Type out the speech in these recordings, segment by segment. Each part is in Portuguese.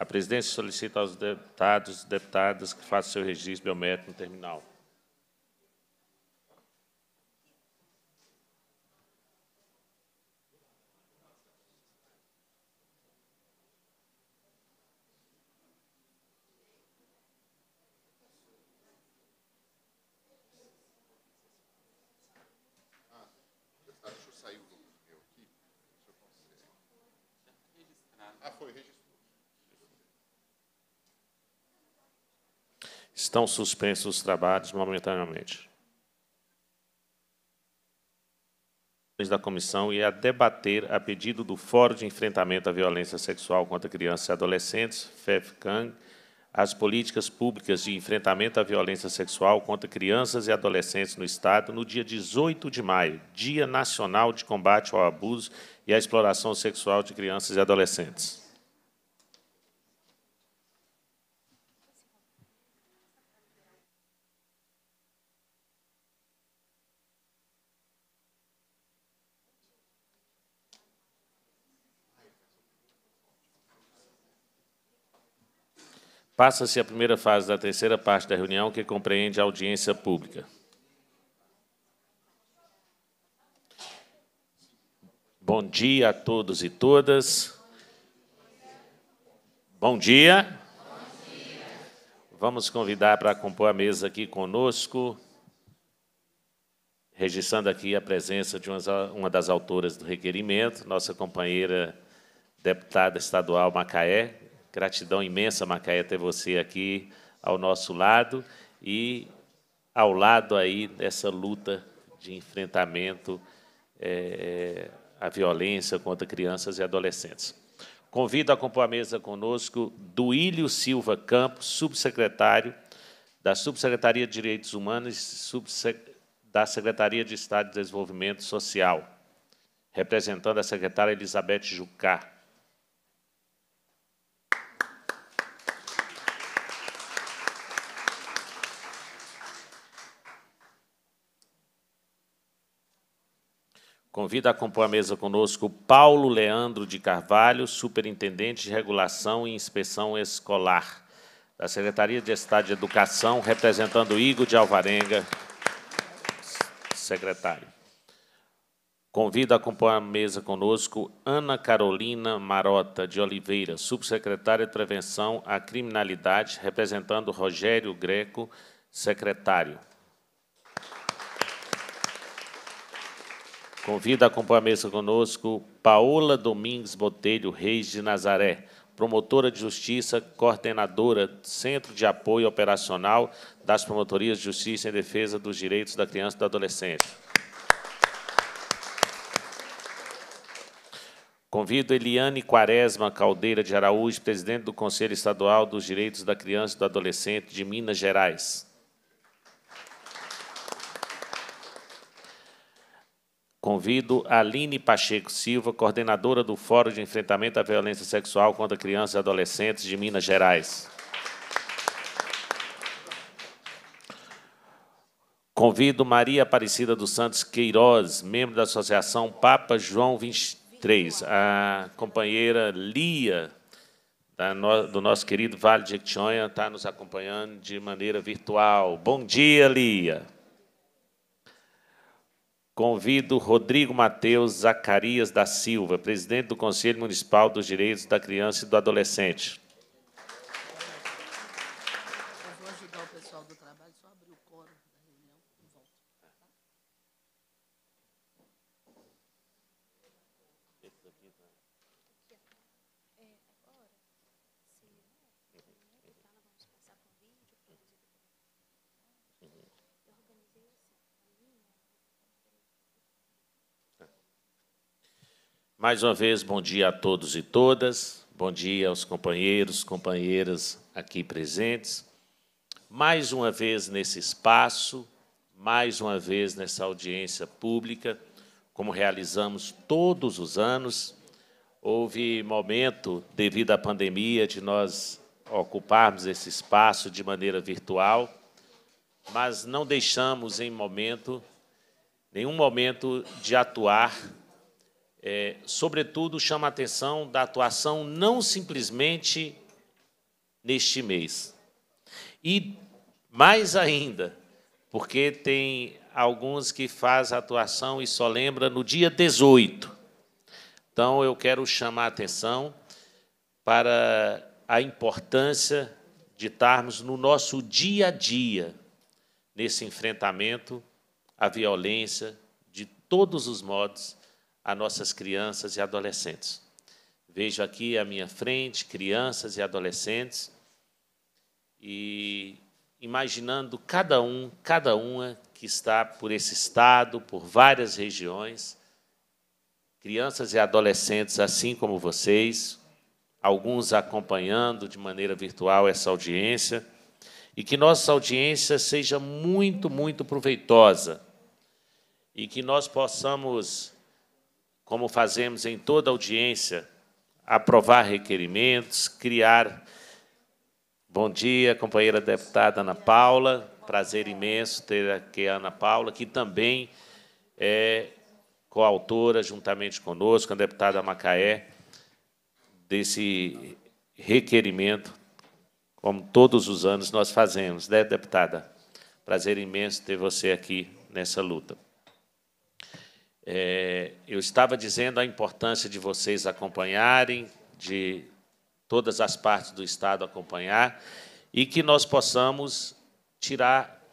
A presidência solicita aos deputados e deputadas que façam seu registro biométrico no terminal. Estão suspensos os trabalhos momentaneamente. da comissão e a debater, a pedido do Fórum de Enfrentamento à Violência Sexual contra Crianças e Adolescentes, FEFCAN, as políticas públicas de enfrentamento à violência sexual contra crianças e adolescentes no Estado no dia 18 de maio, Dia Nacional de Combate ao Abuso e à Exploração Sexual de Crianças e Adolescentes. Passa-se a primeira fase da terceira parte da reunião, que compreende a audiência pública. Bom dia a todos e todas. Bom dia. Bom dia. Vamos convidar para compor a mesa aqui conosco, registrando aqui a presença de uma das autoras do requerimento, nossa companheira deputada estadual Macaé, Gratidão imensa, Macaé, ter você aqui ao nosso lado e ao lado aí dessa luta de enfrentamento é, à violência contra crianças e adolescentes. Convido a compor a mesa conosco Duílio Silva Campos, subsecretário da Subsecretaria de Direitos Humanos e da Secretaria de Estado de Desenvolvimento Social, representando a secretária Elizabeth Jucá. Convido a compor a mesa conosco Paulo Leandro de Carvalho, Superintendente de Regulação e Inspeção Escolar da Secretaria de Estado de Educação, representando Igor de Alvarenga, secretário. Convido a compor a mesa conosco Ana Carolina Marota de Oliveira, subsecretária de Prevenção à Criminalidade, representando Rogério Greco, secretário. Convido a acompanhar a mesa conosco Paola Domingues Botelho Reis de Nazaré, promotora de justiça, coordenadora do Centro de Apoio Operacional das Promotorias de Justiça em Defesa dos Direitos da Criança e do Adolescente. Convido Eliane Quaresma Caldeira de Araújo, presidente do Conselho Estadual dos Direitos da Criança e do Adolescente de Minas Gerais. Convido Aline Pacheco Silva, coordenadora do Fórum de Enfrentamento à Violência Sexual contra Crianças e Adolescentes de Minas Gerais. Convido Maria Aparecida dos Santos Queiroz, membro da Associação Papa João 23, a companheira Lia, do nosso querido Vale de Jequitinhonha, está nos acompanhando de maneira virtual. Bom dia, Lia. Convido Rodrigo Mateus Zacarias da Silva, presidente do Conselho Municipal dos Direitos da Criança e do Adolescente. Mais uma vez, bom dia a todos e todas, bom dia aos companheiros, companheiras aqui presentes. Mais uma vez nesse espaço, mais uma vez nessa audiência pública, como realizamos todos os anos, houve momento, devido à pandemia, de nós ocuparmos esse espaço de maneira virtual, mas não deixamos em momento, nenhum momento de atuar é, sobretudo, chama a atenção da atuação não simplesmente neste mês. E mais ainda, porque tem alguns que faz atuação e só lembra no dia 18. Então eu quero chamar a atenção para a importância de estarmos no nosso dia a dia nesse enfrentamento à violência de todos os modos a nossas crianças e adolescentes. Vejo aqui à minha frente crianças e adolescentes e imaginando cada um, cada uma que está por esse estado, por várias regiões, crianças e adolescentes assim como vocês, alguns acompanhando de maneira virtual essa audiência, e que nossa audiência seja muito, muito proveitosa e que nós possamos como fazemos em toda audiência, aprovar requerimentos, criar. Bom dia, companheira deputada Ana Paula. Prazer imenso ter aqui a Ana Paula, que também é coautora, juntamente conosco, a deputada Macaé, desse requerimento, como todos os anos nós fazemos, né, deputada? Prazer imenso ter você aqui nessa luta. É, eu estava dizendo a importância de vocês acompanharem, de todas as partes do Estado acompanhar, e que nós possamos tirar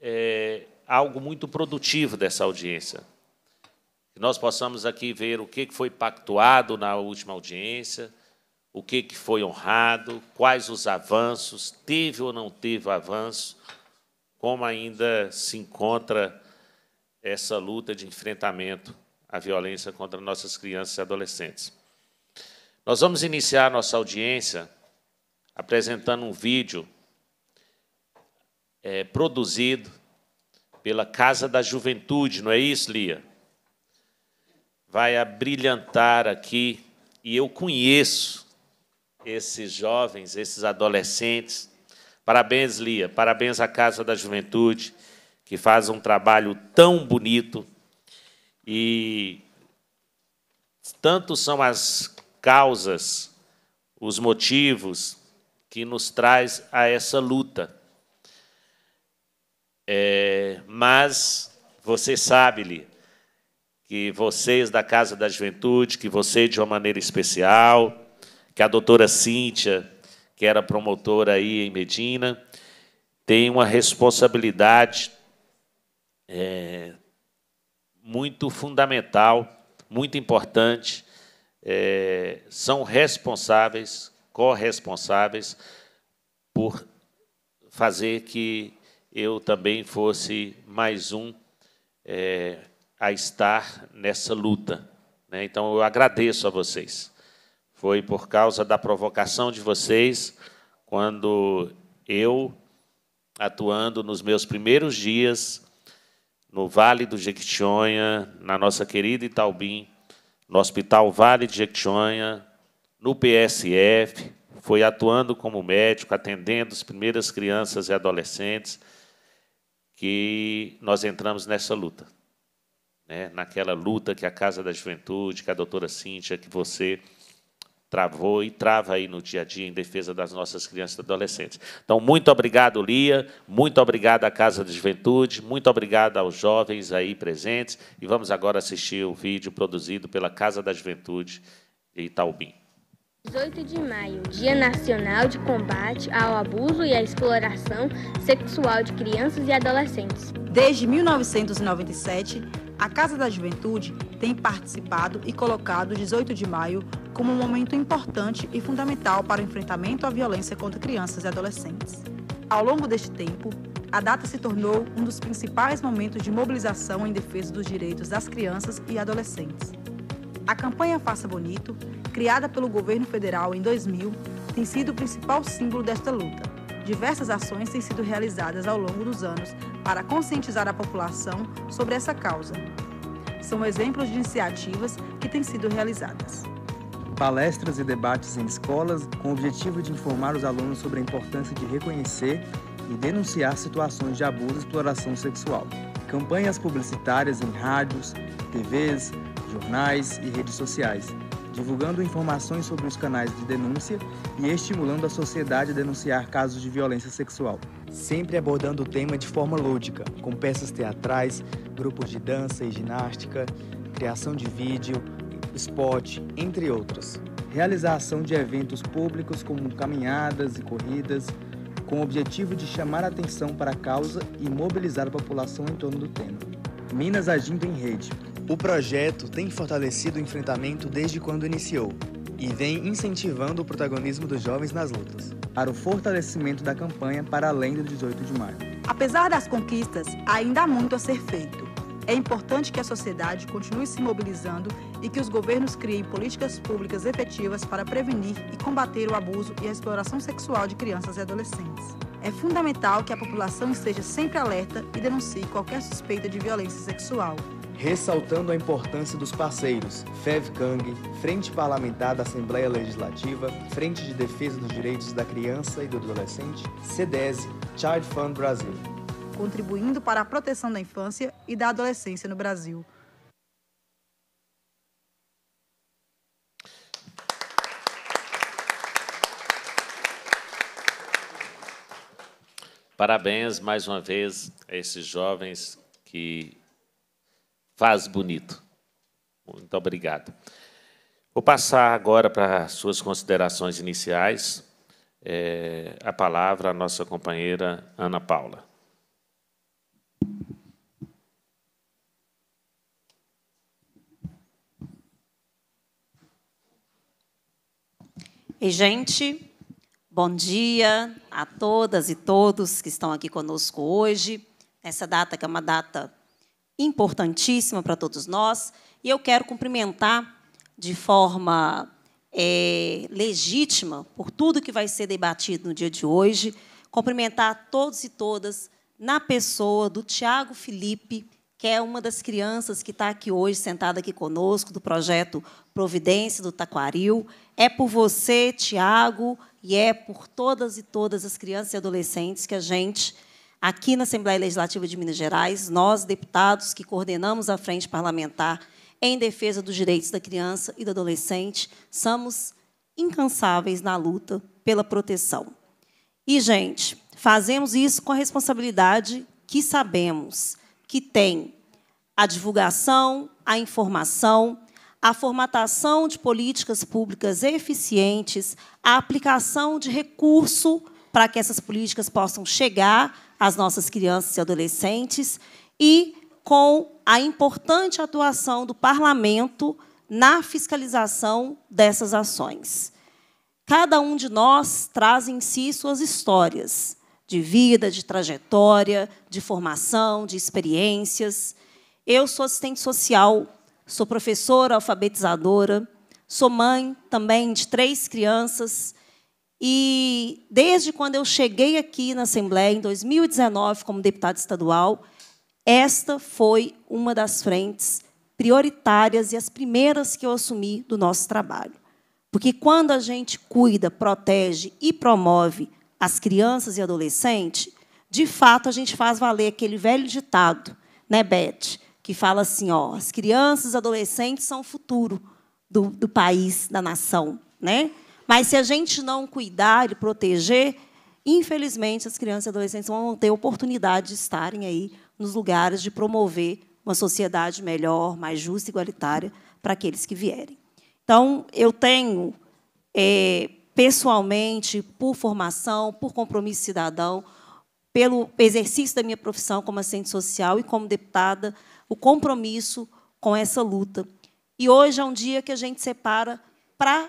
é, algo muito produtivo dessa audiência. Que nós possamos aqui ver o que foi pactuado na última audiência, o que foi honrado, quais os avanços, teve ou não teve avanço, como ainda se encontra essa luta de enfrentamento à violência contra nossas crianças e adolescentes. Nós vamos iniciar nossa audiência apresentando um vídeo é, produzido pela Casa da Juventude, não é isso, Lia? Vai abrilhantar aqui, e eu conheço esses jovens, esses adolescentes. Parabéns, Lia, parabéns à Casa da Juventude que faz um trabalho tão bonito e tanto são as causas, os motivos que nos traz a essa luta. É, mas você sabe-lhe que vocês da Casa da Juventude, que você de uma maneira especial, que a doutora Cíntia, que era promotora aí em Medina, tem uma responsabilidade é, muito fundamental, muito importante. É, são responsáveis, corresponsáveis, por fazer que eu também fosse mais um é, a estar nessa luta. Né? Então, eu agradeço a vocês. Foi por causa da provocação de vocês, quando eu, atuando nos meus primeiros dias, no Vale do Jequitinhonha, na nossa querida Itaubim, no Hospital Vale de Jequitinhonha, no PSF, foi atuando como médico, atendendo as primeiras crianças e adolescentes, que nós entramos nessa luta. Né? Naquela luta que a Casa da Juventude, que a doutora Cíntia, que você travou e trava aí no dia a dia em defesa das nossas crianças e adolescentes. Então, muito obrigado, Lia, muito obrigado à Casa de Juventude, muito obrigado aos jovens aí presentes, e vamos agora assistir o vídeo produzido pela Casa da Juventude de Itaubim. 18 de maio, Dia Nacional de Combate ao Abuso e à Exploração Sexual de Crianças e Adolescentes. Desde 1997, a Casa da Juventude tem participado e colocado 18 de maio como um momento importante e fundamental para o enfrentamento à violência contra crianças e adolescentes. Ao longo deste tempo, a data se tornou um dos principais momentos de mobilização em defesa dos direitos das crianças e adolescentes. A campanha Faça Bonito, criada pelo governo federal em 2000, tem sido o principal símbolo desta luta diversas ações têm sido realizadas ao longo dos anos para conscientizar a população sobre essa causa. São exemplos de iniciativas que têm sido realizadas. Palestras e debates em escolas com o objetivo de informar os alunos sobre a importância de reconhecer e denunciar situações de abuso e exploração sexual. Campanhas publicitárias em rádios, TVs, jornais e redes sociais divulgando informações sobre os canais de denúncia e estimulando a sociedade a denunciar casos de violência sexual. Sempre abordando o tema de forma lúdica, com peças teatrais, grupos de dança e ginástica, criação de vídeo, esporte, entre outros. Realização de eventos públicos como caminhadas e corridas, com o objetivo de chamar a atenção para a causa e mobilizar a população em torno do tema. Minas agindo em rede, o projeto tem fortalecido o enfrentamento desde quando iniciou e vem incentivando o protagonismo dos jovens nas lutas, para o fortalecimento da campanha para além do 18 de maio. Apesar das conquistas, ainda há muito a ser feito. É importante que a sociedade continue se mobilizando e que os governos criem políticas públicas efetivas para prevenir e combater o abuso e a exploração sexual de crianças e adolescentes. É fundamental que a população esteja sempre alerta e denuncie qualquer suspeita de violência sexual ressaltando a importância dos parceiros FEVCANG, Frente Parlamentar da Assembleia Legislativa, Frente de Defesa dos Direitos da Criança e do Adolescente, CDES, Child Fund Brasil. Contribuindo para a proteção da infância e da adolescência no Brasil. Parabéns mais uma vez a esses jovens que faz bonito. Muito obrigado. Vou passar agora para suas considerações iniciais. É, a palavra à nossa companheira Ana Paula. E, gente, bom dia a todas e todos que estão aqui conosco hoje, nessa data que é uma data importantíssima para todos nós. E eu quero cumprimentar de forma é, legítima por tudo que vai ser debatido no dia de hoje, cumprimentar todos e todas na pessoa do Tiago Felipe, que é uma das crianças que está aqui hoje, sentada aqui conosco, do projeto Providência do Taquaril. É por você, Tiago, e é por todas e todas as crianças e adolescentes que a gente Aqui na Assembleia Legislativa de Minas Gerais, nós, deputados que coordenamos a frente parlamentar em defesa dos direitos da criança e do adolescente, somos incansáveis na luta pela proteção. E, gente, fazemos isso com a responsabilidade que sabemos que tem a divulgação, a informação, a formatação de políticas públicas eficientes, a aplicação de recurso para que essas políticas possam chegar às nossas crianças e adolescentes e com a importante atuação do parlamento na fiscalização dessas ações. Cada um de nós traz em si suas histórias de vida, de trajetória, de formação, de experiências. Eu sou assistente social, sou professora alfabetizadora, sou mãe também de três crianças e desde quando eu cheguei aqui na Assembleia, em 2019, como deputada estadual, esta foi uma das frentes prioritárias e as primeiras que eu assumi do nosso trabalho. Porque quando a gente cuida, protege e promove as crianças e adolescentes, de fato a gente faz valer aquele velho ditado, né, Beth, que fala assim: ó, as crianças e adolescentes são o futuro do, do país, da nação. Né? Mas se a gente não cuidar e proteger, infelizmente as crianças e adolescentes vão ter oportunidade de estarem aí nos lugares de promover uma sociedade melhor, mais justa e igualitária para aqueles que vierem. Então, eu tenho, é, pessoalmente, por formação, por compromisso cidadão, pelo exercício da minha profissão como assistente social e como deputada, o compromisso com essa luta. E hoje é um dia que a gente separa para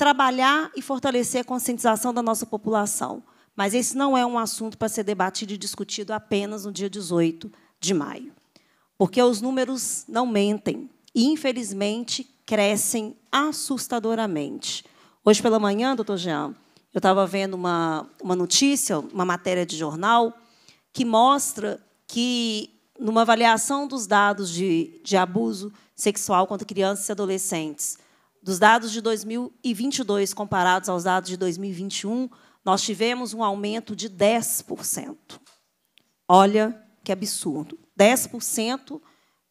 trabalhar e fortalecer a conscientização da nossa população. Mas esse não é um assunto para ser debatido e discutido apenas no dia 18 de maio. Porque os números não mentem e, infelizmente, crescem assustadoramente. Hoje pela manhã, doutor Jean, eu estava vendo uma, uma notícia, uma matéria de jornal, que mostra que, numa avaliação dos dados de, de abuso sexual contra crianças e adolescentes, dos dados de 2022 comparados aos dados de 2021, nós tivemos um aumento de 10%. Olha que absurdo. 10%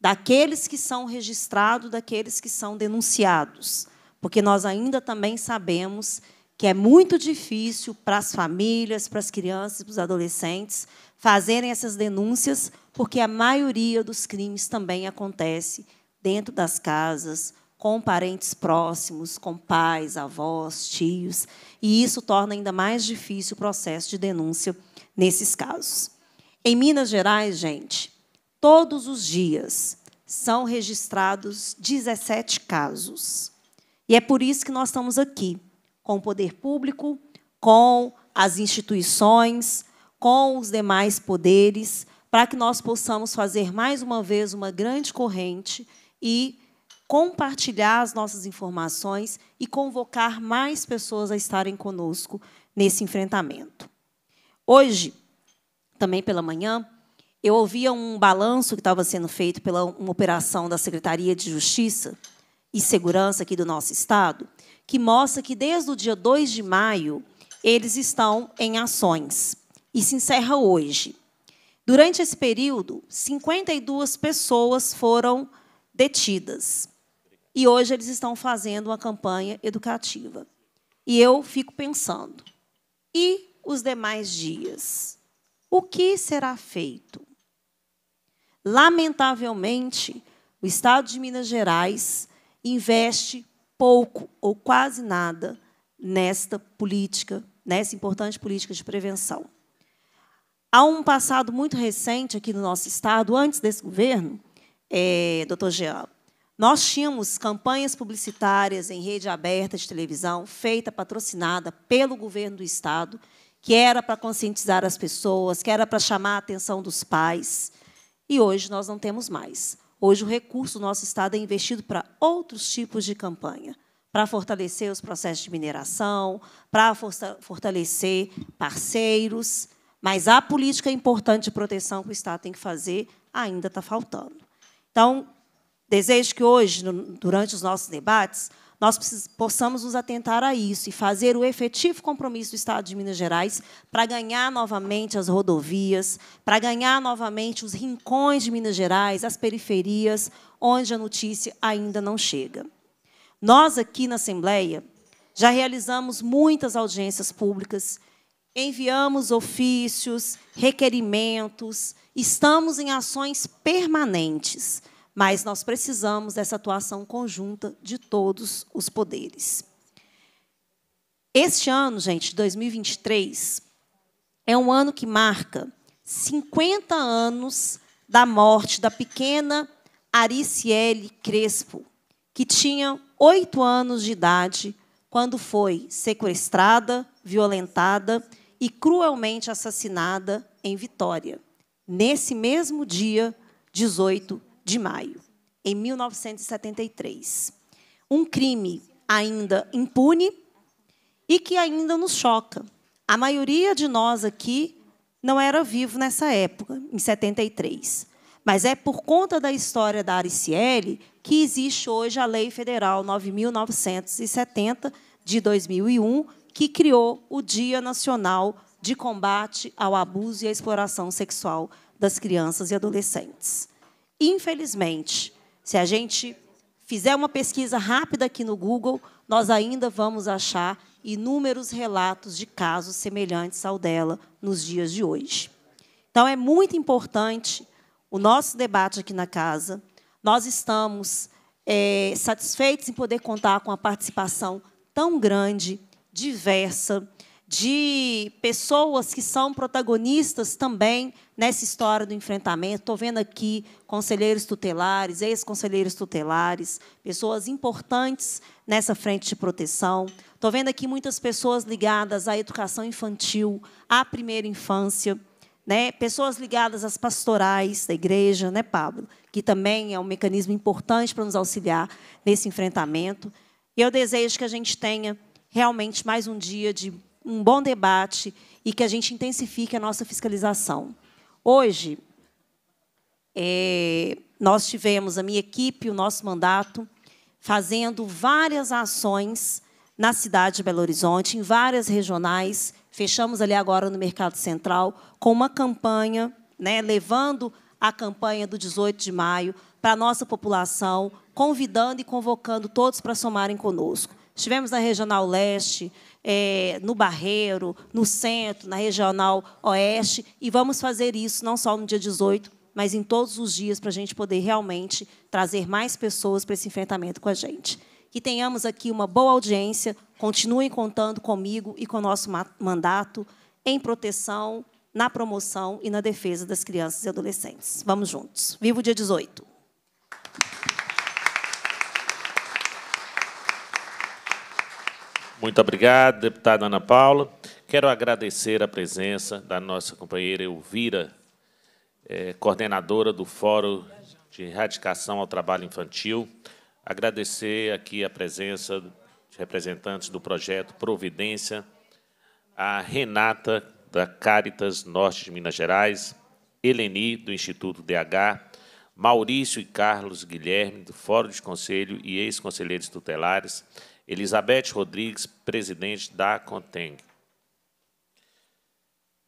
daqueles que são registrados, daqueles que são denunciados. Porque nós ainda também sabemos que é muito difícil para as famílias, para as crianças, para os adolescentes fazerem essas denúncias, porque a maioria dos crimes também acontece dentro das casas, com parentes próximos, com pais, avós, tios, e isso torna ainda mais difícil o processo de denúncia nesses casos. Em Minas Gerais, gente, todos os dias são registrados 17 casos. E é por isso que nós estamos aqui, com o poder público, com as instituições, com os demais poderes, para que nós possamos fazer mais uma vez uma grande corrente e compartilhar as nossas informações e convocar mais pessoas a estarem conosco nesse enfrentamento. Hoje, também pela manhã, eu ouvia um balanço que estava sendo feito pela uma operação da Secretaria de Justiça e Segurança aqui do nosso estado, que mostra que desde o dia 2 de maio eles estão em ações e se encerra hoje. Durante esse período, 52 pessoas foram detidas. E hoje eles estão fazendo uma campanha educativa. E eu fico pensando: e os demais dias? O que será feito? Lamentavelmente, o Estado de Minas Gerais investe pouco ou quase nada nesta política, nessa importante política de prevenção. Há um passado muito recente aqui no nosso Estado, antes desse governo, é, doutor Jean nós tínhamos campanhas publicitárias em rede aberta de televisão, feita, patrocinada pelo governo do Estado, que era para conscientizar as pessoas, que era para chamar a atenção dos pais. E hoje nós não temos mais. Hoje o recurso do nosso Estado é investido para outros tipos de campanha, para fortalecer os processos de mineração, para fortalecer parceiros. Mas a política importante de proteção que o Estado tem que fazer ainda está faltando. Então, Desejo que hoje, durante os nossos debates, nós possamos nos atentar a isso e fazer o efetivo compromisso do Estado de Minas Gerais para ganhar novamente as rodovias, para ganhar novamente os rincões de Minas Gerais, as periferias, onde a notícia ainda não chega. Nós, aqui na Assembleia, já realizamos muitas audiências públicas, enviamos ofícios, requerimentos, estamos em ações permanentes. Mas nós precisamos dessa atuação conjunta de todos os poderes. Este ano, gente, 2023, é um ano que marca 50 anos da morte da pequena Ariciele Crespo, que tinha oito anos de idade quando foi sequestrada, violentada e cruelmente assassinada em Vitória, nesse mesmo dia, 18 de maio, em 1973. Um crime ainda impune e que ainda nos choca. A maioria de nós aqui não era vivo nessa época, em 73. Mas é por conta da história da Ariciele que existe hoje a Lei Federal 9970 de 2001, que criou o Dia Nacional de Combate ao Abuso e à Exploração Sexual das Crianças e Adolescentes. Infelizmente, se a gente fizer uma pesquisa rápida aqui no Google, nós ainda vamos achar inúmeros relatos de casos semelhantes ao dela nos dias de hoje. Então, é muito importante o nosso debate aqui na casa. Nós estamos é, satisfeitos em poder contar com a participação tão grande, diversa, de pessoas que são protagonistas também nessa história do enfrentamento. Estou vendo aqui conselheiros tutelares, ex-conselheiros tutelares, pessoas importantes nessa frente de proteção. Estou vendo aqui muitas pessoas ligadas à educação infantil, à primeira infância, né? pessoas ligadas às pastorais da igreja, né, Pablo? Que também é um mecanismo importante para nos auxiliar nesse enfrentamento. E eu desejo que a gente tenha realmente mais um dia de um bom debate e que a gente intensifique a nossa fiscalização. Hoje, é, nós tivemos a minha equipe, o nosso mandato, fazendo várias ações na cidade de Belo Horizonte, em várias regionais. Fechamos ali agora no Mercado Central com uma campanha, né, levando a campanha do 18 de maio para a nossa população, convidando e convocando todos para somarem conosco. Estivemos na Regional Leste, é, no Barreiro, no centro, na regional oeste, e vamos fazer isso não só no dia 18, mas em todos os dias, para a gente poder realmente trazer mais pessoas para esse enfrentamento com a gente. Que tenhamos aqui uma boa audiência, continuem contando comigo e com o nosso mandato em proteção, na promoção e na defesa das crianças e adolescentes. Vamos juntos. Viva o dia 18! Muito obrigado, deputada Ana Paula. Quero agradecer a presença da nossa companheira Elvira, é, coordenadora do Fórum de Erradicação ao Trabalho Infantil. Agradecer aqui a presença de representantes do projeto Providência, a Renata, da Caritas Norte de Minas Gerais, Eleni, do Instituto DH, Maurício e Carlos Guilherme, do Fórum de Conselho e ex-conselheiros tutelares, Elizabeth Rodrigues, presidente da Conteng.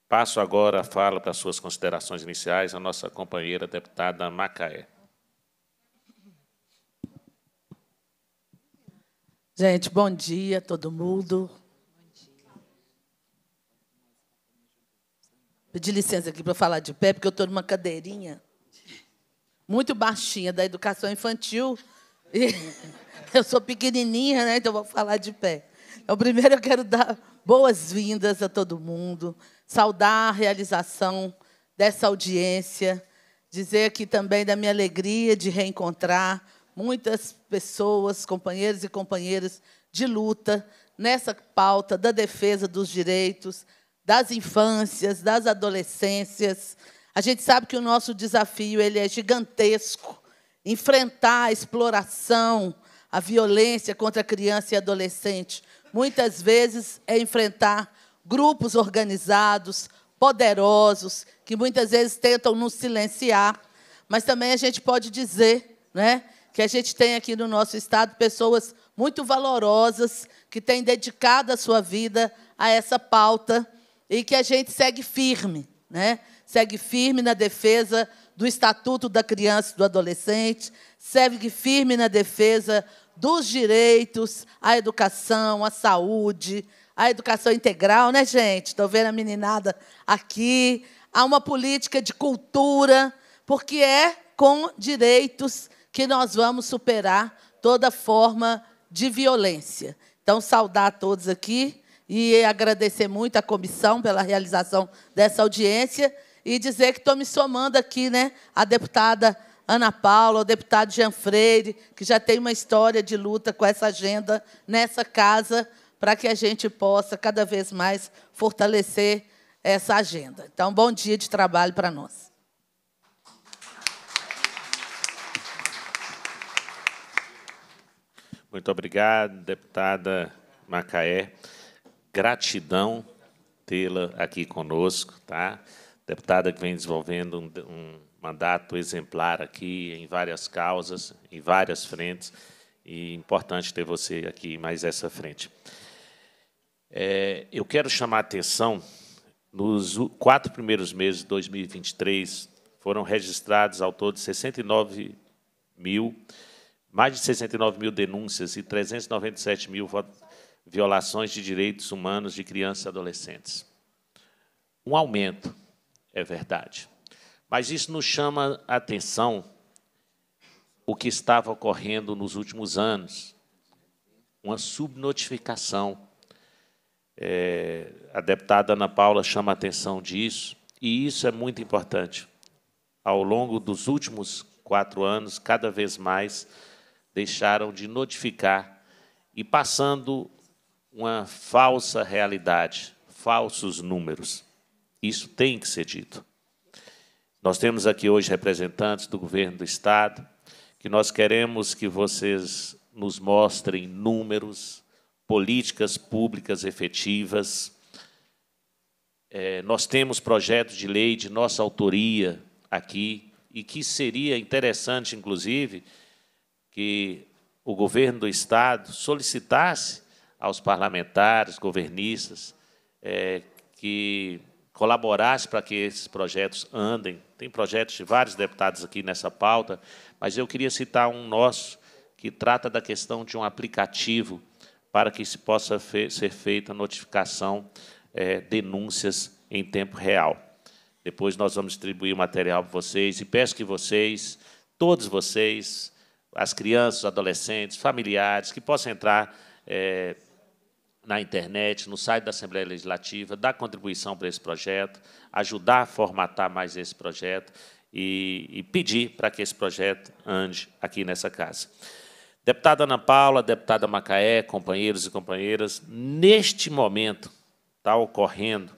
Passo agora a fala para suas considerações iniciais à nossa companheira deputada Macaé. Gente, bom dia a todo mundo. Pedi licença aqui para falar de pé, porque eu estou numa cadeirinha muito baixinha da educação infantil eu sou pequenininha, né? Então vou falar de pé. Então, primeiro eu quero dar boas-vindas a todo mundo, saudar a realização dessa audiência, dizer aqui também da minha alegria de reencontrar muitas pessoas, companheiros e companheiras de luta nessa pauta da defesa dos direitos das infâncias, das adolescências. A gente sabe que o nosso desafio ele é gigantesco enfrentar a exploração, a violência contra criança e adolescente. Muitas vezes é enfrentar grupos organizados, poderosos, que muitas vezes tentam nos silenciar, mas também a gente pode dizer, né, que a gente tem aqui no nosso estado pessoas muito valorosas que têm dedicado a sua vida a essa pauta e que a gente segue firme, né? Segue firme na defesa do Estatuto da Criança e do Adolescente, segue firme na defesa dos direitos à educação, à saúde, à educação integral, né, gente? Estou vendo a meninada aqui. Há uma política de cultura, porque é com direitos que nós vamos superar toda forma de violência. Então, saudar a todos aqui e agradecer muito à comissão pela realização dessa audiência e dizer que estou me somando aqui, né? A deputada Ana Paula, o deputado Jean Freire, que já tem uma história de luta com essa agenda nessa casa, para que a gente possa cada vez mais fortalecer essa agenda. Então, bom dia de trabalho para nós. Muito obrigado, deputada Macaé. Gratidão tê-la aqui conosco, tá? deputada que vem desenvolvendo um, um mandato exemplar aqui em várias causas, em várias frentes, e importante ter você aqui mais essa frente. É, eu quero chamar a atenção, nos quatro primeiros meses de 2023, foram registrados ao todo 69 mil, mais de 69 mil denúncias e 397 mil violações de direitos humanos de crianças e adolescentes. Um aumento é verdade. Mas isso nos chama a atenção o que estava ocorrendo nos últimos anos. Uma subnotificação. É, a deputada Ana Paula chama a atenção disso, e isso é muito importante. Ao longo dos últimos quatro anos, cada vez mais deixaram de notificar e passando uma falsa realidade, falsos números. Isso tem que ser dito. Nós temos aqui hoje representantes do governo do Estado, que nós queremos que vocês nos mostrem números, políticas públicas efetivas. É, nós temos projetos de lei de nossa autoria aqui, e que seria interessante, inclusive, que o governo do Estado solicitasse aos parlamentares, governistas, é, que colaborasse para que esses projetos andem. Tem projetos de vários deputados aqui nessa pauta, mas eu queria citar um nosso que trata da questão de um aplicativo para que se possa fe ser feita notificação, é, denúncias em tempo real. Depois nós vamos distribuir o material para vocês e peço que vocês, todos vocês, as crianças, adolescentes, familiares, que possam entrar é, na internet, no site da Assembleia Legislativa, dar contribuição para esse projeto, ajudar a formatar mais esse projeto e, e pedir para que esse projeto ande aqui nessa casa. Deputada Ana Paula, deputada Macaé, companheiros e companheiras, neste momento está ocorrendo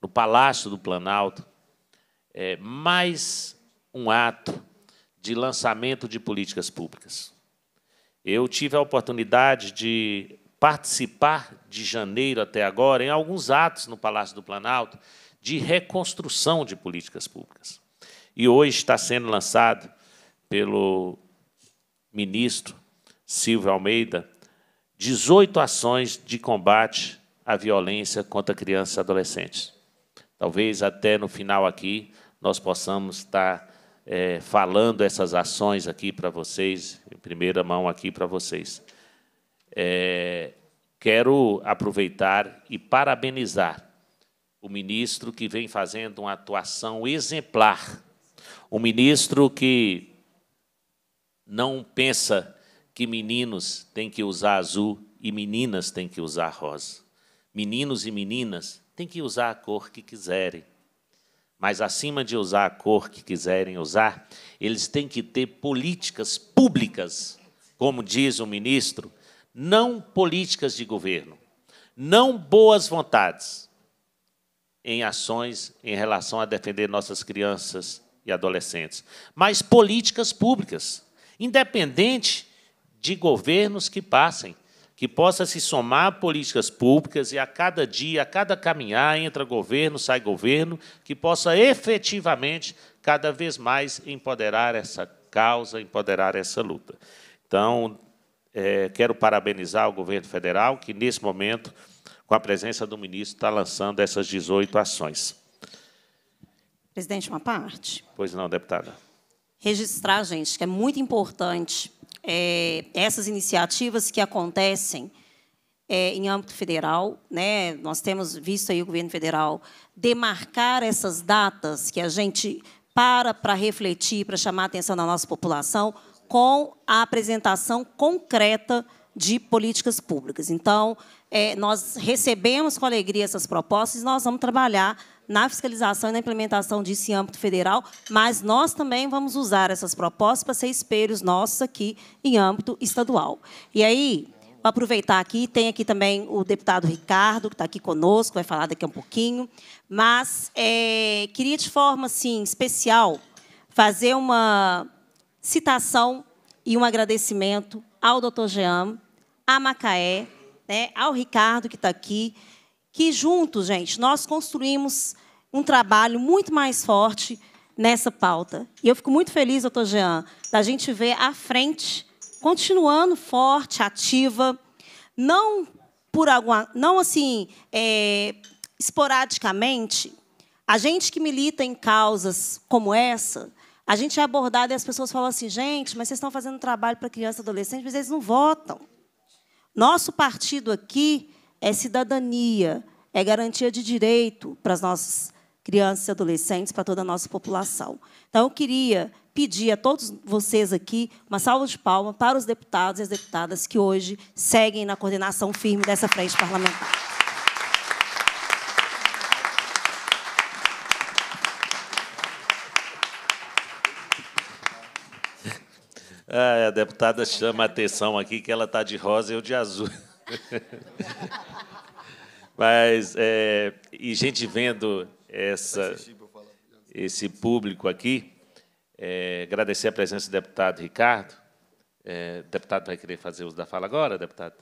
no Palácio do Planalto é, mais um ato de lançamento de políticas públicas. Eu tive a oportunidade de participar de janeiro até agora em alguns atos no Palácio do Planalto de reconstrução de políticas públicas. E hoje está sendo lançado pelo ministro Silvio Almeida 18 ações de combate à violência contra crianças e adolescentes. Talvez até no final aqui nós possamos estar é, falando essas ações aqui para vocês, em primeira mão aqui para vocês. É, quero aproveitar e parabenizar o ministro que vem fazendo uma atuação exemplar, um ministro que não pensa que meninos têm que usar azul e meninas têm que usar rosa. Meninos e meninas têm que usar a cor que quiserem. Mas, acima de usar a cor que quiserem usar, eles têm que ter políticas públicas, como diz o ministro, não políticas de governo, não boas vontades em ações em relação a defender nossas crianças e adolescentes, mas políticas públicas, independente de governos que passem, que possa se somar políticas públicas e a cada dia, a cada caminhar, entra governo, sai governo, que possa efetivamente cada vez mais empoderar essa causa, empoderar essa luta. Então, é, quero parabenizar o governo federal, que, nesse momento, com a presença do ministro, está lançando essas 18 ações. Presidente, uma parte? Pois não, deputada. Registrar, gente, que é muito importante é, essas iniciativas que acontecem é, em âmbito federal. Né? Nós temos visto aí o governo federal demarcar essas datas que a gente para para refletir, para chamar a atenção da nossa população, com a apresentação concreta de políticas públicas. Então, é, nós recebemos com alegria essas propostas e nós vamos trabalhar na fiscalização e na implementação disso em âmbito federal, mas nós também vamos usar essas propostas para ser espelhos nossos aqui em âmbito estadual. E aí, vou aproveitar aqui, tem aqui também o deputado Ricardo, que está aqui conosco, vai falar daqui a um pouquinho, mas é, queria, de forma assim, especial, fazer uma citação e um agradecimento ao Dr. Jean, a Macaé, né, ao Ricardo, que está aqui, que juntos, gente, nós construímos um trabalho muito mais forte nessa pauta. E eu fico muito feliz, doutor Jean, da gente ver a frente continuando forte, ativa, não por alguma, não assim é, esporadicamente. A gente que milita em causas como essa, a gente é abordado e as pessoas falam assim, gente, mas vocês estão fazendo trabalho para crianças e adolescentes, mas eles não votam. Nosso partido aqui é cidadania, é garantia de direito para as nossas crianças e adolescentes, para toda a nossa população. Então, eu queria pedir a todos vocês aqui uma salva de palmas para os deputados e as deputadas que hoje seguem na coordenação firme dessa frente parlamentar. Ah, a deputada chama a atenção aqui que ela está de rosa e eu de azul. Mas, é, e gente vendo essa, esse público aqui, é, agradecer a presença do deputado Ricardo. É, o deputado vai querer fazer uso da fala agora, deputado?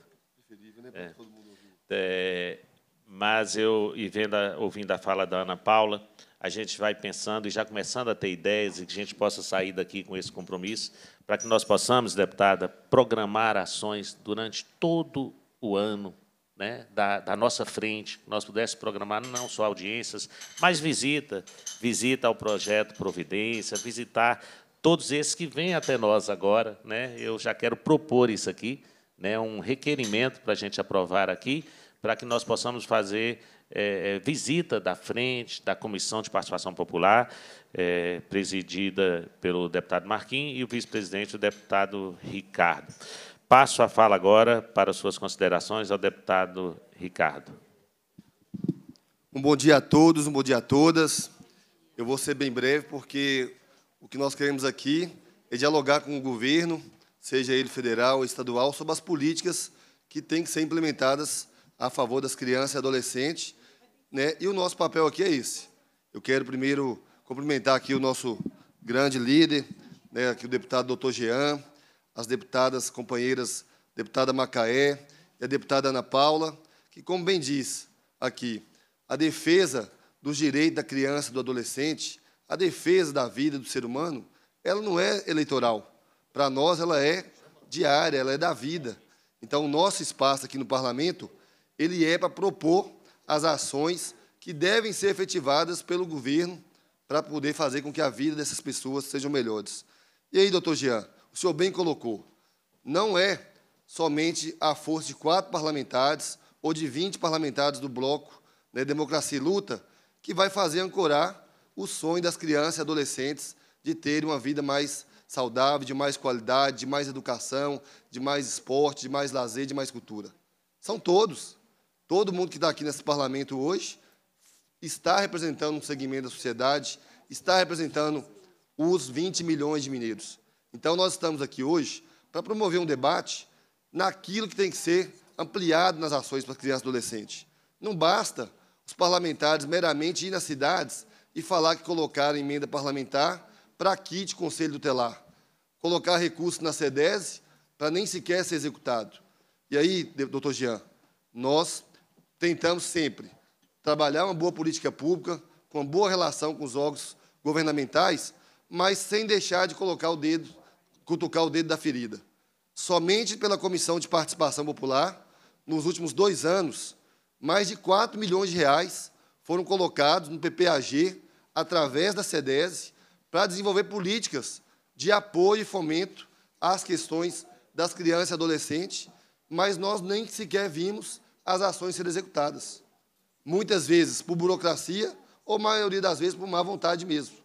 né? É. Todo mundo ouvir. É, mas eu, e vendo ouvindo a fala da Ana Paula, a gente vai pensando e já começando a ter ideias e que a gente possa sair daqui com esse compromisso, para que nós possamos, deputada, programar ações durante todo o ano né, da, da, nossa frente, que nós pudéssemos programar não só audiências, mas visita, visita ao projeto Providência, visitar todos esses que vêm até nós agora. Né, eu já quero propor isso aqui, né, um requerimento para a gente aprovar aqui, para que nós possamos fazer é, é, visita da frente da Comissão de Participação Popular, é, presidida pelo deputado Marquim e o vice-presidente, o deputado Ricardo. Passo a fala agora para suas considerações ao deputado Ricardo. Um bom dia a todos, um bom dia a todas. Eu vou ser bem breve, porque o que nós queremos aqui é dialogar com o governo, seja ele federal ou estadual, sobre as políticas que têm que ser implementadas a favor das crianças e adolescentes. Né? E o nosso papel aqui é esse. Eu quero primeiro cumprimentar aqui o nosso grande líder, né, aqui o deputado doutor Jean, as deputadas companheiras, deputada Macaé e a deputada Ana Paula, que, como bem diz aqui, a defesa dos direitos da criança e do adolescente, a defesa da vida do ser humano, ela não é eleitoral. Para nós, ela é diária, ela é da vida. Então, o nosso espaço aqui no parlamento ele é para propor as ações que devem ser efetivadas pelo governo para poder fazer com que a vida dessas pessoas sejam melhores. E aí, doutor Jean, o senhor bem colocou, não é somente a força de quatro parlamentares ou de 20 parlamentares do bloco né, Democracia e Luta que vai fazer ancorar o sonho das crianças e adolescentes de terem uma vida mais saudável, de mais qualidade, de mais educação, de mais esporte, de mais lazer, de mais cultura. São todos. Todo mundo que está aqui nesse parlamento hoje está representando um segmento da sociedade, está representando os 20 milhões de mineiros. Então, nós estamos aqui hoje para promover um debate naquilo que tem que ser ampliado nas ações para crianças e adolescentes. Não basta os parlamentares meramente ir nas cidades e falar que colocaram emenda parlamentar para kit conselho tutelar, colocar recursos na SEDESE para nem sequer ser executado. E aí, doutor Jean, nós tentamos sempre trabalhar uma boa política pública, com uma boa relação com os órgãos governamentais, mas sem deixar de colocar o dedo, cutucar o dedo da ferida. Somente pela Comissão de Participação Popular, nos últimos dois anos, mais de 4 milhões de reais foram colocados no PPAG, através da SEDESE, para desenvolver políticas de apoio e fomento às questões das crianças e adolescentes, mas nós nem sequer vimos as ações serem executadas. Muitas vezes por burocracia, ou maioria das vezes por má vontade mesmo.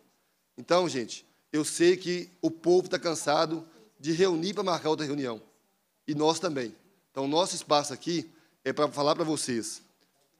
Então, gente, eu sei que o povo está cansado de reunir para marcar outra reunião. E nós também. Então, nosso espaço aqui é para falar para vocês.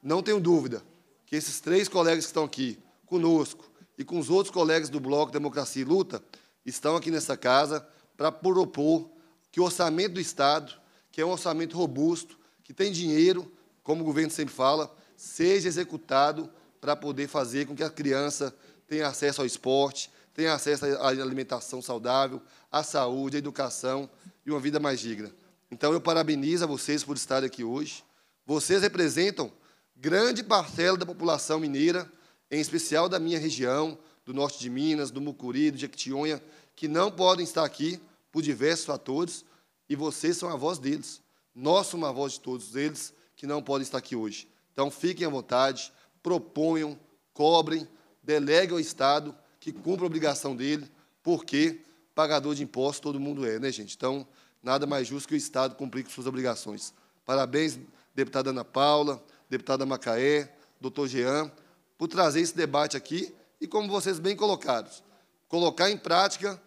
Não tenho dúvida que esses três colegas que estão aqui conosco e com os outros colegas do Bloco Democracia e Luta estão aqui nessa casa para propor que o orçamento do Estado, que é um orçamento robusto, que tem dinheiro, como o governo sempre fala, seja executado para poder fazer com que a criança tenha acesso ao esporte, tenha acesso à alimentação saudável, à saúde, à educação e uma vida mais digna. Então, eu parabenizo a vocês por estarem aqui hoje. Vocês representam grande parcela da população mineira, em especial da minha região, do norte de Minas, do Mucuri, do Jequitinhonha, que não podem estar aqui por diversos fatores, e vocês são a voz deles. Nossa uma voz de todos eles que não podem estar aqui hoje. Então, fiquem à vontade, proponham, cobrem, deleguem ao Estado que cumpra a obrigação dele, porque pagador de impostos todo mundo é, né, gente? Então, nada mais justo que o Estado cumprir com suas obrigações. Parabéns, deputada Ana Paula, deputada Macaé, doutor Jean, por trazer esse debate aqui e, como vocês bem colocados, colocar em prática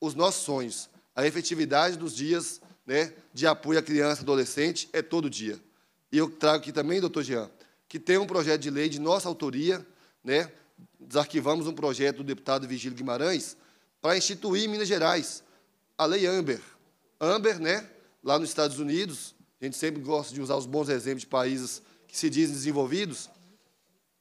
os nossos sonhos, a efetividade dos dias né, de apoio à criança e adolescente é todo dia. E eu trago aqui também, doutor Jean, que tem um projeto de lei de nossa autoria, né, desarquivamos um projeto do deputado Vigílio Guimarães para instituir em Minas Gerais a lei Amber. Amber, né, lá nos Estados Unidos, a gente sempre gosta de usar os bons exemplos de países que se dizem desenvolvidos,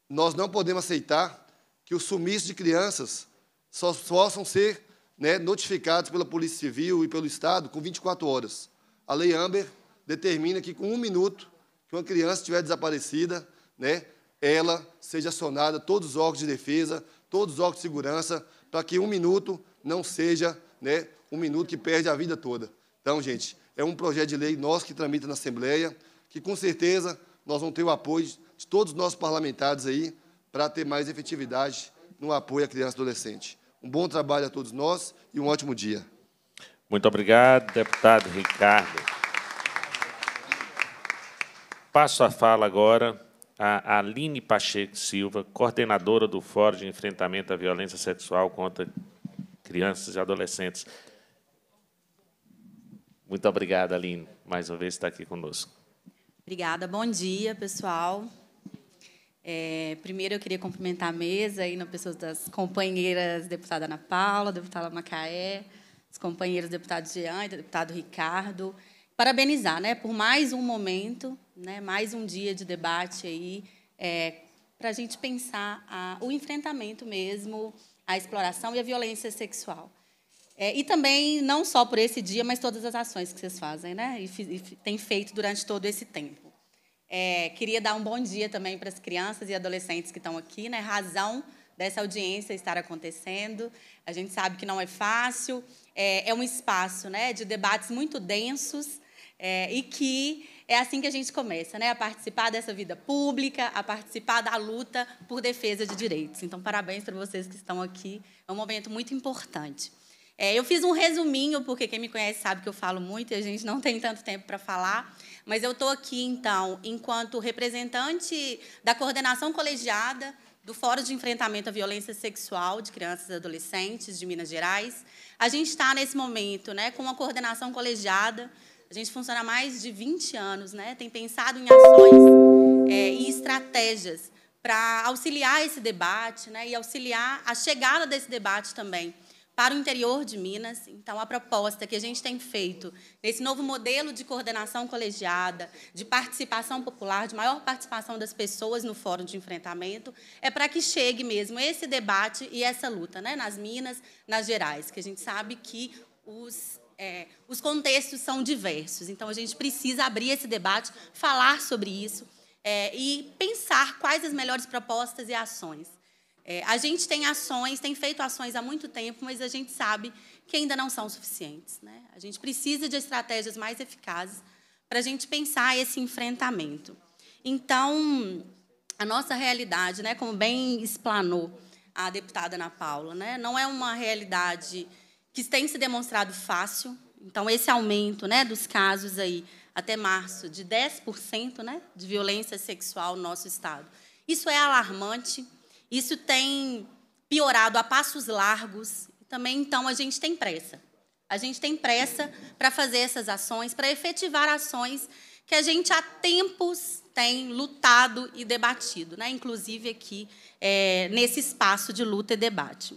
nós não podemos aceitar que o sumiço de crianças só possam ser né, notificados pela Polícia Civil e pelo Estado com 24 horas. A Lei Amber determina que, com um minuto que uma criança estiver desaparecida, né, ela seja acionada, todos os órgãos de defesa, todos os órgãos de segurança, para que um minuto não seja né, um minuto que perde a vida toda. Então, gente, é um projeto de lei nosso que tramita na Assembleia, que com certeza nós vamos ter o apoio de todos os nossos parlamentares aí para ter mais efetividade no apoio à criança e adolescente. Um bom trabalho a todos nós e um ótimo dia. Muito obrigado, deputado Ricardo. Passo a fala agora a Aline Pacheco Silva, coordenadora do Fórum de Enfrentamento à Violência Sexual contra Crianças e Adolescentes. Muito obrigado, Aline, mais uma vez estar aqui conosco. Obrigada. Bom dia, pessoal. É, primeiro, eu queria cumprimentar a mesa e nas pessoas das companheiras deputada Ana Paula, deputada Macaé, os companheiros deputado Jean, deputado Ricardo. Parabenizar, né, por mais um momento, né, mais um dia de debate aí, é, para a gente pensar a, o enfrentamento mesmo à exploração e à violência sexual. É, e também, não só por esse dia, mas todas as ações que vocês fazem, né? E, e têm feito durante todo esse tempo. É, queria dar um bom dia também para as crianças e adolescentes que estão aqui, né? Razão dessa audiência estar acontecendo. A gente sabe que não é fácil. É, é um espaço, né, de debates muito densos é, e que é assim que a gente começa, né, a participar dessa vida pública, a participar da luta por defesa de direitos. Então, parabéns para vocês que estão aqui. É um momento muito importante. É, eu fiz um resuminho, porque quem me conhece sabe que eu falo muito e a gente não tem tanto tempo para falar. Mas eu estou aqui, então, enquanto representante da coordenação colegiada do Fórum de Enfrentamento à Violência Sexual de Crianças e Adolescentes de Minas Gerais. A gente está, nesse momento, né, com uma coordenação colegiada. A gente funciona há mais de 20 anos, né, tem pensado em ações é, e estratégias para auxiliar esse debate né, e auxiliar a chegada desse debate também para o interior de Minas. Então, a proposta que a gente tem feito nesse novo modelo de coordenação colegiada, de participação popular, de maior participação das pessoas no fórum de enfrentamento, é para que chegue mesmo esse debate e essa luta né, nas Minas, nas Gerais, que a gente sabe que os é, os contextos são diversos, então a gente precisa abrir esse debate, falar sobre isso é, e pensar quais as melhores propostas e ações. É, a gente tem ações, tem feito ações há muito tempo, mas a gente sabe que ainda não são suficientes. Né? A gente precisa de estratégias mais eficazes para a gente pensar esse enfrentamento. Então, a nossa realidade, né, como bem explanou a deputada Ana Paula, né, não é uma realidade que tem se demonstrado fácil. Então, esse aumento né, dos casos aí até março de 10% né, de violência sexual no nosso Estado. Isso é alarmante, isso tem piorado a passos largos. Também, então, a gente tem pressa. A gente tem pressa para fazer essas ações, para efetivar ações que a gente há tempos tem lutado e debatido, né? inclusive aqui é, nesse espaço de luta e debate.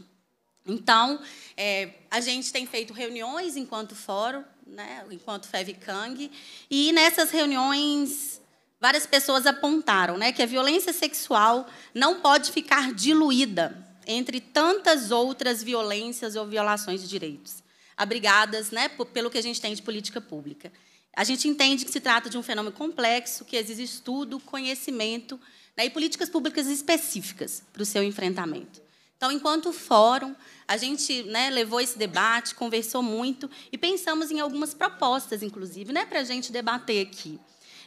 Então, é, a gente tem feito reuniões enquanto fórum, né? enquanto FEVCANG, e nessas reuniões várias pessoas apontaram, né, que a violência sexual não pode ficar diluída entre tantas outras violências ou violações de direitos, abrigadas, né, pelo que a gente tem de política pública. A gente entende que se trata de um fenômeno complexo, que exige estudo, conhecimento né, e políticas públicas específicas para o seu enfrentamento. Então, enquanto fórum, a gente né, levou esse debate, conversou muito e pensamos em algumas propostas, inclusive, né, para a gente debater aqui.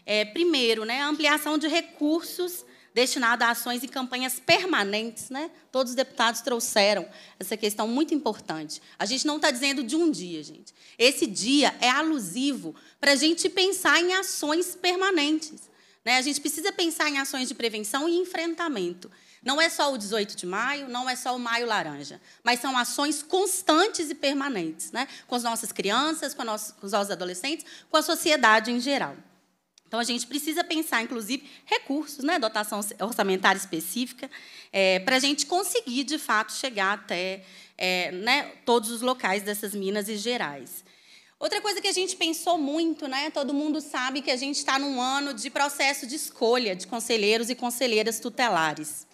É, primeiro, né, a ampliação de recursos destinados a ações e campanhas permanentes. Né? Todos os deputados trouxeram essa questão muito importante. A gente não está dizendo de um dia, gente. Esse dia é alusivo para a gente pensar em ações permanentes. Né? A gente precisa pensar em ações de prevenção e enfrentamento. Não é só o 18 de maio, não é só o maio laranja, mas são ações constantes e permanentes, né? com as nossas crianças, com, nossa, com os nossos adolescentes, com a sociedade em geral. Então, a gente precisa pensar, inclusive, recursos, né, dotação orçamentária específica, é, para a gente conseguir, de fato, chegar até é, né, todos os locais dessas Minas e Gerais. Outra coisa que a gente pensou muito, né? Todo mundo sabe que a gente está num ano de processo de escolha de conselheiros e conselheiras tutelares.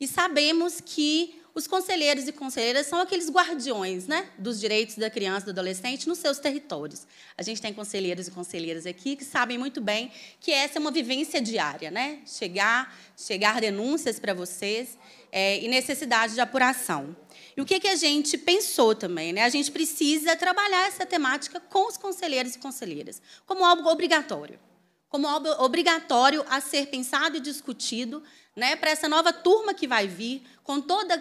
E sabemos que os conselheiros e conselheiras são aqueles guardiões né, dos direitos da criança e do adolescente nos seus territórios. A gente tem conselheiros e conselheiras aqui que sabem muito bem que essa é uma vivência diária, né? Chegar, chegar denúncias para vocês é, e necessidade de apuração. E o que, que a gente pensou também? Né? A gente precisa trabalhar essa temática com os conselheiros e conselheiras, como algo obrigatório como algo obrigatório a ser pensado e discutido né, para essa nova turma que vai vir, com toda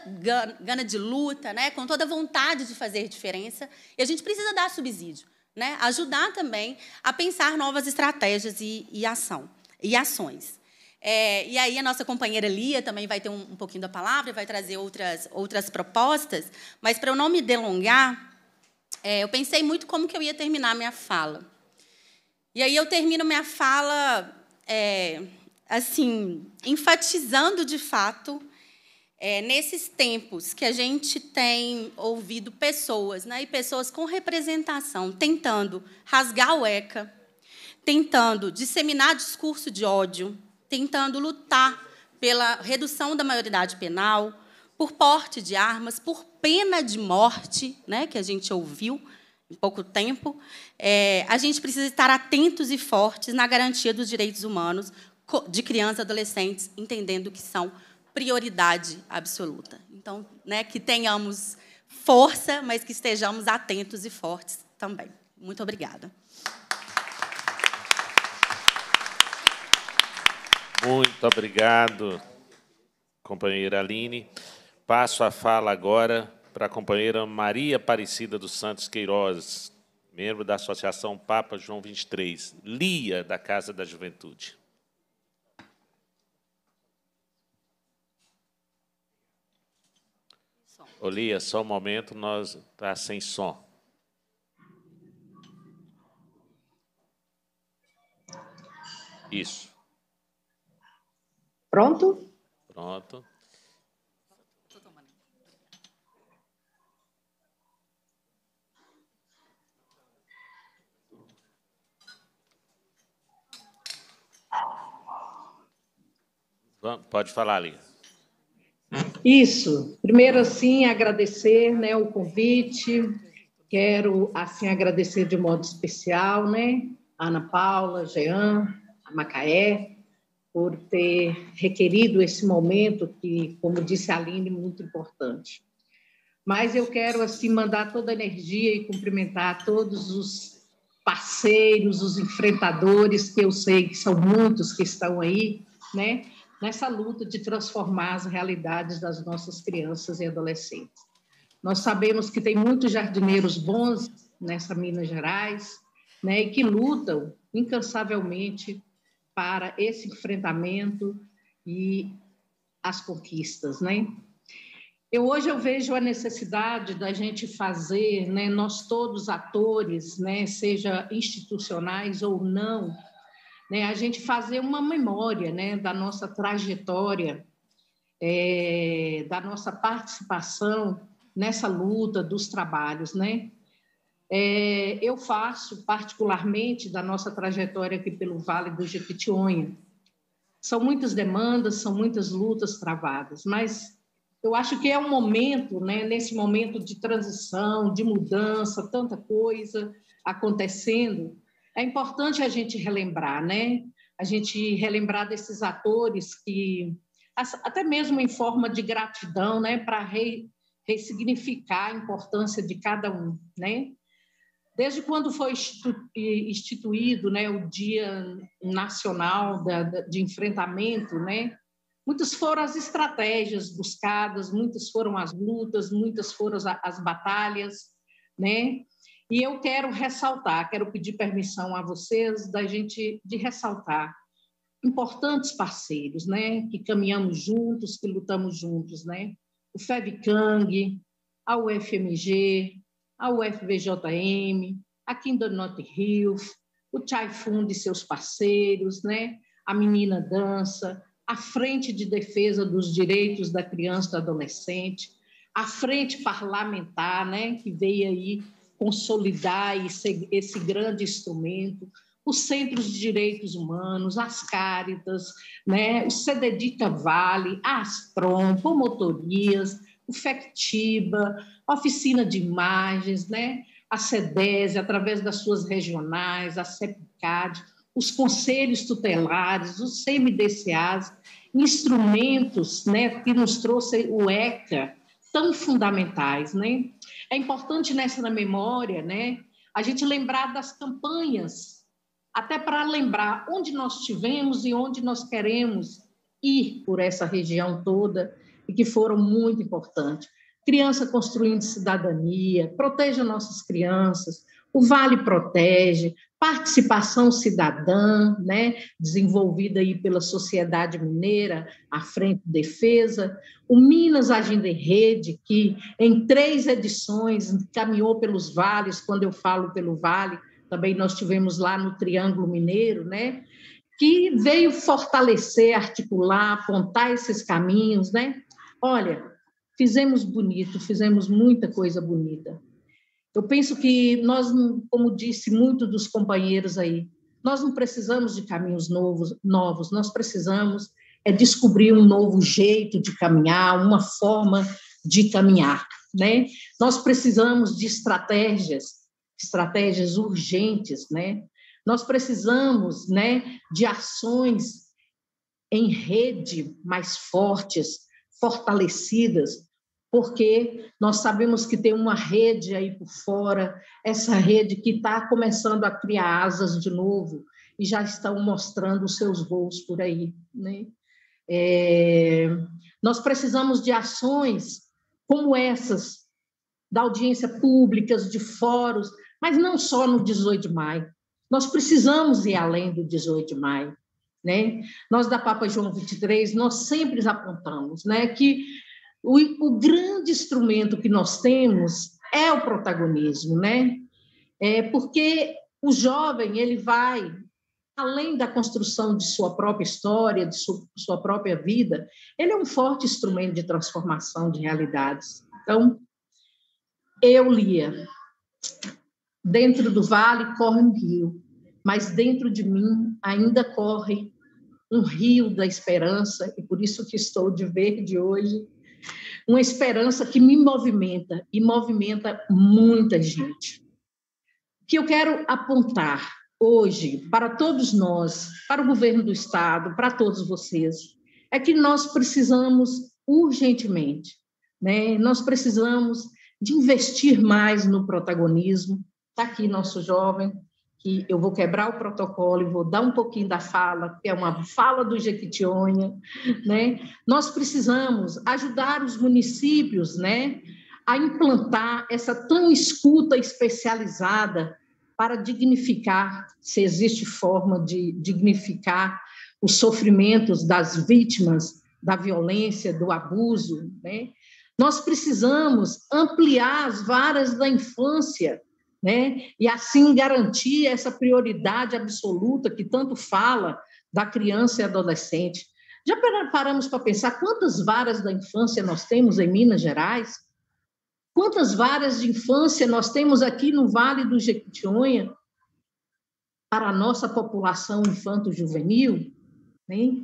gana de luta, né, com toda vontade de fazer diferença. E a gente precisa dar subsídio, né, ajudar também a pensar novas estratégias e, e ação e ações. É, e aí a nossa companheira Lia também vai ter um, um pouquinho da palavra, vai trazer outras outras propostas. Mas para eu não me delongar, é, eu pensei muito como que eu ia terminar minha fala. E aí eu termino minha fala é, assim, enfatizando de fato é, nesses tempos que a gente tem ouvido pessoas, né, e pessoas com representação, tentando rasgar o ECA, tentando disseminar discurso de ódio, tentando lutar pela redução da maioridade penal, por porte de armas, por pena de morte, né, que a gente ouviu em pouco tempo, é, a gente precisa estar atentos e fortes na garantia dos direitos humanos de crianças, adolescentes, entendendo que são prioridade absoluta. Então, né, que tenhamos força, mas que estejamos atentos e fortes também. Muito obrigada. Muito obrigado, companheira Aline. Passo a fala agora para a companheira Maria Aparecida dos Santos Queiroz, membro da Associação Papa João 23, Lia da Casa da Juventude. Olia, só um momento, nós está sem som. Isso. Pronto? Pronto. Pode falar, Lia. Isso. Primeiro, assim, agradecer né, o convite. Quero, assim, agradecer de modo especial, né, Ana Paula, Jean, a Macaé, por ter requerido esse momento que, como disse a Aline, muito importante. Mas eu quero, assim, mandar toda a energia e cumprimentar todos os parceiros, os enfrentadores, que eu sei que são muitos que estão aí, né? nessa luta de transformar as realidades das nossas crianças e adolescentes. Nós sabemos que tem muitos jardineiros bons nessa Minas Gerais, né, e que lutam incansavelmente para esse enfrentamento e as conquistas, né? Eu hoje eu vejo a necessidade da gente fazer, né, nós todos atores, né, seja institucionais ou não, né, a gente fazer uma memória né, da nossa trajetória, é, da nossa participação nessa luta dos trabalhos. Né? É, eu faço particularmente da nossa trajetória aqui pelo Vale do Jequitinhonha. São muitas demandas, são muitas lutas travadas, mas eu acho que é um momento, né, nesse momento de transição, de mudança, tanta coisa acontecendo, é importante a gente relembrar, né? A gente relembrar desses atores que, até mesmo em forma de gratidão, né? Para re, ressignificar a importância de cada um, né? Desde quando foi instituído né, o Dia Nacional de Enfrentamento, né, muitas foram as estratégias buscadas, muitas foram as lutas, muitas foram as batalhas, né? E eu quero ressaltar, quero pedir permissão a vocês da gente de ressaltar importantes parceiros, né, que caminhamos juntos, que lutamos juntos, né? O FEBCANG, a UFMG, a UFVJM, a Kinder Not Hilf, o Chai Fund e seus parceiros, né? A Menina Dança, a Frente de Defesa dos Direitos da Criança e do Adolescente, a Frente Parlamentar, né, que veio aí consolidar esse, esse grande instrumento, os Centros de Direitos Humanos, as Cáritas, né, o Cededita Vale, a Asprom, Promotorias, o FECTIBA, a Oficina de Imagens, né, a SEDES, através das suas regionais, a CEPCAD, os conselhos tutelares, os CMDCAs, instrumentos né, que nos trouxe o ECA, tão fundamentais, né? É importante nessa memória, né, a gente lembrar das campanhas, até para lembrar onde nós estivemos e onde nós queremos ir por essa região toda e que foram muito importantes. Criança construindo cidadania, proteja nossas crianças, o Vale Protege, participação cidadã, né, desenvolvida aí pela sociedade mineira, a Frente Defesa, o Minas Agenda em Rede, que em três edições caminhou pelos vales, quando eu falo pelo vale, também nós tivemos lá no Triângulo Mineiro, né, que veio fortalecer, articular, apontar esses caminhos, né? Olha, fizemos bonito, fizemos muita coisa bonita. Eu penso que nós, como disse muito dos companheiros aí, nós não precisamos de caminhos novos, novos. Nós precisamos é descobrir um novo jeito de caminhar, uma forma de caminhar, né? Nós precisamos de estratégias, estratégias urgentes, né? Nós precisamos, né, de ações em rede mais fortes, fortalecidas, porque nós sabemos que tem uma rede aí por fora, essa rede que está começando a criar asas de novo e já estão mostrando os seus voos por aí. Né? É... nós precisamos de ações como essas, da audiência públicas, de fóruns, mas não só no 18 de maio. Nós precisamos ir além do 18 de maio. Né? Nós da Papa João 23, nós sempre apontamos né, que o, o grande instrumento que nós temos é o protagonismo, né? É porque o jovem ele vai além da construção de sua própria história, de su, sua própria vida, ele é um forte instrumento de transformação de realidades. Então, eu lia, dentro do vale corre um rio, mas dentro de mim ainda corre um rio da esperança, e por isso que estou de verde hoje, uma esperança que me movimenta e movimenta muita gente. O que eu quero apontar hoje para todos nós, para o governo do Estado, para todos vocês, é que nós precisamos urgentemente, né? nós precisamos de investir mais no protagonismo. Está aqui nosso jovem, que eu vou quebrar o protocolo e vou dar um pouquinho da fala, que é uma fala do Jequitinhonha, né? Nós precisamos ajudar os municípios, né, a implantar essa tão escuta especializada para dignificar, se existe forma de dignificar os sofrimentos das vítimas da violência, do abuso, né? Nós precisamos ampliar as varas da infância, né? e assim garantir essa prioridade absoluta que tanto fala da criança e adolescente. Já paramos para pensar quantas varas da infância nós temos em Minas Gerais? Quantas varas de infância nós temos aqui no Vale do Jequitinhonha para a nossa população infanto-juvenil? Né?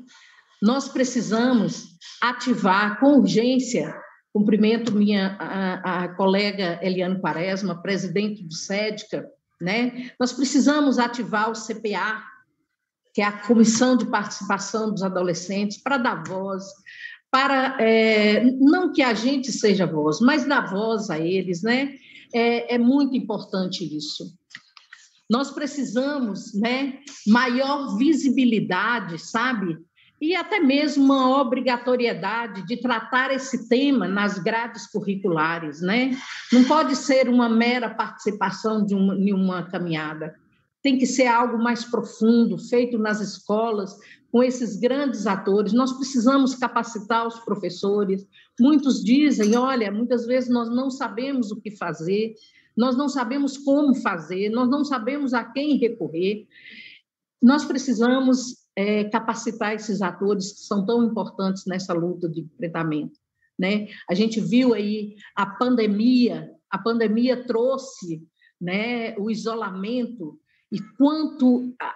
Nós precisamos ativar com urgência Cumprimento minha a, a colega Eliane Quaresma, presidente do SEDCA, né? Nós precisamos ativar o CPA, que é a Comissão de Participação dos Adolescentes, para dar voz, para é, não que a gente seja voz, mas dar voz a eles, né? É, é muito importante isso. Nós precisamos, né? Maior visibilidade, sabe? e até mesmo uma obrigatoriedade de tratar esse tema nas grades curriculares, né? Não pode ser uma mera participação de uma, de uma caminhada. Tem que ser algo mais profundo, feito nas escolas, com esses grandes atores. Nós precisamos capacitar os professores. Muitos dizem: olha, muitas vezes nós não sabemos o que fazer, nós não sabemos como fazer, nós não sabemos a quem recorrer. Nós precisamos é, capacitar esses atores que são tão importantes nessa luta de enfrentamento. Né? A gente viu aí a pandemia, a pandemia trouxe né, o isolamento e quanto ah,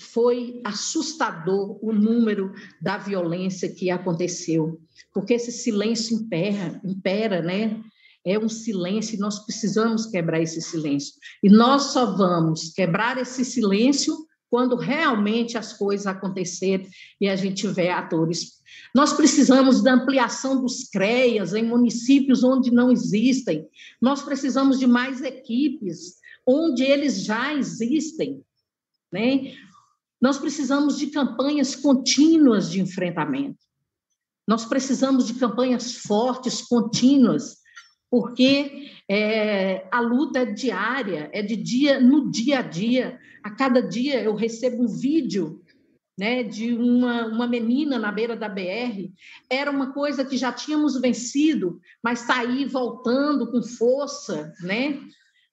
foi assustador o número da violência que aconteceu, porque esse silêncio impera, impera, né? É um silêncio e nós precisamos quebrar esse silêncio. E nós só vamos quebrar esse silêncio quando realmente as coisas acontecerem e a gente tiver atores. Nós precisamos da ampliação dos CREAS em municípios onde não existem. Nós precisamos de mais equipes onde eles já existem. Né? Nós precisamos de campanhas contínuas de enfrentamento. Nós precisamos de campanhas fortes, contínuas, porque é, a luta é diária, é de dia no dia a dia. A cada dia eu recebo um vídeo né, de uma, uma menina na beira da BR. Era uma coisa que já tínhamos vencido, mas está aí voltando com força. Né?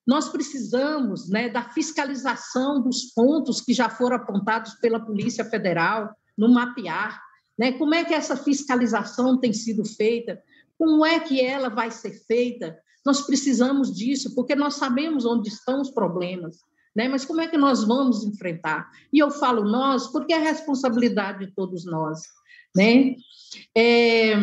Nós precisamos né, da fiscalização dos pontos que já foram apontados pela Polícia Federal no mapear. Né? Como é que essa fiscalização tem sido feita? Como é que ela vai ser feita? Nós precisamos disso, porque nós sabemos onde estão os problemas, né? mas como é que nós vamos enfrentar? E eu falo nós, porque é responsabilidade de todos nós. Né? É,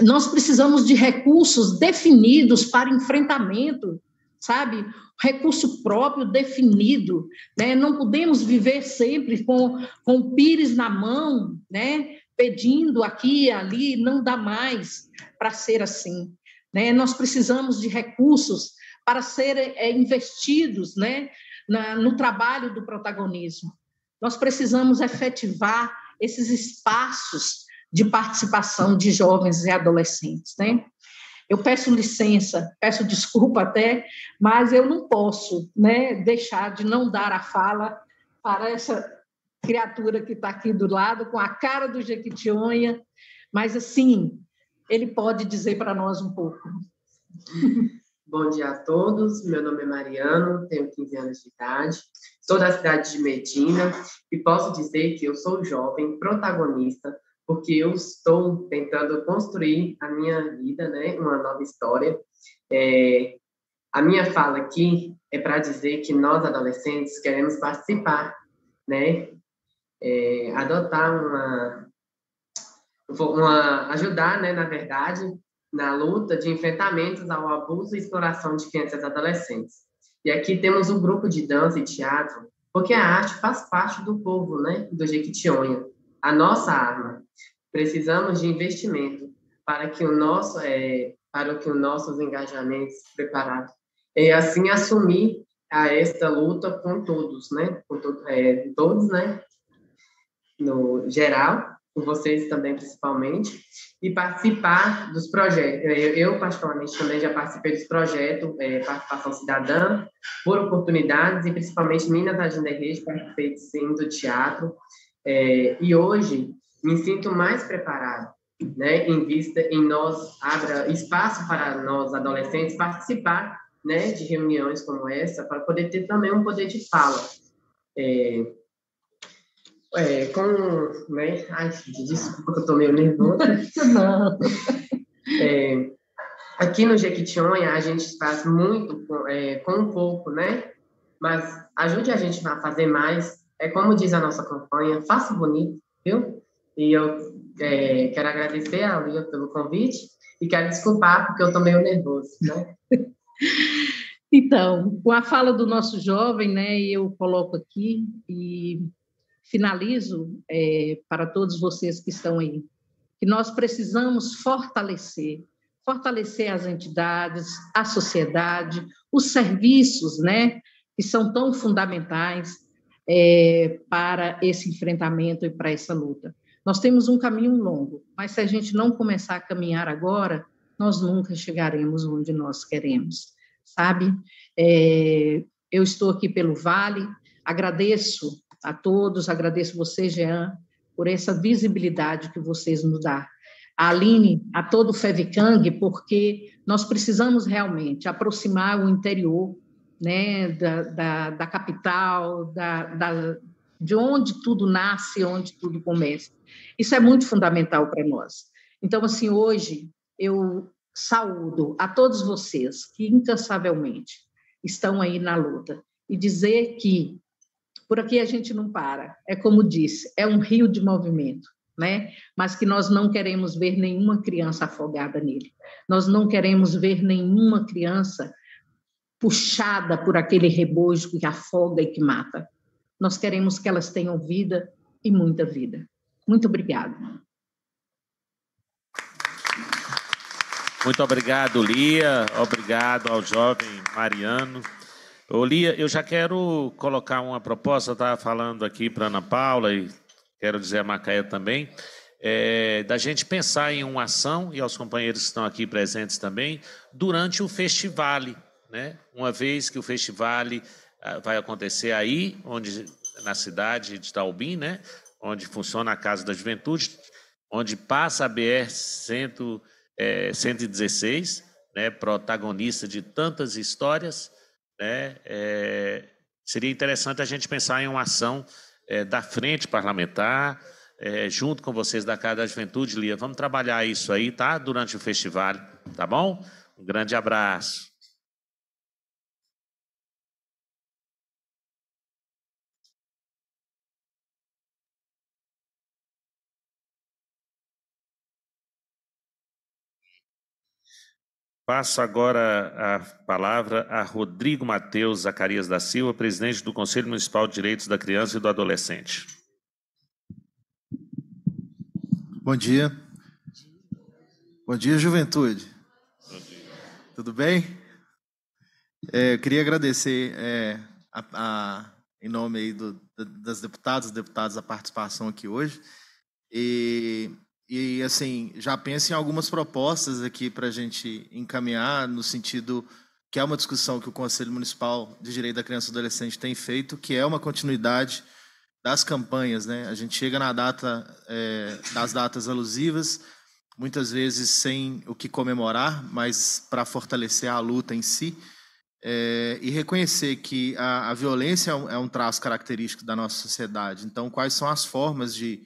nós precisamos de recursos definidos para enfrentamento, sabe? Recurso próprio definido, né? Não podemos viver sempre com, com o pires na mão, né? pedindo aqui e ali, não dá mais para ser assim. Né? Nós precisamos de recursos para serem é, investidos né? Na, no trabalho do protagonismo. Nós precisamos efetivar esses espaços de participação de jovens e adolescentes. Né? Eu peço licença, peço desculpa até, mas eu não posso né, deixar de não dar a fala para essa criatura que está aqui do lado, com a cara do Jequitinhonha, mas assim, ele pode dizer para nós um pouco. Bom dia a todos, meu nome é Mariano, tenho 15 anos de idade, sou da cidade de Medina e posso dizer que eu sou jovem, protagonista, porque eu estou tentando construir a minha vida, né, uma nova história. É, a minha fala aqui é para dizer que nós adolescentes queremos participar, né, é, adotar uma, uma ajudar, né, na verdade, na luta de enfrentamentos ao abuso e exploração de crianças e adolescentes. E aqui temos um grupo de dança e teatro, porque a arte faz parte do povo, né, do Jequitinhonha, a nossa arma. Precisamos de investimento para que o nosso é, para que os nossos engajamentos preparados e assim assumir a esta luta com todos, né, com to é, todos, né, no geral, com vocês também principalmente, e participar dos projetos. Eu, eu particularmente, também já participei dos projetos é, Participação Cidadã, por oportunidades, e principalmente Minas Agenda Rede, participei sim do teatro, é, e hoje me sinto mais preparado, né, em vista em nós, abra espaço para nós, adolescentes, participar né, de reuniões como essa, para poder ter também um poder de fala. É, é, com, né? Ai, desculpa que eu tô meio nervosa. Não. É, aqui no Jequitinhonha, a gente faz muito com, é, com um pouco, né? Mas ajude a gente a fazer mais. É como diz a nossa campanha, faça bonito, viu? E eu é, quero agradecer a Lia pelo convite e quero desculpar porque eu estou meio nervoso, né? Então, com a fala do nosso jovem, né, eu coloco aqui e finalizo é, para todos vocês que estão aí, que nós precisamos fortalecer, fortalecer as entidades, a sociedade, os serviços, né, que são tão fundamentais é, para esse enfrentamento e para essa luta. Nós temos um caminho longo, mas se a gente não começar a caminhar agora, nós nunca chegaremos onde nós queremos, sabe? É, eu estou aqui pelo Vale, agradeço a todos, agradeço você, Jean, por essa visibilidade que vocês nos dão. A Aline, a todo o FEVICANG, porque nós precisamos realmente aproximar o interior né, da, da, da capital, da, da, de onde tudo nasce, onde tudo começa. Isso é muito fundamental para nós. Então, assim, hoje eu saúdo a todos vocês que incansavelmente estão aí na luta e dizer que por aqui a gente não para. É como disse, é um rio de movimento. Né? Mas que nós não queremos ver nenhuma criança afogada nele. Nós não queremos ver nenhuma criança puxada por aquele rebojo que afoga e que mata. Nós queremos que elas tenham vida e muita vida. Muito obrigada. Muito obrigado, Lia. Obrigado ao jovem Mariano. Olia, eu já quero colocar uma proposta, estava falando aqui para Ana Paula e quero dizer a Macaé também, é, da gente pensar em uma ação, e aos companheiros que estão aqui presentes também, durante o festival, né? uma vez que o festival ah, vai acontecer aí, onde na cidade de Taubim, né? onde funciona a Casa da Juventude, onde passa a BR é, 116, né? protagonista de tantas histórias, né, é, seria interessante a gente pensar em uma ação é, da frente parlamentar, é, junto com vocês da Casa da Juventude, Lia. Vamos trabalhar isso aí, tá? Durante o festival, tá bom? Um grande abraço. Passo agora a palavra a Rodrigo Matheus Zacarias da Silva, presidente do Conselho Municipal de Direitos da Criança e do Adolescente. Bom dia. Bom dia, juventude. Bom dia. Tudo bem? É, eu queria agradecer, é, a, a, em nome do, das deputadas e deputados, a participação aqui hoje. E e, assim, já penso em algumas propostas aqui para a gente encaminhar, no sentido que é uma discussão que o Conselho Municipal de Direito da Criança e Adolescente tem feito, que é uma continuidade das campanhas. Né? A gente chega na data é, das datas alusivas, muitas vezes sem o que comemorar, mas para fortalecer a luta em si. É, e reconhecer que a, a violência é um, é um traço característico da nossa sociedade. Então, quais são as formas de,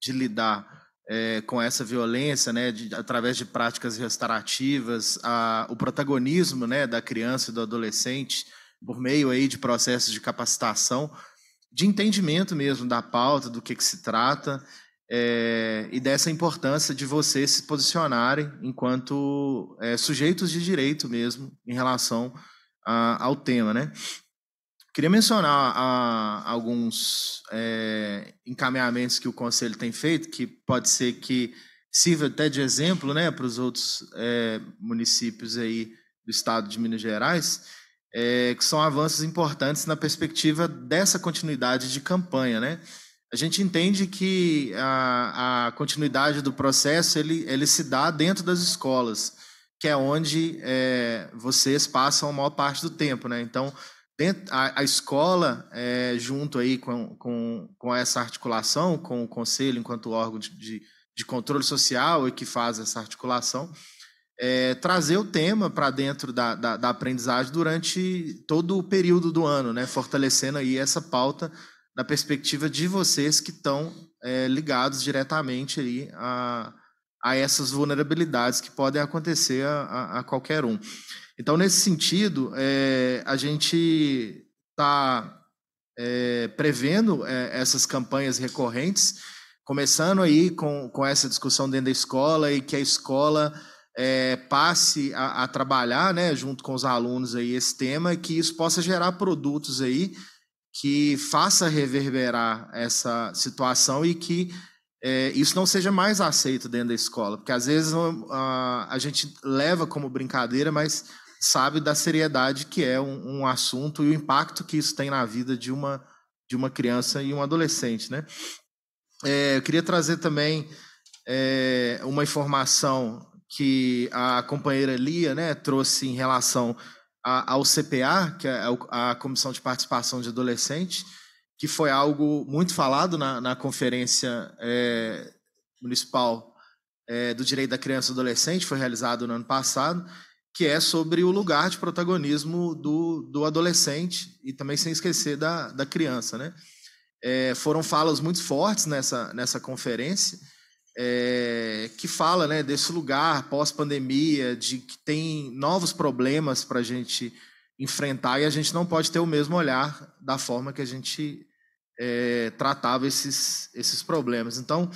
de lidar é, com essa violência, né, de, através de práticas restaurativas, a, o protagonismo né, da criança e do adolescente por meio aí de processos de capacitação, de entendimento mesmo da pauta, do que, que se trata é, e dessa importância de vocês se posicionarem enquanto é, sujeitos de direito mesmo em relação a, ao tema, né? Queria mencionar a, ah, alguns é, encaminhamentos que o Conselho tem feito, que pode ser que sirva até de exemplo né, para os outros é, municípios aí do estado de Minas Gerais, é, que são avanços importantes na perspectiva dessa continuidade de campanha. Né? A gente entende que a, a continuidade do processo ele, ele se dá dentro das escolas, que é onde vocês passam a maior parte do tempo. Né? Então, dentro, a, a escola, é, junto aí com, com, com essa articulação, com o conselho enquanto órgão de, de, de controle social e que faz essa articulação, é, trazer o tema para dentro da, da, da, aprendizagem durante todo o período do ano, né? fortalecendo aí essa pauta na perspectiva de vocês que estão é, ligados diretamente aí a, a essas vulnerabilidades que podem acontecer a, a, a qualquer um. Então, nesse sentido, é, a gente está é, prevendo é, essas campanhas recorrentes, começando aí com, com essa discussão dentro da escola e que a escola é, passe a, a, trabalhar, né, junto com os alunos aí esse tema, que isso possa gerar produtos aí que faça reverberar essa situação e que é, isso não seja mais aceito dentro da escola, porque às vezes a, a gente leva como brincadeira, mas sabe da seriedade que é um, um, assunto e o impacto que isso tem na vida de uma, de uma criança e um adolescente. Né? É, eu queria trazer também é, uma informação que a companheira Lia né, trouxe em relação a, ao CPA, que é a, Comissão de Participação de Adolescente, que foi algo muito falado na, na conferência é, municipal é, do direito da criança e adolescente, foi realizado no ano passado, que é sobre o lugar de protagonismo do, do adolescente e também sem esquecer da, da criança. Né? É, foram falas muito fortes nessa, nessa conferência, é, que fala né, desse lugar pós-pandemia, de que tem novos problemas para a gente enfrentar e a gente não pode ter o mesmo olhar da forma que a gente é, tratava esses, esses problemas. Então,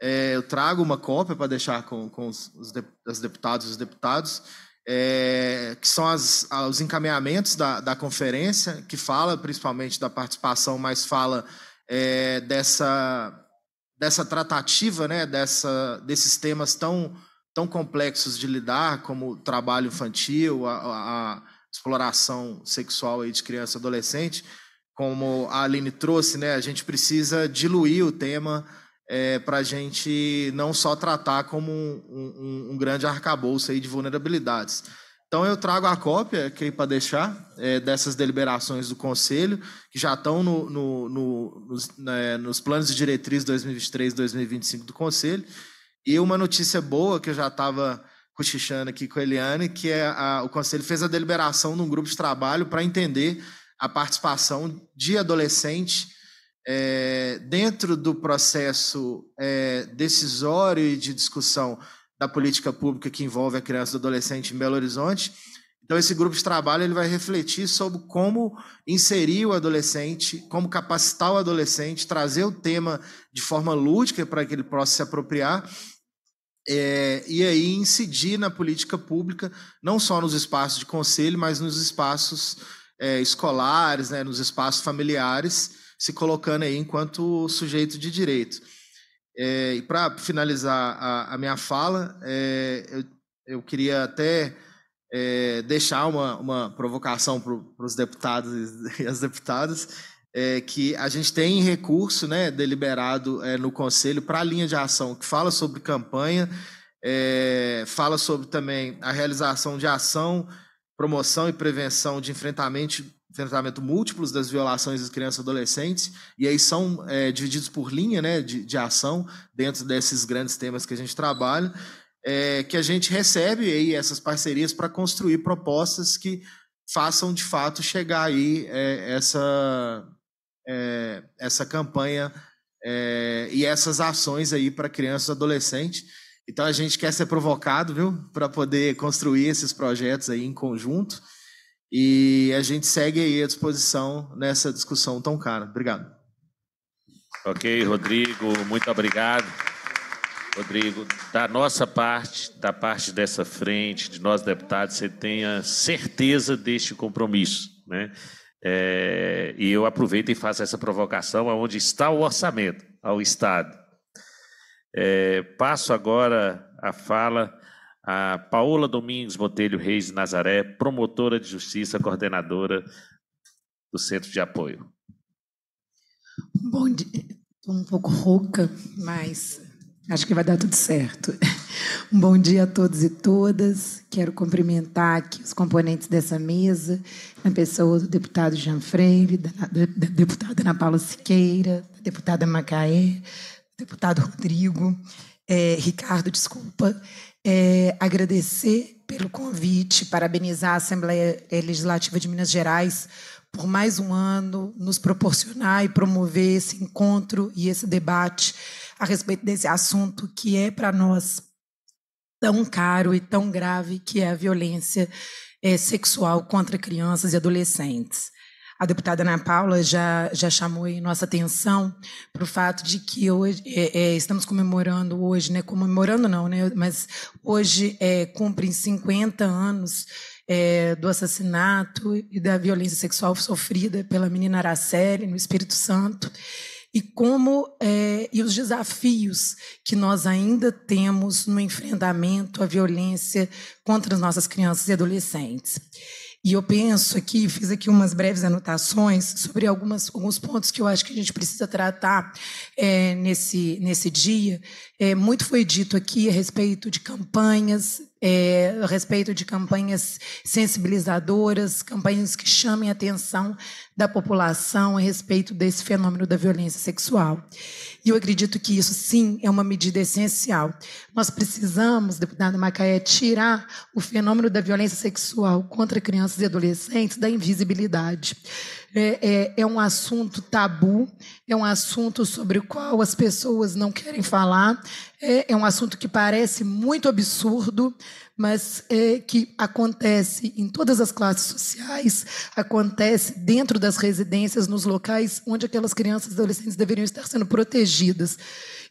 é, eu trago uma cópia para deixar com, com os, os de, as deputadas e os deputados é, que são as, os encaminhamentos da, da conferência, que fala principalmente da participação, mas fala é, dessa, dessa tratativa, né, dessa, desses temas tão, tão complexos de lidar, como o trabalho infantil, a, a exploração sexual aí de criança e adolescente. Como a Aline trouxe, né, a gente precisa diluir o tema é, para a gente não só tratar como um, um, um grande arcabouço aí de vulnerabilidades. Então, eu trago a cópia aqui é para deixar é, dessas deliberações do Conselho, que já estão no, no, no, nos, né, nos, planos de diretriz 2023 2025 do Conselho. E uma notícia boa que eu já estava cochichando aqui com a Eliane, que é a, o Conselho fez a deliberação num grupo de trabalho para entender a participação de adolescente é, dentro do processo é, decisório e de discussão da política pública que envolve a criança e o adolescente em Belo Horizonte. Então, esse grupo de trabalho ele vai refletir sobre como inserir o adolescente, como capacitar o adolescente, trazer o tema de forma lúdica para que ele possa se apropriar é, e aí incidir na política pública, não só nos espaços de conselho, mas nos espaços é, escolares, né, nos espaços familiares, se colocando aí enquanto sujeito de direito. É, e para finalizar a, a, minha fala, é, eu, eu, queria até é, deixar uma, uma provocação para os deputados e as deputadas, é, que a gente tem recurso né, deliberado é, no Conselho para a linha de ação que fala sobre campanha, é, fala sobre também a realização de ação, promoção e prevenção de enfrentamento enfrentamento múltiplos das violações das crianças e adolescentes, e aí são é, divididos por linha né, de, de ação dentro desses grandes temas que a gente trabalha, é, que a gente recebe aí essas parcerias para construir propostas que façam de fato chegar aí é, essa, é, essa campanha é, e essas ações aí para crianças e adolescentes. Então a gente quer ser provocado, viu, para poder construir esses projetos aí em conjunto. E a gente segue aí à disposição nessa discussão tão cara. Obrigado. Ok, Rodrigo, muito obrigado. Rodrigo, da nossa parte, da parte dessa frente, de nós deputados, você tenha certeza deste compromisso. Né? É, e eu aproveito e faço essa provocação aonde está o orçamento ao Estado. É, passo agora a fala a Paola Domingues Botelho Reis de Nazaré, promotora de justiça, coordenadora do Centro de Apoio. Bom dia. Estou um pouco rouca, mas acho que vai dar tudo certo. Um bom dia a todos e todas. Quero cumprimentar aqui os componentes dessa mesa, na pessoa do deputado Jean Freire, da, da, da deputada Ana Paula Siqueira, da deputada Macaé, deputado Rodrigo, é, Ricardo, desculpa, é, agradecer pelo convite, parabenizar a Assembleia Legislativa de Minas Gerais por mais um ano nos proporcionar e promover esse encontro e esse debate a respeito desse assunto que é para nós tão caro e tão grave que é a violência é, sexual contra crianças e adolescentes a deputada Ana Paula já, já chamou aí nossa atenção para o fato de que hoje é, é, estamos comemorando hoje, né? Comemorando não, né? Mas hoje é, cumprem 50 anos é, do assassinato e da violência sexual sofrida pela menina Araceli no Espírito Santo e como é, e os desafios que nós ainda temos no enfrentamento à violência contra as nossas crianças e adolescentes. E eu penso aqui, fiz aqui umas breves anotações sobre algumas, alguns pontos que eu acho que a gente precisa tratar é, nesse, nesse dia. É, muito foi dito aqui a respeito de campanhas, é, a respeito de campanhas sensibilizadoras, campanhas que chamem a atenção da população a respeito desse fenômeno da violência sexual. E eu acredito que isso, sim, é uma medida essencial. Nós precisamos, deputado Macaé, tirar o fenômeno da violência sexual contra crianças e adolescentes da invisibilidade é, é, é, um assunto tabu, é um assunto sobre o qual as pessoas não querem falar, é, é um assunto que parece muito absurdo, mas é, que acontece em todas as classes sociais, acontece dentro das residências, nos locais onde aquelas crianças e adolescentes deveriam estar sendo protegidas.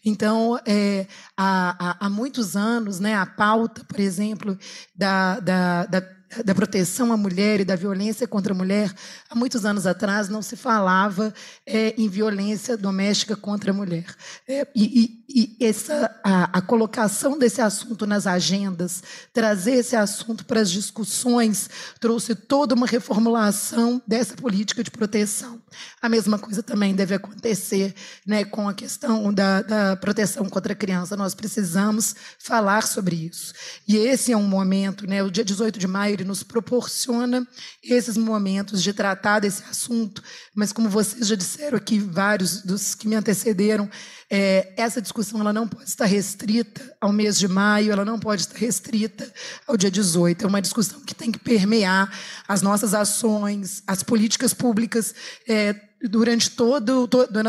Então, é, há, há, há, muitos anos, né, a pauta, por exemplo, da, da, da da proteção à mulher e da violência contra a mulher, há muitos anos atrás não se falava é, em violência doméstica contra a mulher. É, e, e, e essa, a, a, colocação desse assunto nas agendas, trazer esse assunto para as discussões, trouxe toda uma reformulação dessa política de proteção. A mesma coisa também deve acontecer né, com a questão da, da proteção contra a criança. Nós precisamos falar sobre isso. E esse é um momento, né, o dia 18 de maio, ele nos proporciona esses momentos de tratar desse assunto, mas como vocês já disseram aqui, vários dos que me antecederam, é, essa discussão ela não pode estar restrita ao mês de maio, ela não pode estar restrita ao dia 18. É uma discussão que tem que permear as nossas ações, as políticas públicas é, durante todo,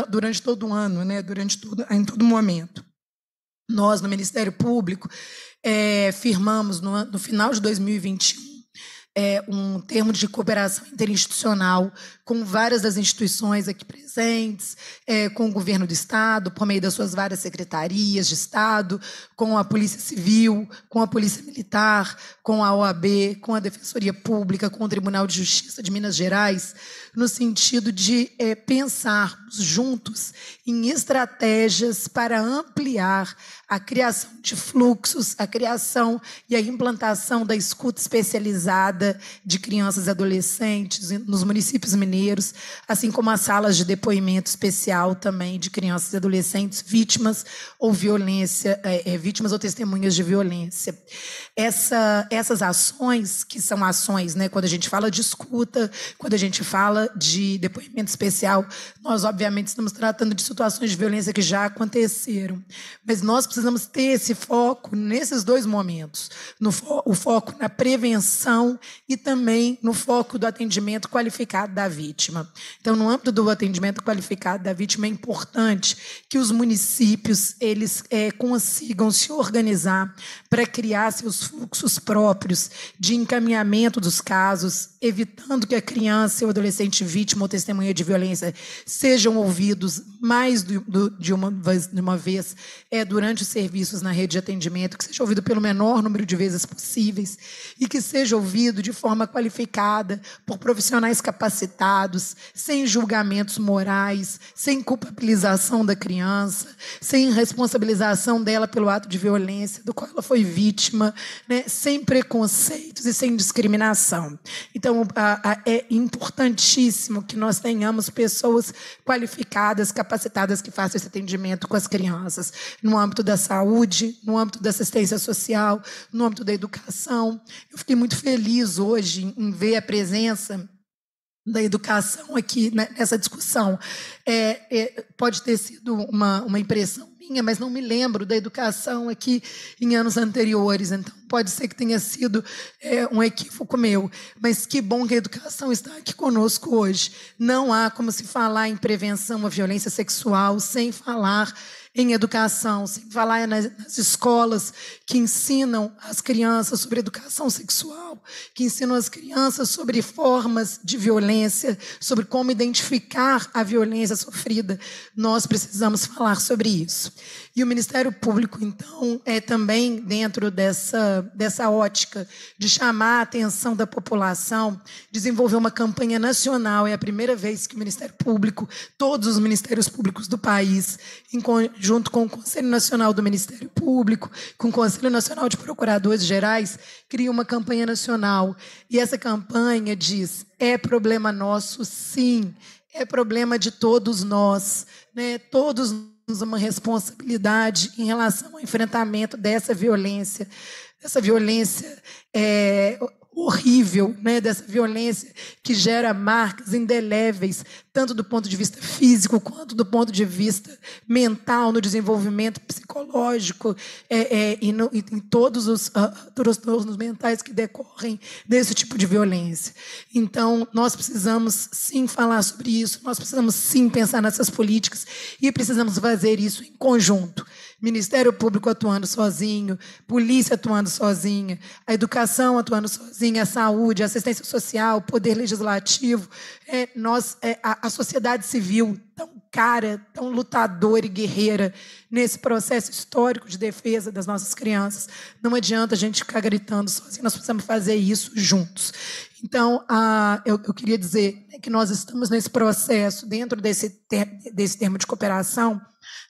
durante todo o ano, né? durante todo, em todo momento. Nós, no Ministério Público, é, firmamos no, no final de 2021 é, um termo de cooperação interinstitucional com várias das instituições aqui presentes, é, com o governo do Estado, por meio das suas várias secretarias de Estado, com a Polícia Civil, com a Polícia Militar, com a OAB, com a Defensoria Pública, com o Tribunal de Justiça de Minas Gerais, no sentido de é, pensarmos juntos em estratégias para ampliar a criação de fluxos, a criação e a implantação da escuta especializada de crianças e adolescentes nos municípios mineiros, assim como as salas de depoimento especial também de crianças e adolescentes vítimas ou violência, é, é, vítimas ou testemunhas de violência. Essa, essas ações, que são ações, né, quando a gente fala de escuta, quando a gente fala fala de depoimento especial, nós obviamente estamos tratando de situações de violência que já aconteceram. Mas nós precisamos ter esse foco nesses dois momentos: no fo o foco na prevenção e também no foco do atendimento qualificado da vítima. Então, no âmbito do atendimento qualificado da vítima, é importante que os municípios eles é, consigam se organizar para criar seus fluxos próprios de encaminhamento dos casos, evitando que a criança ou adolescente vítima ou testemunha de violência sejam ouvidos mais do, do, de, uma, de uma vez é, durante os serviços na rede de atendimento, que seja ouvido pelo menor número de vezes possíveis e que seja ouvido de forma qualificada, por profissionais capacitados, sem julgamentos morais, sem culpabilização da criança, sem responsabilização dela pelo ato de violência do qual ela foi vítima, né, sem preconceitos e sem discriminação. Então, a, a, é importante importantíssimo que nós tenhamos pessoas qualificadas, capacitadas que façam esse atendimento com as crianças, no âmbito da saúde, no âmbito da assistência social, no âmbito da educação. Eu fiquei muito feliz hoje em ver a presença da educação aqui né, nessa discussão. É, é, pode ter sido uma, uma impressão minha, mas não me lembro da educação aqui em anos anteriores. Então, pode ser que tenha sido é, um equívoco meu. Mas que bom que a educação está aqui conosco hoje. Não há como se falar em prevenção à violência sexual sem falar em educação, sem falar nas escolas que ensinam as crianças sobre educação sexual, que ensinam as crianças sobre formas de violência, sobre como identificar a violência sofrida. Nós precisamos falar sobre isso. E o Ministério Público, então, é também dentro dessa, dessa ótica de chamar a atenção da população, desenvolver uma campanha nacional. É a primeira vez que o Ministério Público, todos os ministérios públicos do país, em conjunto com o Conselho Nacional do Ministério Público, com o Conselho Nacional de Procuradores Gerais, cria uma campanha nacional. E essa campanha diz: é problema nosso, sim, é problema de todos nós, né? Todos nós temos uma responsabilidade em relação ao enfrentamento dessa violência, dessa violência é, horrível, né, dessa violência que gera marcas indeléveis, tanto do ponto de vista físico quanto do ponto de vista mental, no desenvolvimento psicológico é, é, e, no, e, em todos os ah, ah, transtornos uh, mentais que decorrem desse tipo de violência. Então, nós precisamos sim falar sobre isso, nós precisamos sim pensar nessas políticas e precisamos fazer isso em conjunto. Ministério Público atuando sozinho, polícia atuando sozinha, a educação atuando sozinha, a saúde, a assistência social, poder legislativo, é, nós, é, a, a sociedade civil tão cara, tão lutadora e guerreira nesse processo histórico de defesa das nossas crianças. Não adianta a gente ficar gritando sozinho, nós precisamos fazer isso juntos. Então, ah, eu, eu, queria dizer que nós estamos nesse processo, dentro desse, ter, desse termo de cooperação,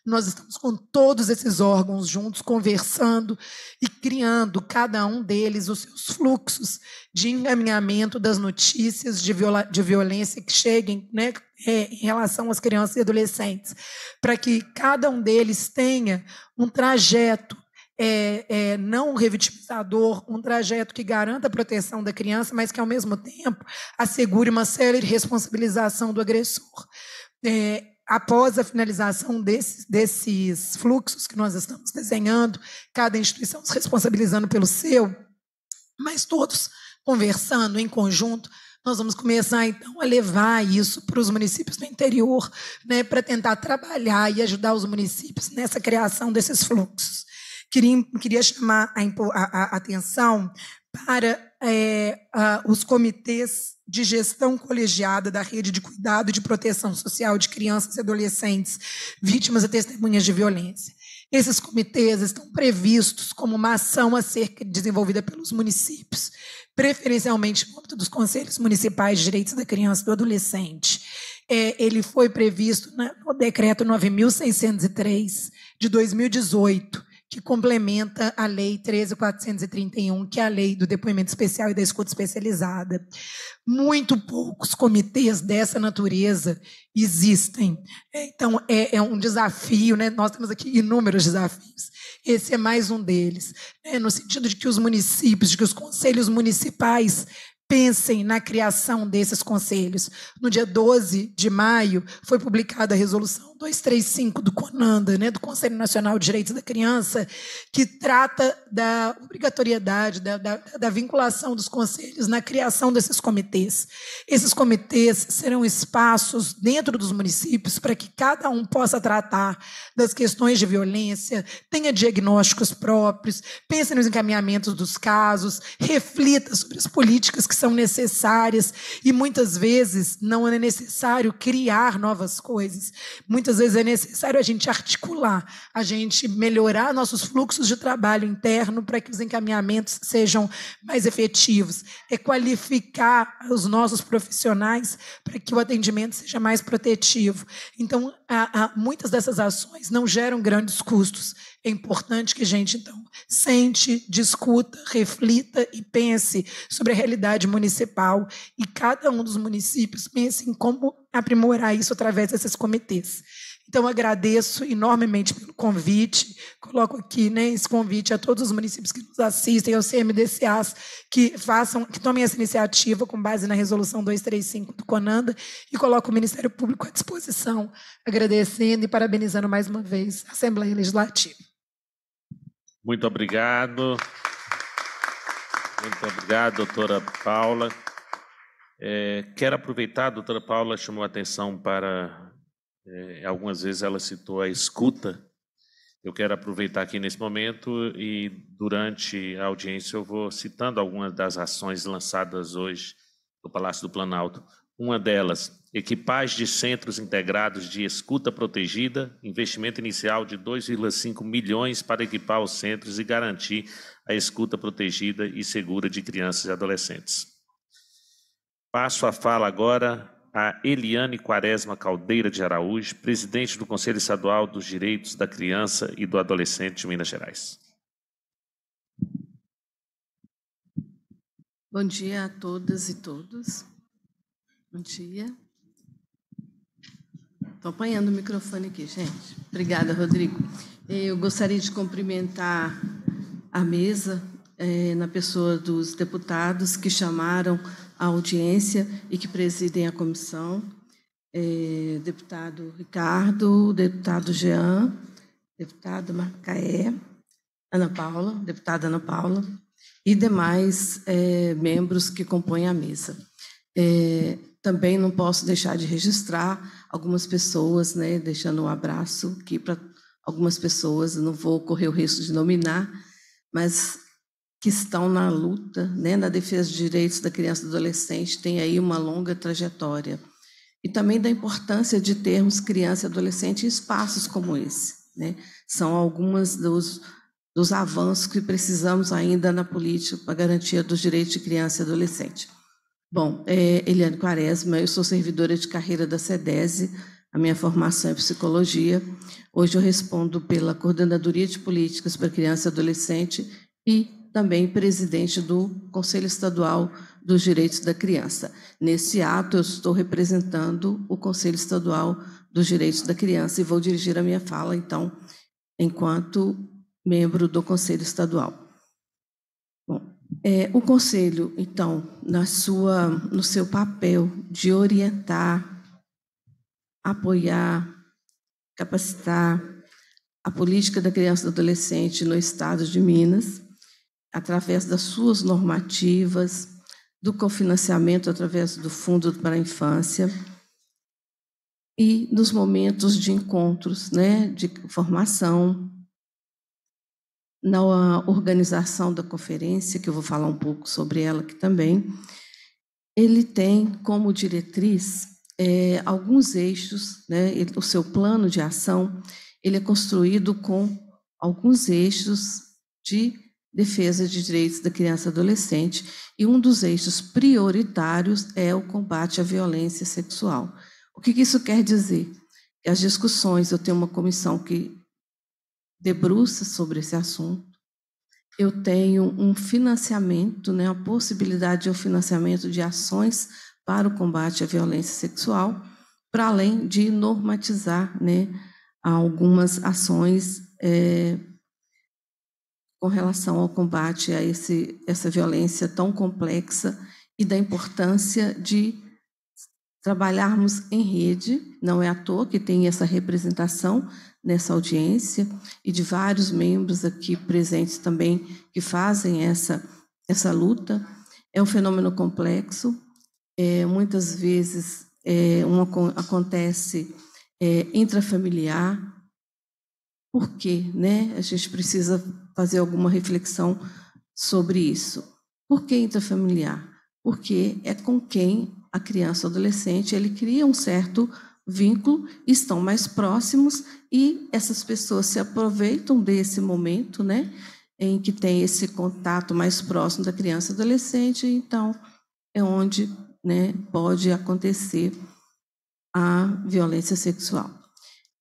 nós estamos com todos esses órgãos juntos, conversando e criando, cada um deles, os seus fluxos de encaminhamento das notícias de, viola, de violência que cheguem né, é, em relação às crianças e adolescentes, para que cada um deles tenha um trajeto é, é, não revitimizador, um trajeto que garanta a proteção da criança, mas que, ao mesmo tempo, assegure uma célere responsabilização do agressor. É, após a finalização desses, desses fluxos que nós estamos desenhando, cada instituição se responsabilizando pelo seu, mas todos conversando em conjunto nós vamos começar então a levar isso para os municípios do interior, né, para tentar trabalhar e ajudar os municípios nessa criação desses fluxos queria, queria chamar a, a, a atenção para é, a, os comitês de gestão colegiada da rede de cuidado e de proteção social de crianças e adolescentes vítimas e testemunhas de violência. Esses comitês estão previstos como uma ação a ser desenvolvida pelos municípios, preferencialmente no âmbito dos conselhos municipais de direitos da criança e do adolescente. É, ele foi previsto no decreto 9.603 de 2018, que complementa a Lei 13.431, que é a lei do depoimento especial e da escuta especializada. Muito poucos comitês dessa natureza existem. É, então, é, é um desafio, né? nós temos aqui inúmeros desafios. Esse é mais um deles, né? no sentido de que os municípios, de que os conselhos municipais pensem na criação desses conselhos. No dia 12 de maio, foi publicada a resolução 235 do CONANDA, né, do Conselho Nacional de Direitos da Criança, que trata da obrigatoriedade, da, da, da vinculação dos conselhos na criação desses comitês. Esses comitês serão espaços dentro dos municípios para que cada um possa tratar das questões de violência, tenha diagnósticos próprios, pense nos encaminhamentos dos casos, reflita sobre as políticas que são necessárias e muitas vezes não é necessário criar novas coisas. Muitas muitas vezes é necessário a gente articular, a gente melhorar nossos fluxos de trabalho interno para que os encaminhamentos sejam mais efetivos, é qualificar os nossos profissionais para que o atendimento seja mais protetivo. Então, há, há, muitas dessas ações não geram grandes custos, é importante que a gente, então, sente, discuta, reflita e pense sobre a realidade municipal e cada um dos municípios pense em como aprimorar isso através desses comitês. Então, agradeço enormemente pelo convite. Coloco aqui né, esse convite a todos os municípios que nos assistem, aos CMDCAs, que façam, que tomem essa iniciativa com base na resolução 235 do Conanda e coloco o Ministério Público à disposição, agradecendo e parabenizando mais uma vez a Assembleia Legislativa. Muito obrigado. Muito obrigado, doutora Paula. É, quero aproveitar, a doutora Paula chamou a atenção para. É, algumas vezes ela citou a escuta. Eu quero aproveitar aqui nesse momento e, durante a audiência, eu vou citando algumas das ações lançadas hoje no Palácio do Planalto. Uma delas, equipais de centros integrados de escuta protegida, investimento inicial de 2,5 milhões para equipar os centros e garantir a escuta protegida e segura de crianças e adolescentes. Passo a fala agora a Eliane Quaresma Caldeira de Araújo, presidente do Conselho Estadual dos Direitos da Criança e do Adolescente de Minas Gerais. Bom dia a todas e todos. Bom dia. Estou apanhando o microfone aqui, gente. Obrigada, Rodrigo. Eh, eu gostaria de cumprimentar a mesa eh, na pessoa dos deputados que chamaram a audiência e que presidem a comissão. Eh, deputado Ricardo, deputado Jean, deputada Macaé, Ana Paula, deputada Ana Paula, e demais membros que compõem a mesa. também não posso deixar de registrar algumas pessoas, né, deixando um abraço aqui para algumas pessoas, não vou correr o risco de nominar, mas que estão na luta, né, na defesa dos direitos da criança e do adolescente, tem aí uma longa trajetória. E também da importância de termos criança e adolescente em espaços como esse. Né? São algumas dos, dos avanços que precisamos ainda na política para garantia dos direitos de criança e adolescente. Bom, é, Eliane Quaresma, eu sou servidora de carreira da SEDESE, a minha formação é psicologia. Hoje eu respondo pela Coordenadoria de Políticas para Criança e Adolescente e também presidente do Conselho Estadual dos Direitos da Criança. Nesse ato, eu estou representando o Conselho Estadual dos Direitos da Criança e vou dirigir a minha fala, então, enquanto membro do Conselho Estadual. É, o conselho, então, na sua, no seu papel de orientar, apoiar, capacitar a política da criança e do adolescente no estado de Minas, através das suas normativas, do cofinanciamento através do Fundo para a Infância e nos momentos de encontros, né, de formação, na organização da conferência, que eu vou falar um pouco sobre ela aqui também, ele tem como diretriz é, alguns eixos, né? o seu plano de ação ele é construído com alguns eixos de defesa de direitos da criança e adolescente, e um dos eixos prioritários é o combate à violência sexual. O que, que isso quer dizer? as discussões, eu tenho uma comissão que debruça sobre esse assunto. Eu tenho um financiamento, né, a possibilidade de um financiamento de ações para o combate à violência sexual, para além de normatizar né, algumas ações é, com relação ao combate a esse, essa violência tão complexa e da importância de trabalharmos em rede. Não é à toa que tem essa representação nessa audiência e de vários membros aqui presentes também que fazem essa, essa luta. É um fenômeno complexo, é, muitas vezes é, um, acontece é, intrafamiliar. Por quê? Né? A gente precisa fazer alguma reflexão sobre isso. Por que intrafamiliar? Porque é com quem a criança ou adolescente ele cria um certo vínculo estão mais próximos e essas pessoas se aproveitam desse momento, né, em que tem esse contato mais próximo da criança e adolescente, então é onde, né, pode acontecer a violência sexual.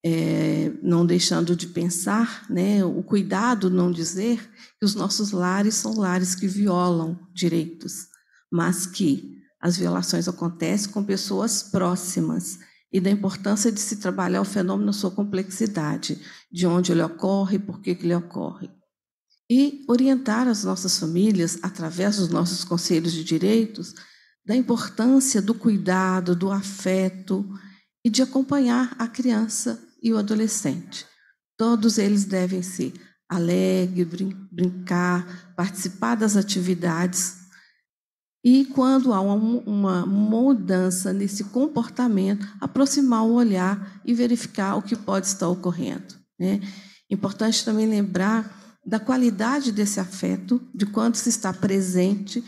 É, não deixando de pensar, né, o cuidado não dizer que os nossos lares são lares que violam direitos, mas que as violações acontecem com pessoas próximas, e da importância de se trabalhar o fenômeno na sua complexidade, de onde ele ocorre, por que ele ocorre. E orientar as nossas famílias, através dos nossos conselhos de direitos, da importância do cuidado, do afeto e de acompanhar a criança e o adolescente. Todos eles devem ser alegre, brin brincar, participar das atividades e quando há uma mudança nesse comportamento, aproximar o olhar e verificar o que pode estar ocorrendo. Né? Importante também lembrar da qualidade desse afeto, de quanto se está presente.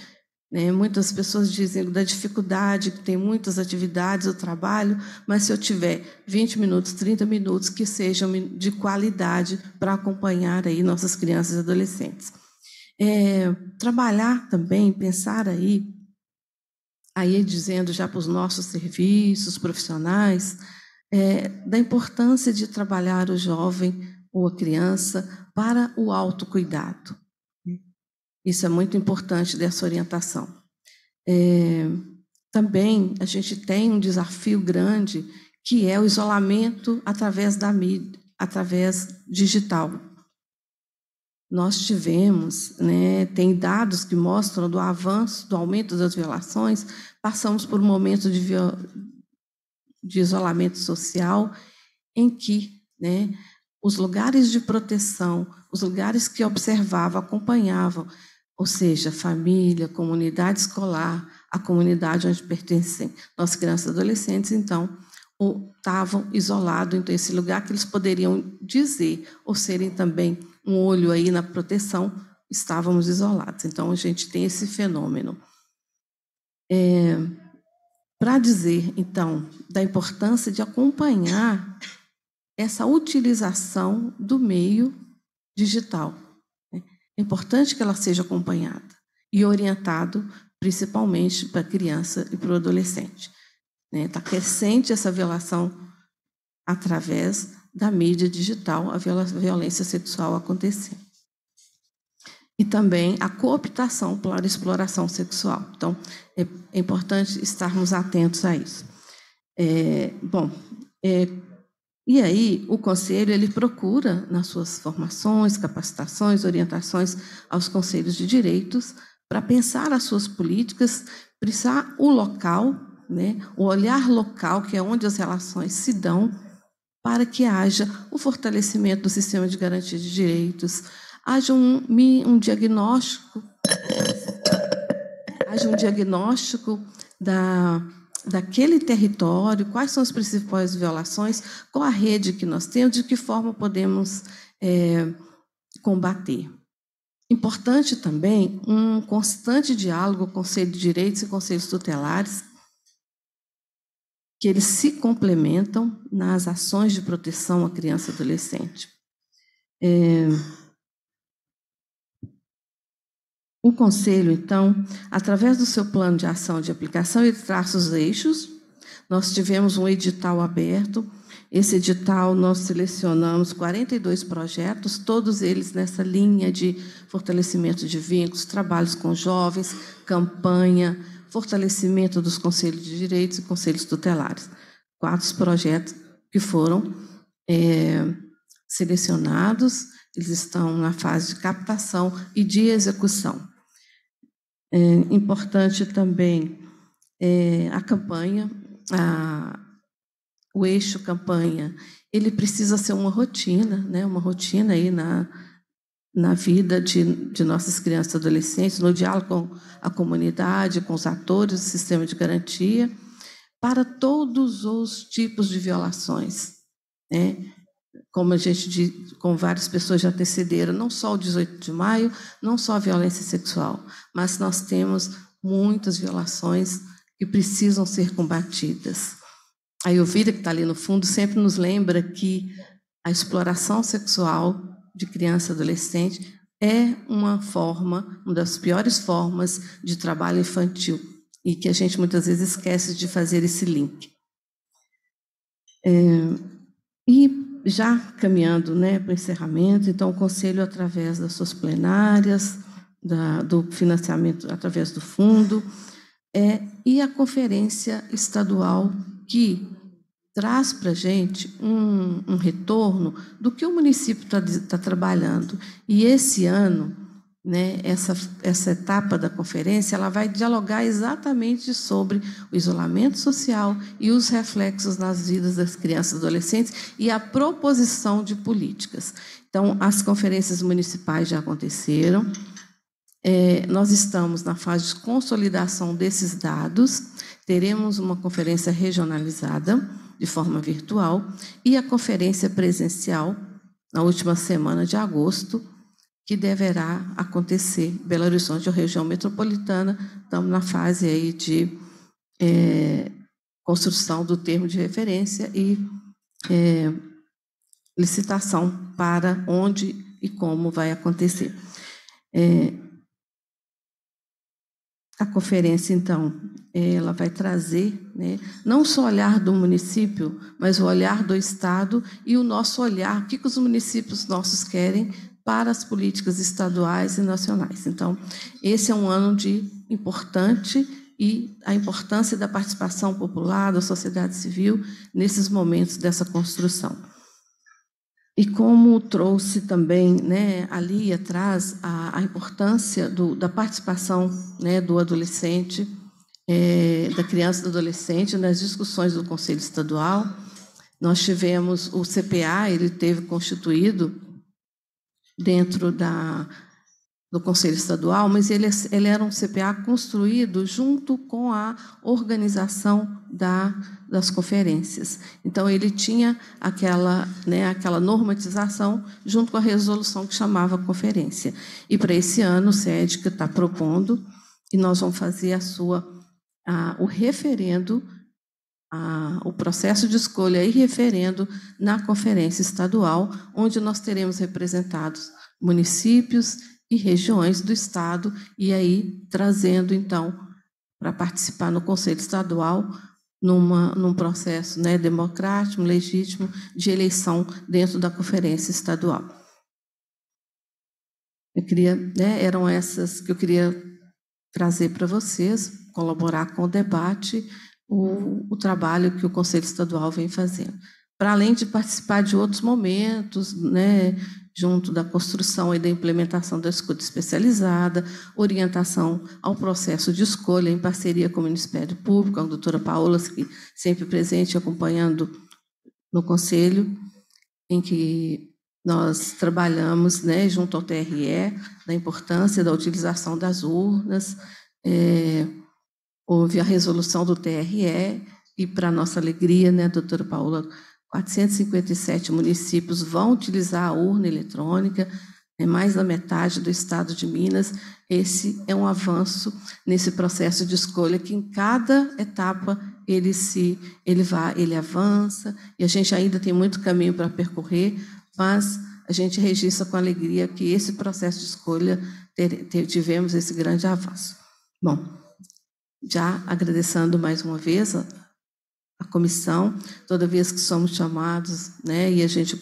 Né? Muitas pessoas dizem da dificuldade, que tem muitas atividades, o trabalho, mas se eu tiver 20 minutos, 30 minutos, que sejam de qualidade para acompanhar aí nossas crianças e adolescentes. É, trabalhar também, pensar aí, aí dizendo já para os nossos serviços profissionais, é, da importância de trabalhar o jovem ou a criança para o autocuidado. Né? Isso é muito importante dessa orientação. É, também a gente tem um desafio grande que é o isolamento através da mídia, através digital nós tivemos, né, tem dados que mostram do avanço, do aumento das violações, passamos por um momento de, de isolamento social em que né, os lugares de proteção, os lugares que observavam, acompanhavam, ou seja, família, comunidade escolar, a comunidade onde pertencem nossas crianças e adolescentes, então, estavam isolados, então, esse lugar que eles poderiam dizer ou serem também um olho aí na proteção, estávamos isolados. Então, a gente tem esse fenômeno. É, Para dizer, então, da importância de acompanhar essa utilização do meio digital. Né? É importante que ela seja acompanhada e orientado principalmente para a criança e para o adolescente. Está né? crescente essa violação através da mídia digital a violência sexual acontecer. E também a cooptação para a exploração sexual. Então, é, é importante estarmos atentos a isso. É, bom, é, e aí o conselho ele procura nas suas formações, capacitações, orientações aos conselhos de direitos para pensar as suas políticas, pensar o local, né, o olhar local que é onde as relações se dão para que haja o fortalecimento do sistema de garantia de direitos, haja um, um diagnóstico, haja um diagnóstico da daquele território, quais são as principais violações, qual a rede que nós temos, de que forma podemos é, combater. Importante também um constante diálogo com o Conselho de Direitos e Conselhos Tutelares que eles se complementam nas ações de proteção à criança e adolescente. É... O Conselho, então, através do seu plano de ação de aplicação e traça os eixos, nós tivemos um edital aberto. Esse edital nós selecionamos 42 projetos, todos eles nessa linha de fortalecimento de vínculos, trabalhos com jovens, campanha, fortalecimento dos conselhos de direitos e conselhos tutelares. Quatro projetos que foram é, selecionados, eles estão na fase de captação e de execução. É importante também é, a campanha, a, o eixo campanha, ele precisa ser uma rotina, né, uma rotina aí na, na vida de, de nossas crianças e adolescentes, no diálogo com a comunidade, com os atores do sistema de garantia, para todos os tipos de violações. Né? Como a gente com várias pessoas já antecederam, não só o 18 de maio, não só a violência sexual, mas nós temos muitas violações que precisam ser combatidas. A Elvira, que está ali no fundo, sempre nos lembra que a exploração sexual de criança e adolescente é uma forma, uma das piores formas de trabalho infantil e que a gente muitas vezes esquece de fazer esse link. É, e já caminhando né, para o encerramento, então o conselho através das suas plenárias, da, do financiamento através do fundo, é, e a conferência estadual que traz para a gente um, um, retorno do que o município está tá trabalhando. E esse ano, né, essa, essa etapa da conferência, ela vai dialogar exatamente sobre o isolamento social e os reflexos nas vidas das crianças e adolescentes e a proposição de políticas. Então, as conferências municipais já aconteceram. É, nós estamos na fase de consolidação desses dados. Teremos uma conferência regionalizada de forma virtual, e a conferência presencial na última semana de agosto, que deverá acontecer Belo Horizonte ou região metropolitana. Estamos na fase aí de é, construção do termo de referência e é, licitação para onde e como vai acontecer. É, a conferência, então, ela vai trazer né, não só o olhar do município, mas o olhar do Estado e o nosso olhar, o que, os municípios nossos querem para as políticas estaduais e nacionais. Então, esse é um ano de importante e a importância da participação popular, da sociedade civil, nesses momentos dessa construção. E como trouxe também né, ali atrás a, a importância do, da participação né, do adolescente, é, da criança e do adolescente nas discussões do Conselho Estadual, nós tivemos o CPA, ele teve constituído dentro da, do Conselho Estadual, mas ele, ele era um CPA construído junto com a organização da, das conferências. Então, ele tinha aquela, né, aquela normatização junto com a resolução que chamava conferência. E para esse ano, o CEDCA está propondo, e nós vamos fazer a sua, a, o referendo, a, o processo de escolha e referendo na conferência estadual, onde nós teremos representados municípios, e regiões do Estado, e aí trazendo, então, para participar no Conselho Estadual, numa, num processo né, democrático, legítimo, de eleição dentro da Conferência Estadual. Eu queria, né, eram essas que eu queria trazer para vocês, colaborar com o debate, o, o trabalho que o Conselho Estadual vem fazendo para além de participar de outros momentos, né, junto da construção e da implementação da escuta especializada, orientação ao processo de escolha em parceria com o Ministério Público, a doutora Paola, que sempre presente acompanhando no Conselho, em que nós trabalhamos né, junto ao TRE, da importância da utilização das urnas. É, houve a resolução do TRE e, para nossa alegria, né, a doutora Paula 457 municípios vão utilizar a urna eletrônica, é mais da metade do estado de Minas. Esse é um avanço nesse processo de escolha que em cada etapa ele se ele vai, ele avança, e a gente ainda tem muito caminho para percorrer, mas a gente registra com alegria que esse processo de escolha ter, ter, tivemos esse grande avanço. Bom, já agradecendo mais uma vez a comissão, toda vez que somos chamados, né, e a gente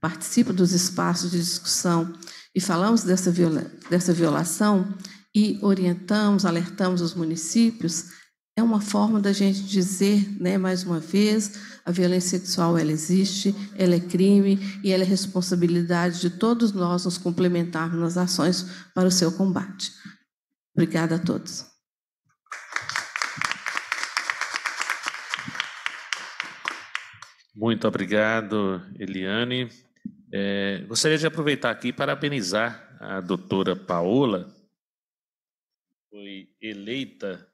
participa dos espaços de discussão e falamos dessa, viola, dessa violação e orientamos, alertamos os municípios, é uma forma da gente dizer, né, mais uma vez, a violência sexual ela existe, ela é crime e ela é responsabilidade de todos nós nos complementarmos nas ações para o seu combate. Obrigada a todos. Muito obrigado, Eliane. É, gostaria de aproveitar aqui para parabenizar a doutora Paola, foi eleita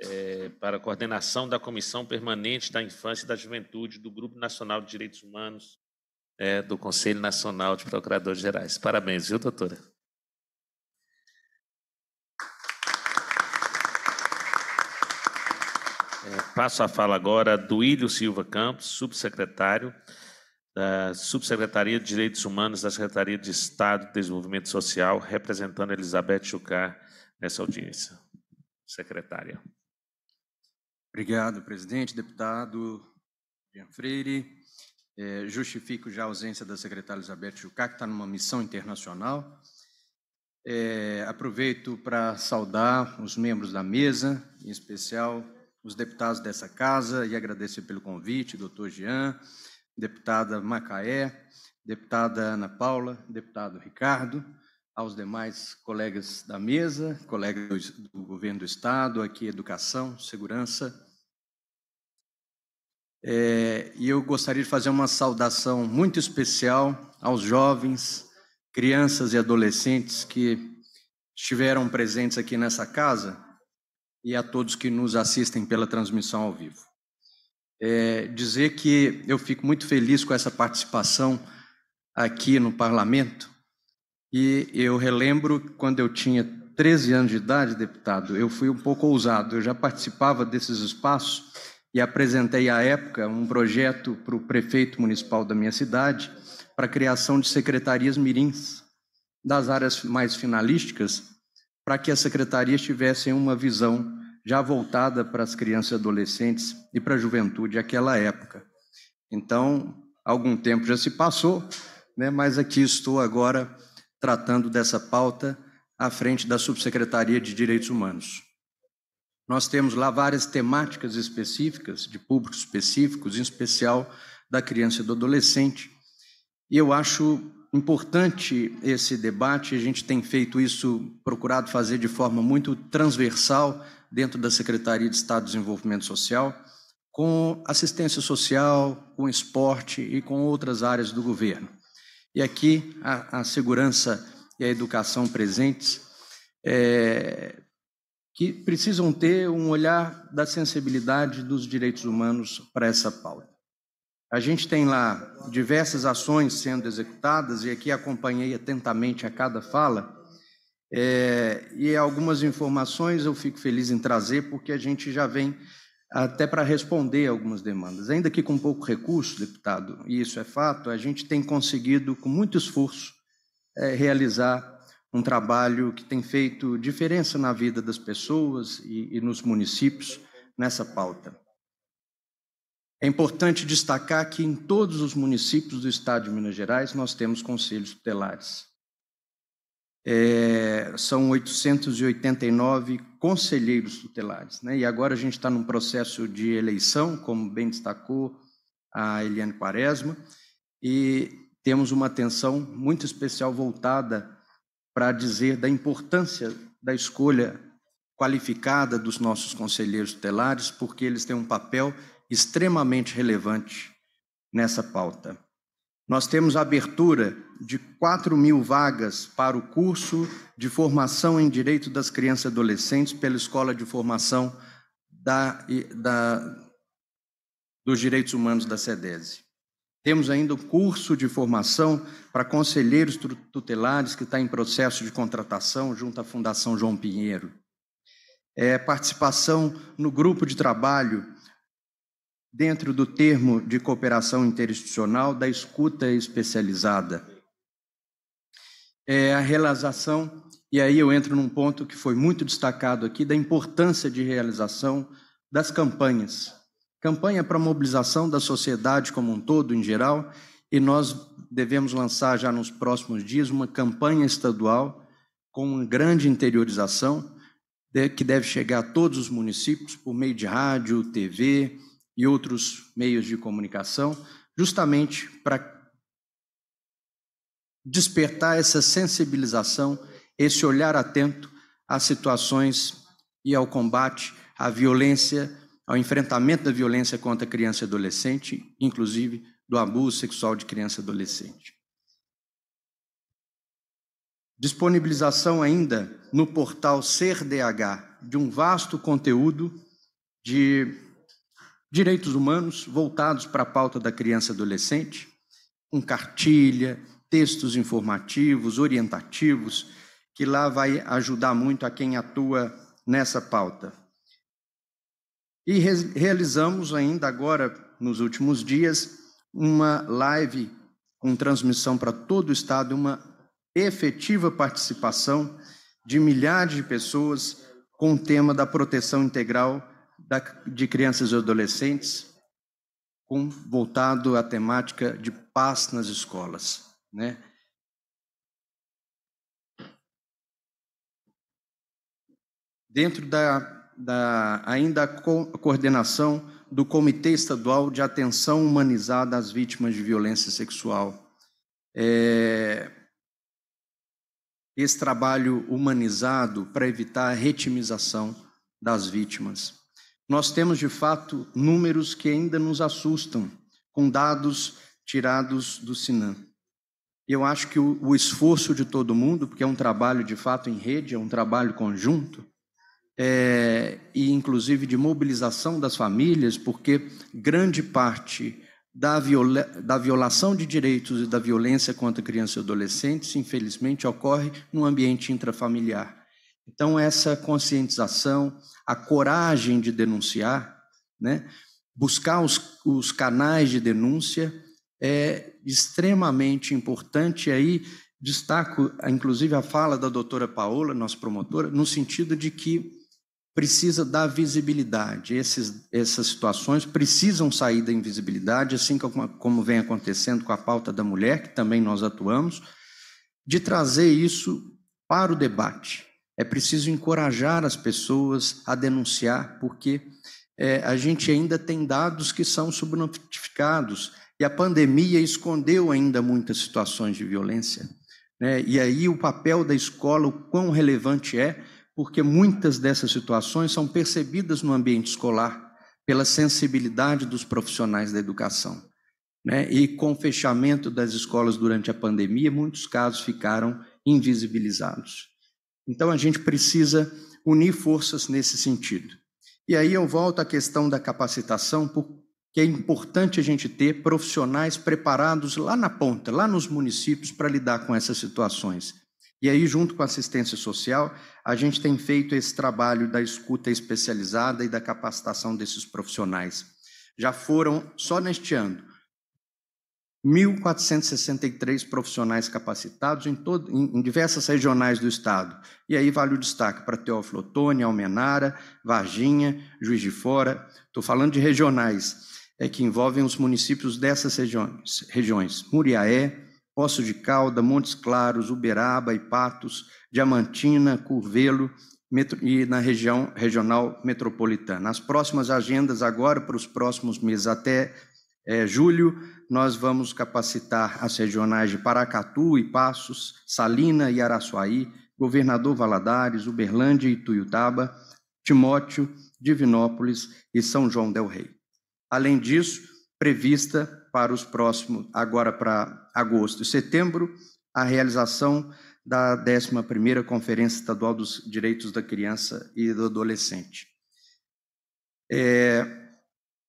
é, para a coordenação da Comissão Permanente da Infância e da Juventude do Grupo Nacional de Direitos Humanos é, do Conselho Nacional de Procuradores Gerais. Parabéns, viu, doutora? passo a fala agora do Ilho Silva Campos, subsecretário da Subsecretaria de Direitos Humanos da Secretaria de Estado e Desenvolvimento Social, representando Elizabeth Chucar nessa audiência. Secretária. Obrigado, presidente, deputado Jean Freire. É, justifico já a ausência da secretária Elizabeth Chucar, que está numa missão internacional. É, aproveito para saudar os membros da mesa, em especial os deputados dessa casa e agradecer pelo convite, doutor Jean, deputada Macaé, deputada Ana Paula, deputado Ricardo, aos demais colegas da mesa, colegas do governo do Estado, aqui Educação, Segurança. É, e eu gostaria de fazer uma saudação muito especial aos jovens, crianças e adolescentes que estiveram presentes aqui nessa casa e a todos que nos assistem pela transmissão ao vivo. É, dizer que eu fico muito feliz com essa participação aqui no parlamento e eu relembro quando eu tinha 13 anos de idade, deputado, eu fui um pouco ousado, eu já participava desses espaços e apresentei à época um projeto para o prefeito municipal da minha cidade para a criação de secretarias mirins das áreas mais finalísticas para que a secretaria tivesse uma visão já voltada para as crianças e adolescentes e para a juventude daquela época. Então, algum tempo já se passou, né, mas aqui estou agora tratando dessa pauta à frente da Subsecretaria de Direitos Humanos. Nós temos lá várias temáticas específicas, de públicos específicos, em especial da criança e do adolescente. E eu acho importante esse debate, a gente tem feito isso, procurado fazer de forma muito transversal dentro da Secretaria de Estado de Desenvolvimento Social, com assistência social, com esporte e com outras áreas do governo. E aqui a, a segurança e a educação presentes, é, que precisam ter um olhar da sensibilidade dos direitos humanos para essa pauta. A gente tem lá diversas ações sendo executadas, e aqui acompanhei atentamente a cada fala, é, e algumas informações eu fico feliz em trazer, porque a gente já vem até para responder algumas demandas. Ainda que com pouco recurso, deputado, e isso é fato, a gente tem conseguido, com muito esforço, é, realizar um trabalho que tem feito diferença na vida das pessoas e, e nos municípios nessa pauta. É importante destacar que em todos os municípios do estado de Minas Gerais nós temos conselhos tutelares. É, são 889 conselheiros tutelares. Né? E agora a gente está num processo de eleição, como bem destacou a Eliane Quaresma, e temos uma atenção muito especial voltada para dizer da importância da escolha qualificada dos nossos conselheiros tutelares, porque eles têm um papel extremamente relevante nessa pauta. Nós temos a abertura de 4 mil vagas para o curso de formação em direito das crianças e adolescentes pela Escola de Formação da, da, dos Direitos Humanos da SEDESE. Temos ainda o curso de formação para conselheiros tutelares que está em processo de contratação junto à Fundação João Pinheiro. É, participação no grupo de trabalho dentro do termo de cooperação interinstitucional da escuta especializada. É a realização, e aí eu entro num ponto que foi muito destacado aqui, da importância de realização das campanhas. Campanha para mobilização da sociedade como um todo, em geral, e nós devemos lançar já nos próximos dias uma campanha estadual com uma grande interiorização, que deve chegar a todos os municípios por meio de rádio, TV, e outros meios de comunicação, justamente para despertar essa sensibilização, esse olhar atento às situações e ao combate à violência, ao enfrentamento da violência contra criança e adolescente, inclusive do abuso sexual de criança e adolescente. Disponibilização ainda no portal CERDH de um vasto conteúdo de direitos humanos voltados para a pauta da criança e adolescente, com cartilha, textos informativos, orientativos, que lá vai ajudar muito a quem atua nessa pauta. E re realizamos ainda agora, nos últimos dias, uma live com transmissão para todo o Estado, uma efetiva participação de milhares de pessoas com o tema da proteção integral da, de crianças e adolescentes, com, voltado à temática de paz nas escolas, né? Dentro da, da ainda co coordenação do Comitê Estadual de Atenção Humanizada às Vítimas de Violência Sexual. É, esse trabalho humanizado para evitar a retimização das vítimas. Nós temos, de fato, números que ainda nos assustam, com dados tirados do Sinan. Eu acho que o, o esforço de todo mundo, porque é um trabalho de fato em rede, é um trabalho conjunto, é, e inclusive de mobilização das famílias, porque grande parte da, viola, da violação de direitos e da violência contra crianças e adolescentes, infelizmente, ocorre no ambiente intrafamiliar. Então, essa conscientização, a coragem de denunciar, né? buscar os, os canais de denúncia é extremamente importante. E aí destaco, inclusive, a fala da doutora Paola, nossa promotora, no sentido de que precisa dar visibilidade. Esses, essas situações precisam sair da invisibilidade, assim como, como vem acontecendo com a pauta da mulher, que também nós atuamos, de trazer isso para o debate, é preciso encorajar as pessoas a denunciar, porque é, a gente ainda tem dados que são subnotificados e a pandemia escondeu ainda muitas situações de violência. Né? E aí o papel da escola, o quão relevante é, porque muitas dessas situações são percebidas no ambiente escolar pela sensibilidade dos profissionais da educação. Né? E com o fechamento das escolas durante a pandemia, muitos casos ficaram invisibilizados. Então a gente precisa unir forças nesse sentido. E aí eu volto à questão da capacitação, porque é importante a gente ter profissionais preparados lá na ponta, lá nos municípios, para lidar com essas situações. E aí, junto com a assistência social, a gente tem feito esse trabalho da escuta especializada e da capacitação desses profissionais. Já foram, só neste ano, 1.463 profissionais capacitados em, todo, em, em, diversas regionais do Estado. E aí vale o destaque para Teófilo Otoni, Almenara, Varginha, Juiz de Fora. Estou falando de regionais é, que envolvem os municípios dessas regiões, regiões Muriaé, Poço de Calda, Montes Claros, Uberaba, Ipatos, Diamantina, Curvelo metro, e na região regional metropolitana. As próximas agendas agora, para os próximos meses até é, julho, nós vamos capacitar as regionais de Paracatu e Passos, Salina e Araçuaí, Governador Valadares, Uberlândia e Tuiutaba, Timóteo, Divinópolis e São João del Rei. Além disso, prevista para os próximos, agora para agosto e setembro, a realização da 11ª Conferência Estadual dos Direitos da Criança e do Adolescente. É,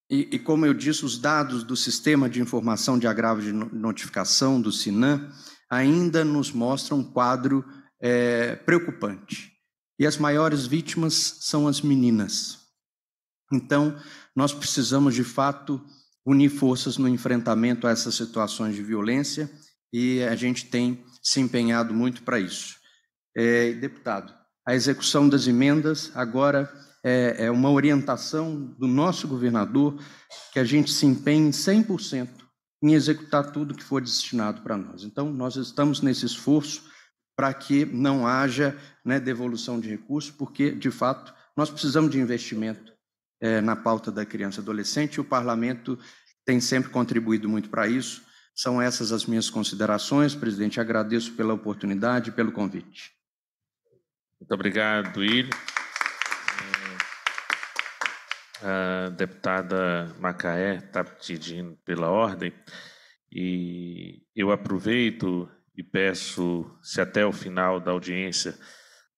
e, e, como eu disse, os dados do Sistema de Informação de Agravo de Notificação, do SINAM, ainda nos mostram um quadro é, preocupante. E as maiores vítimas são as meninas. Então, nós precisamos, de fato, unir forças no enfrentamento a essas situações de violência e a gente tem se empenhado muito para isso. É, deputado, a execução das emendas agora é, é uma orientação do nosso governador que a gente se empenhe 100% em executar tudo que for destinado para nós. Então, nós estamos nesse esforço para que não haja né, devolução de recursos, porque, de fato, nós precisamos de investimento é, na pauta da criança e adolescente e o parlamento tem sempre contribuído muito para isso. São essas as minhas considerações, presidente. Agradeço pela oportunidade e pelo convite. Muito obrigado, William. A deputada Macaé está pedindo pela ordem e eu aproveito e peço, se até o final da audiência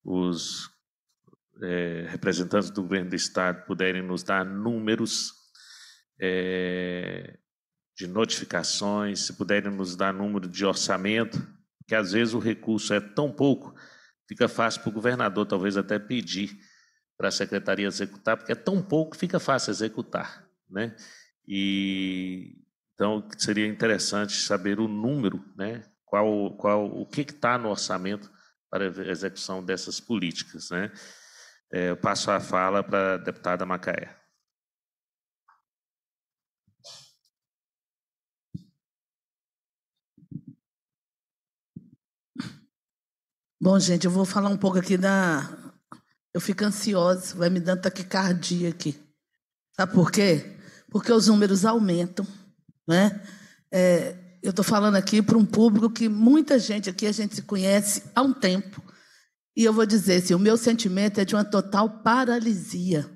os é, representantes do governo do Estado puderem nos dar números é, de notificações, se puderem nos dar número de orçamento, que às vezes o recurso é tão pouco, fica fácil para o governador talvez até pedir para a secretaria executar, porque é tão pouco que fica fácil executar, né? E então seria interessante saber o número, né? Qual, qual, o que está no orçamento para a execução dessas políticas, né? É, eu passo a fala para a deputada Macaé. Bom, gente, eu vou falar um pouco aqui da eu fico ansiosa, vai me dando taquicardia aqui. Sabe por quê? Porque os números aumentam. Né? É, eu estou falando aqui para um público que muita gente aqui a gente se conhece há um tempo. E eu vou dizer assim: o meu sentimento é de uma total paralisia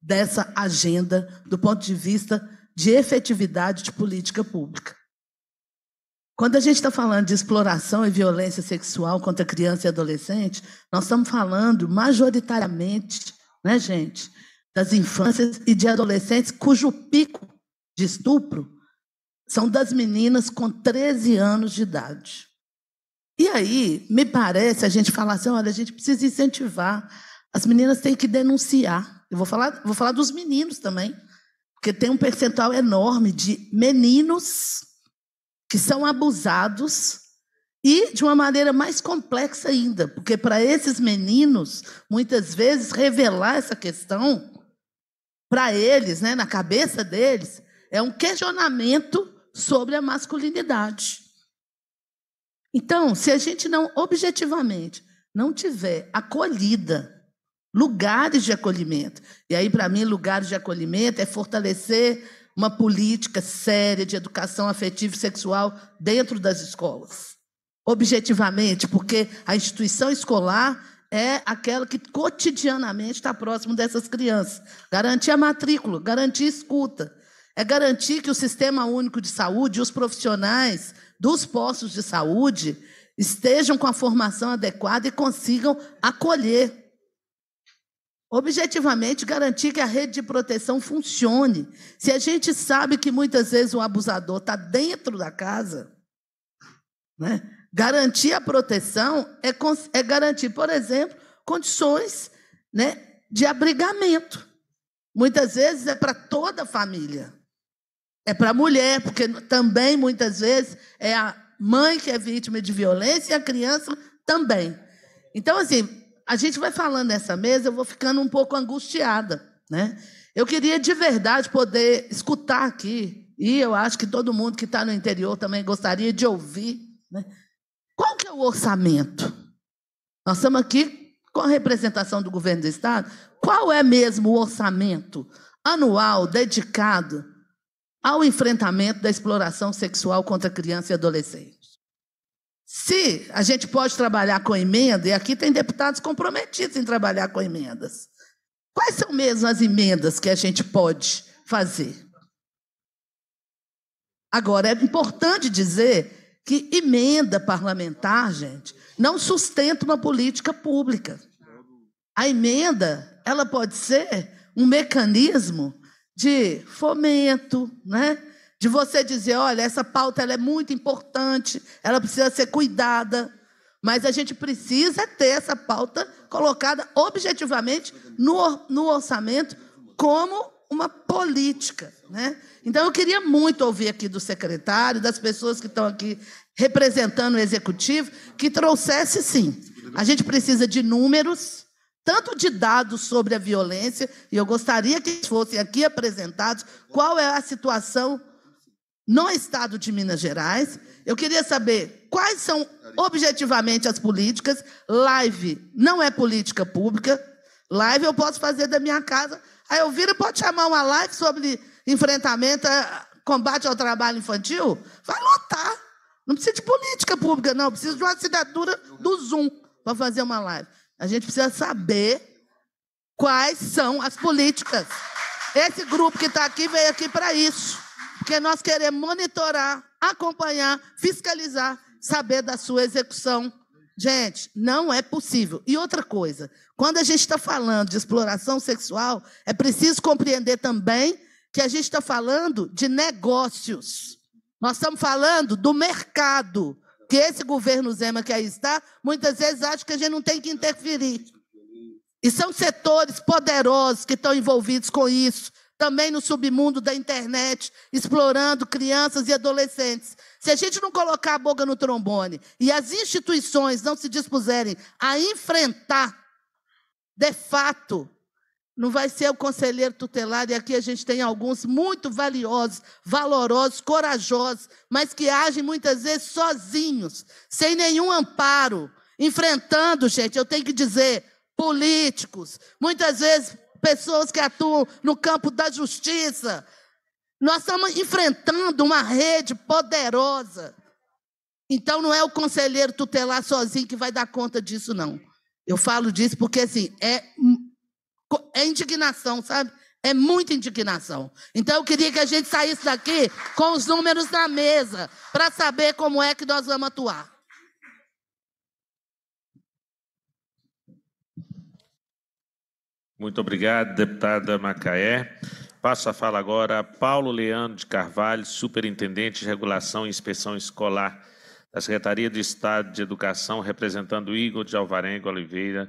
dessa agenda do ponto de vista de efetividade de política pública. Quando a gente está falando de exploração e violência sexual contra criança e adolescente, nós estamos falando majoritariamente, né, gente, das infâncias e de adolescentes cujo pico de estupro são das meninas com 13 anos de idade. E aí, me parece, a gente falar assim, olha, a gente precisa incentivar, as meninas têm que denunciar. Eu vou falar, vou falar dos meninos também, porque tem um percentual enorme de meninos que são abusados e de uma maneira mais complexa ainda, porque para esses meninos, muitas vezes, revelar essa questão, para eles, né, na cabeça deles, é um questionamento sobre a masculinidade. Então, se a gente não, objetivamente, não tiver acolhida, lugares de acolhimento, e aí, para mim, lugares de acolhimento é fortalecer uma política séria de educação afetiva e sexual dentro das escolas. Objetivamente, porque a instituição escolar é aquela que cotidianamente está próximo dessas crianças. Garantir a matrícula, garantir a escuta, é garantir que o Sistema Único de Saúde os profissionais dos postos de saúde estejam com a formação adequada e consigam acolher objetivamente garantir que a rede de proteção funcione. Se a gente sabe que muitas vezes o abusador está dentro da casa, né? garantir a proteção é, é garantir, por exemplo, condições né, de abrigamento. Muitas vezes é para toda a família. É para a mulher, porque também muitas vezes é a mãe que é vítima de violência e a criança também. Então, assim, a gente vai falando nessa mesa, eu vou ficando um pouco angustiada, né? Eu queria de verdade poder escutar aqui, e eu acho que todo mundo que está no interior também gostaria de ouvir, né? Qual que é o orçamento? Nós estamos aqui com a representação do governo do Estado. Qual é mesmo o orçamento anual dedicado ao enfrentamento da exploração sexual contra criança e adolescente? Se a gente pode trabalhar com emenda, e aqui tem deputados comprometidos em trabalhar com emendas, quais são mesmo as emendas que a gente pode fazer? Agora, é importante dizer que emenda parlamentar, gente, não sustenta uma política pública. A emenda, ela pode ser um mecanismo de fomento, né? de você dizer, olha, essa pauta ela é muito importante, ela precisa ser cuidada, mas a gente precisa ter essa pauta colocada objetivamente no, no orçamento como uma política. Né? Então, eu queria muito ouvir aqui do secretário, das pessoas que estão aqui representando o executivo, que trouxesse sim. A gente precisa de números, tanto de dados sobre a violência, e eu gostaria que fossem aqui apresentados qual é a situação no estado de Minas Gerais. Eu queria saber quais são objetivamente as políticas. Live não é política pública. Live eu posso fazer da minha casa. A Elvira pode chamar uma live sobre enfrentamento, eh, combate ao trabalho infantil? Vai lotar. Não precisa de política pública, não. Precisa de uma assinatura do Zoom para fazer uma live. A gente precisa saber quais são as políticas. Esse grupo que está aqui veio aqui para isso. Porque nós queremos monitorar, acompanhar, fiscalizar, saber da sua execução. Gente, não é possível. E outra coisa, quando a gente está falando de exploração sexual, é preciso compreender também que a gente está falando de negócios. Nós estamos falando do mercado, que esse governo Zema que aí está, muitas vezes acha que a gente não tem que interferir. E são setores poderosos que estão envolvidos com isso, também no submundo da internet, explorando crianças e adolescentes. Se a gente não colocar a boca no trombone e as instituições não se dispuserem a enfrentar, de fato, não vai ser o conselheiro tutelar, e aqui a gente tem alguns muito valiosos, valorosos, corajosos, mas que agem muitas vezes sozinhos, sem nenhum amparo, enfrentando, gente, eu tenho que dizer, políticos, muitas vezes pessoas que atuam no campo da justiça. Nós estamos enfrentando uma rede poderosa. Então não é o conselheiro tutelar sozinho que vai dar conta disso, não. Eu falo disso porque assim é, é indignação, sabe? É muita indignação. Então eu queria que a gente saísse daqui com os números na mesa para saber como é que nós vamos atuar. Muito obrigado, deputada Macaé. Passo a fala agora a Paulo Leandro de Carvalho, Superintendente de Regulação e Inspeção Escolar da Secretaria de Estado de Educação, representando Igor de Alvarenga Oliveira,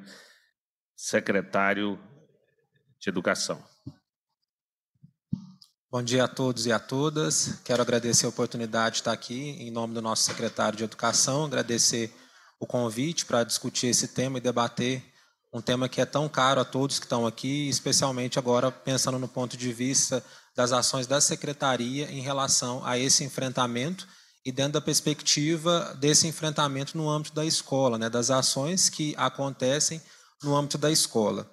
secretário de Educação. Bom dia a todos e a todas. Quero agradecer a oportunidade de estar aqui em nome do nosso secretário de Educação, agradecer o convite para discutir esse tema e debater um tema que é tão caro a todos que estão aqui, especialmente agora pensando no ponto de vista das ações da secretaria em relação a esse enfrentamento e dentro da perspectiva desse enfrentamento no âmbito da escola, né, das ações que acontecem no âmbito da escola.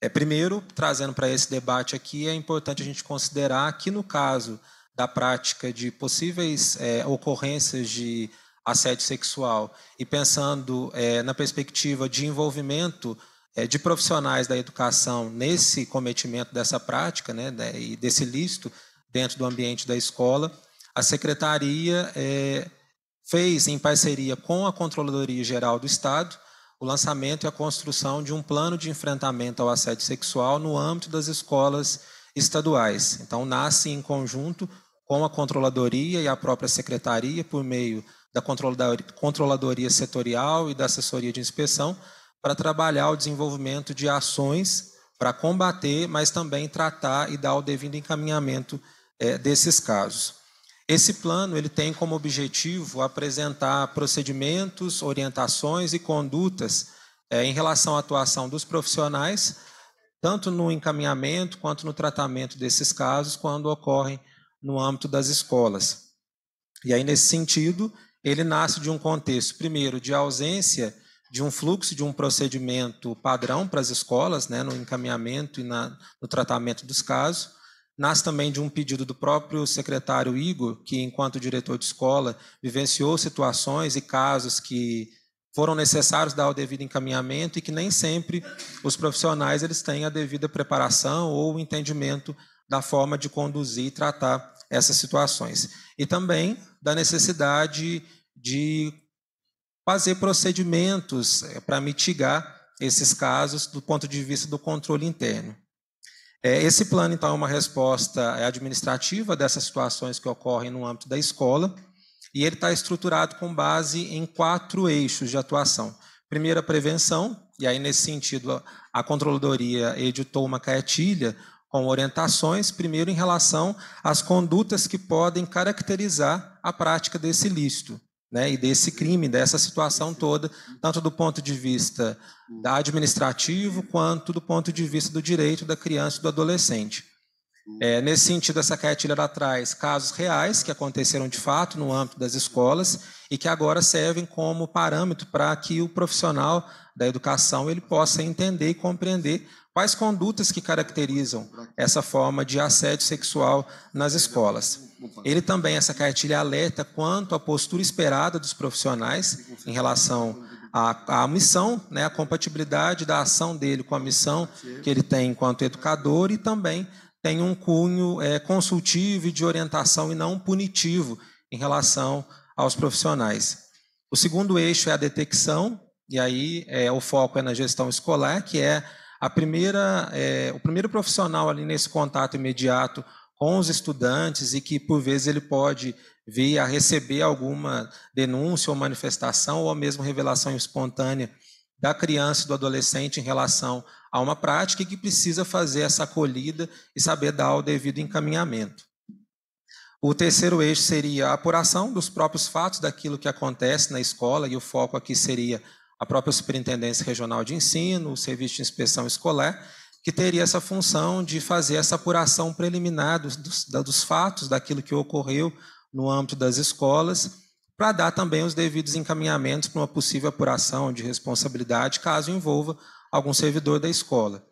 É, primeiro, trazendo para esse debate aqui, é importante a gente considerar que, no caso da prática de possíveis é, ocorrências de assédio sexual e pensando é, na perspectiva de envolvimento é, de profissionais da educação nesse cometimento dessa prática né, né, e desse lícito dentro do ambiente da escola, a secretaria é, fez, em parceria com a Controladoria Geral do Estado, o lançamento e a construção de um plano de enfrentamento ao assédio sexual no âmbito das escolas estaduais. Então, nasce em conjunto com a Controladoria e a própria Secretaria, por meio da Controladoria Setorial e da Assessoria de Inspeção, para trabalhar o desenvolvimento de ações para combater, mas também tratar e dar o devido encaminhamento é, desses casos. Esse plano ele tem como objetivo apresentar procedimentos, orientações e condutas é, em relação à atuação dos profissionais, tanto no encaminhamento quanto no tratamento desses casos quando ocorrem no âmbito das escolas. E aí, nesse sentido, ele nasce de um contexto, primeiro, de ausência de um fluxo, de um procedimento padrão para as escolas, né, no encaminhamento e na, no tratamento dos casos. Nasce também de um pedido do próprio secretário Igor, que, enquanto diretor de escola, vivenciou situações e casos que foram necessários dar o devido encaminhamento e que nem sempre os profissionais eles têm a devida preparação ou entendimento da forma de conduzir e tratar essas situações. E também da necessidade de fazer procedimentos eh, para mitigar esses casos do ponto de vista do controle interno. É, esse plano, então, é uma resposta é, administrativa dessas situações que ocorrem no âmbito da escola, e ele está estruturado com base em quatro eixos de atuação. Primeiro, a prevenção, e aí, nesse sentido, a Controladoria editou uma cartilha com orientações, primeiro em relação às condutas que podem caracterizar a prática desse lícito né, e desse crime, dessa situação toda, tanto do ponto de vista administrativo quanto do ponto de vista do direito da criança e do adolescente. É, nesse sentido, essa cartilha lá traz casos reais que aconteceram de fato no âmbito das escolas e que agora servem como parâmetro para que o profissional da educação ele possa entender e compreender Quais condutas que caracterizam essa forma de assédio sexual nas escolas? Ele também, essa cartilha, alerta quanto à postura esperada dos profissionais em relação à, à missão, né, a compatibilidade da ação dele com a missão que ele tem enquanto educador e também tem um cunho é, consultivo e de orientação e não punitivo em relação aos profissionais. O segundo eixo é a detecção, e aí é, o foco é na gestão escolar, que é a primeira, é, o primeiro profissional ali nesse contato imediato com os estudantes e que, por vezes, ele pode vir a receber alguma denúncia ou manifestação ou mesmo revelação espontânea da criança e do adolescente em relação a uma prática e que precisa fazer essa acolhida e saber dar o devido encaminhamento. O terceiro eixo seria a apuração dos próprios fatos daquilo que acontece na escola, e o foco aqui seria a própria Superintendência Regional de Ensino, o Serviço de Inspeção Escolar, que teria essa função de fazer essa apuração preliminar dos, dos fatos, daquilo que ocorreu no âmbito das escolas, para dar também os devidos encaminhamentos para uma possível apuração de responsabilidade, caso envolva algum servidor da escola.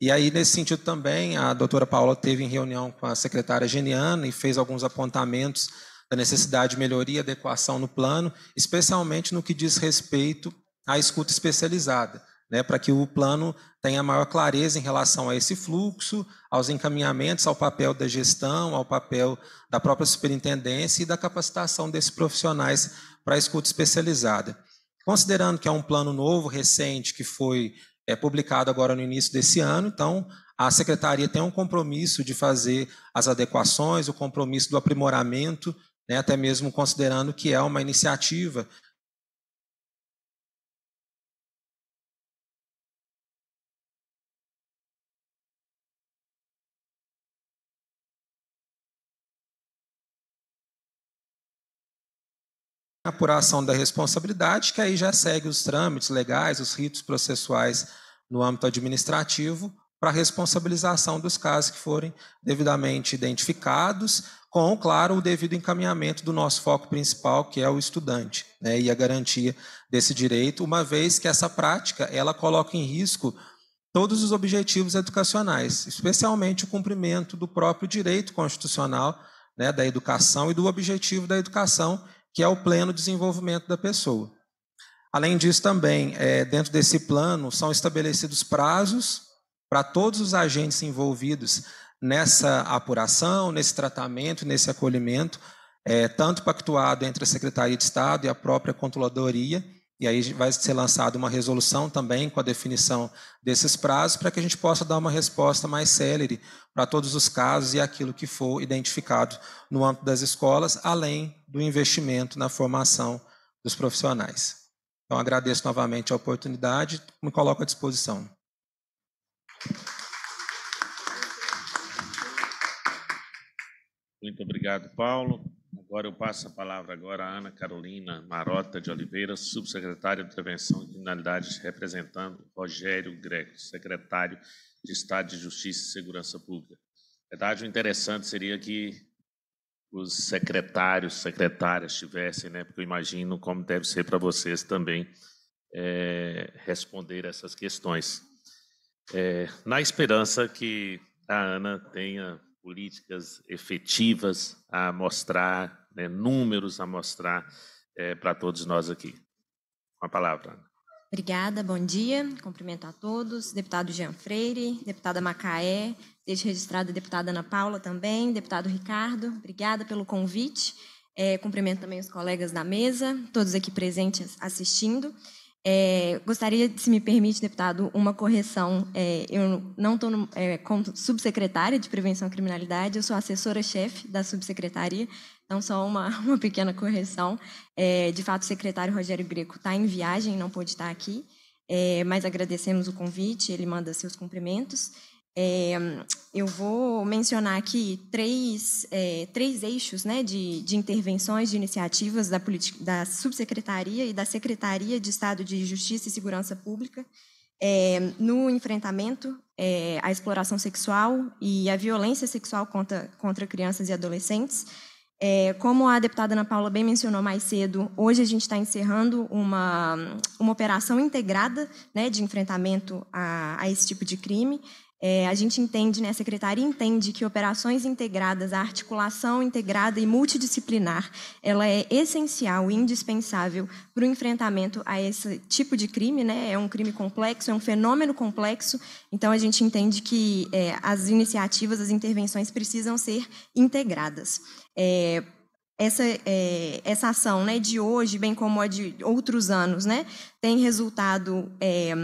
E aí, nesse sentido também, a doutora Paula teve em reunião com a secretária Geniana e fez alguns apontamentos da necessidade de melhoria e adequação no plano, especialmente no que diz respeito à escuta especializada, né, para que o plano tenha maior clareza em relação a esse fluxo, aos encaminhamentos, ao papel da gestão, ao papel da própria superintendência e da capacitação desses profissionais para a escuta especializada. Considerando que é um plano novo, recente, que foi é, publicado agora no início desse ano, então a secretaria tem um compromisso de fazer as adequações, o compromisso do aprimoramento, né, até mesmo considerando que é uma iniciativa apuração da responsabilidade, que aí já segue os trâmites legais, os ritos processuais no âmbito administrativo, para responsabilização dos casos que forem devidamente identificados, com, claro, o devido encaminhamento do nosso foco principal, que é o estudante, né, e a garantia desse direito, uma vez que essa prática ela coloca em risco todos os objetivos educacionais, especialmente o cumprimento do próprio direito constitucional né, da educação e do objetivo da educação, que é o pleno desenvolvimento da pessoa. Além disso, também, é, dentro desse plano, são estabelecidos prazos para todos os agentes envolvidos nessa apuração, nesse tratamento, nesse acolhimento, é, tanto pactuado entre a Secretaria de Estado e a própria Controladoria, e aí vai ser lançada uma resolução também com a definição desses prazos para que a gente possa dar uma resposta mais célere para todos os casos e aquilo que for identificado no âmbito das escolas, além do investimento na formação dos profissionais. Então, agradeço novamente a oportunidade, me coloco à disposição. Muito obrigado, Paulo. Agora eu passo a palavra agora à Ana Carolina Marota de Oliveira, subsecretária de Prevenção e Criminalidade, representando Rogério Greco, secretário de Estado de Justiça e Segurança Pública. Na verdade, o interessante seria que os secretários, secretárias tivessem, né? Porque eu imagino como deve ser para vocês também é, responder essas questões. É, na esperança que a Ana tenha políticas efetivas a mostrar, né, números a mostrar é, para todos nós aqui. Com a palavra, Ana. Obrigada, bom dia. Cumprimento a todos. Deputado Jean Freire, deputada Macaé, desde registrada a deputada Ana Paula também, deputado Ricardo, obrigada pelo convite. É, cumprimento também os colegas da mesa, todos aqui presentes assistindo. É, gostaria, se me permite, deputado, uma correção. É, eu não estou é, como subsecretária de Prevenção à Criminalidade, eu sou assessora-chefe da subsecretaria, então só uma, uma pequena correção. É, de fato, o secretário Rogério Greco está em viagem, não pôde estar tá aqui, é, mas agradecemos o convite, ele manda seus cumprimentos. É, eu vou mencionar aqui três, é, três eixos né, de, de intervenções, de iniciativas da, da subsecretaria e da Secretaria de Estado de Justiça e Segurança Pública é, no enfrentamento é, à exploração sexual e à violência sexual contra, contra crianças e adolescentes. É, como a deputada Ana Paula bem mencionou mais cedo, hoje a gente está encerrando uma, uma operação integrada né, de enfrentamento a, a esse tipo de crime. É, a gente entende, né, a secretaria entende que operações integradas, a articulação integrada e multidisciplinar, ela é essencial e indispensável para o enfrentamento a esse tipo de crime. Né? É um crime complexo, é um fenômeno complexo, então a gente entende que é, as iniciativas, as intervenções precisam ser integradas. É, essa, é, essa ação né, de hoje, bem como a de outros anos, né, tem resultado é,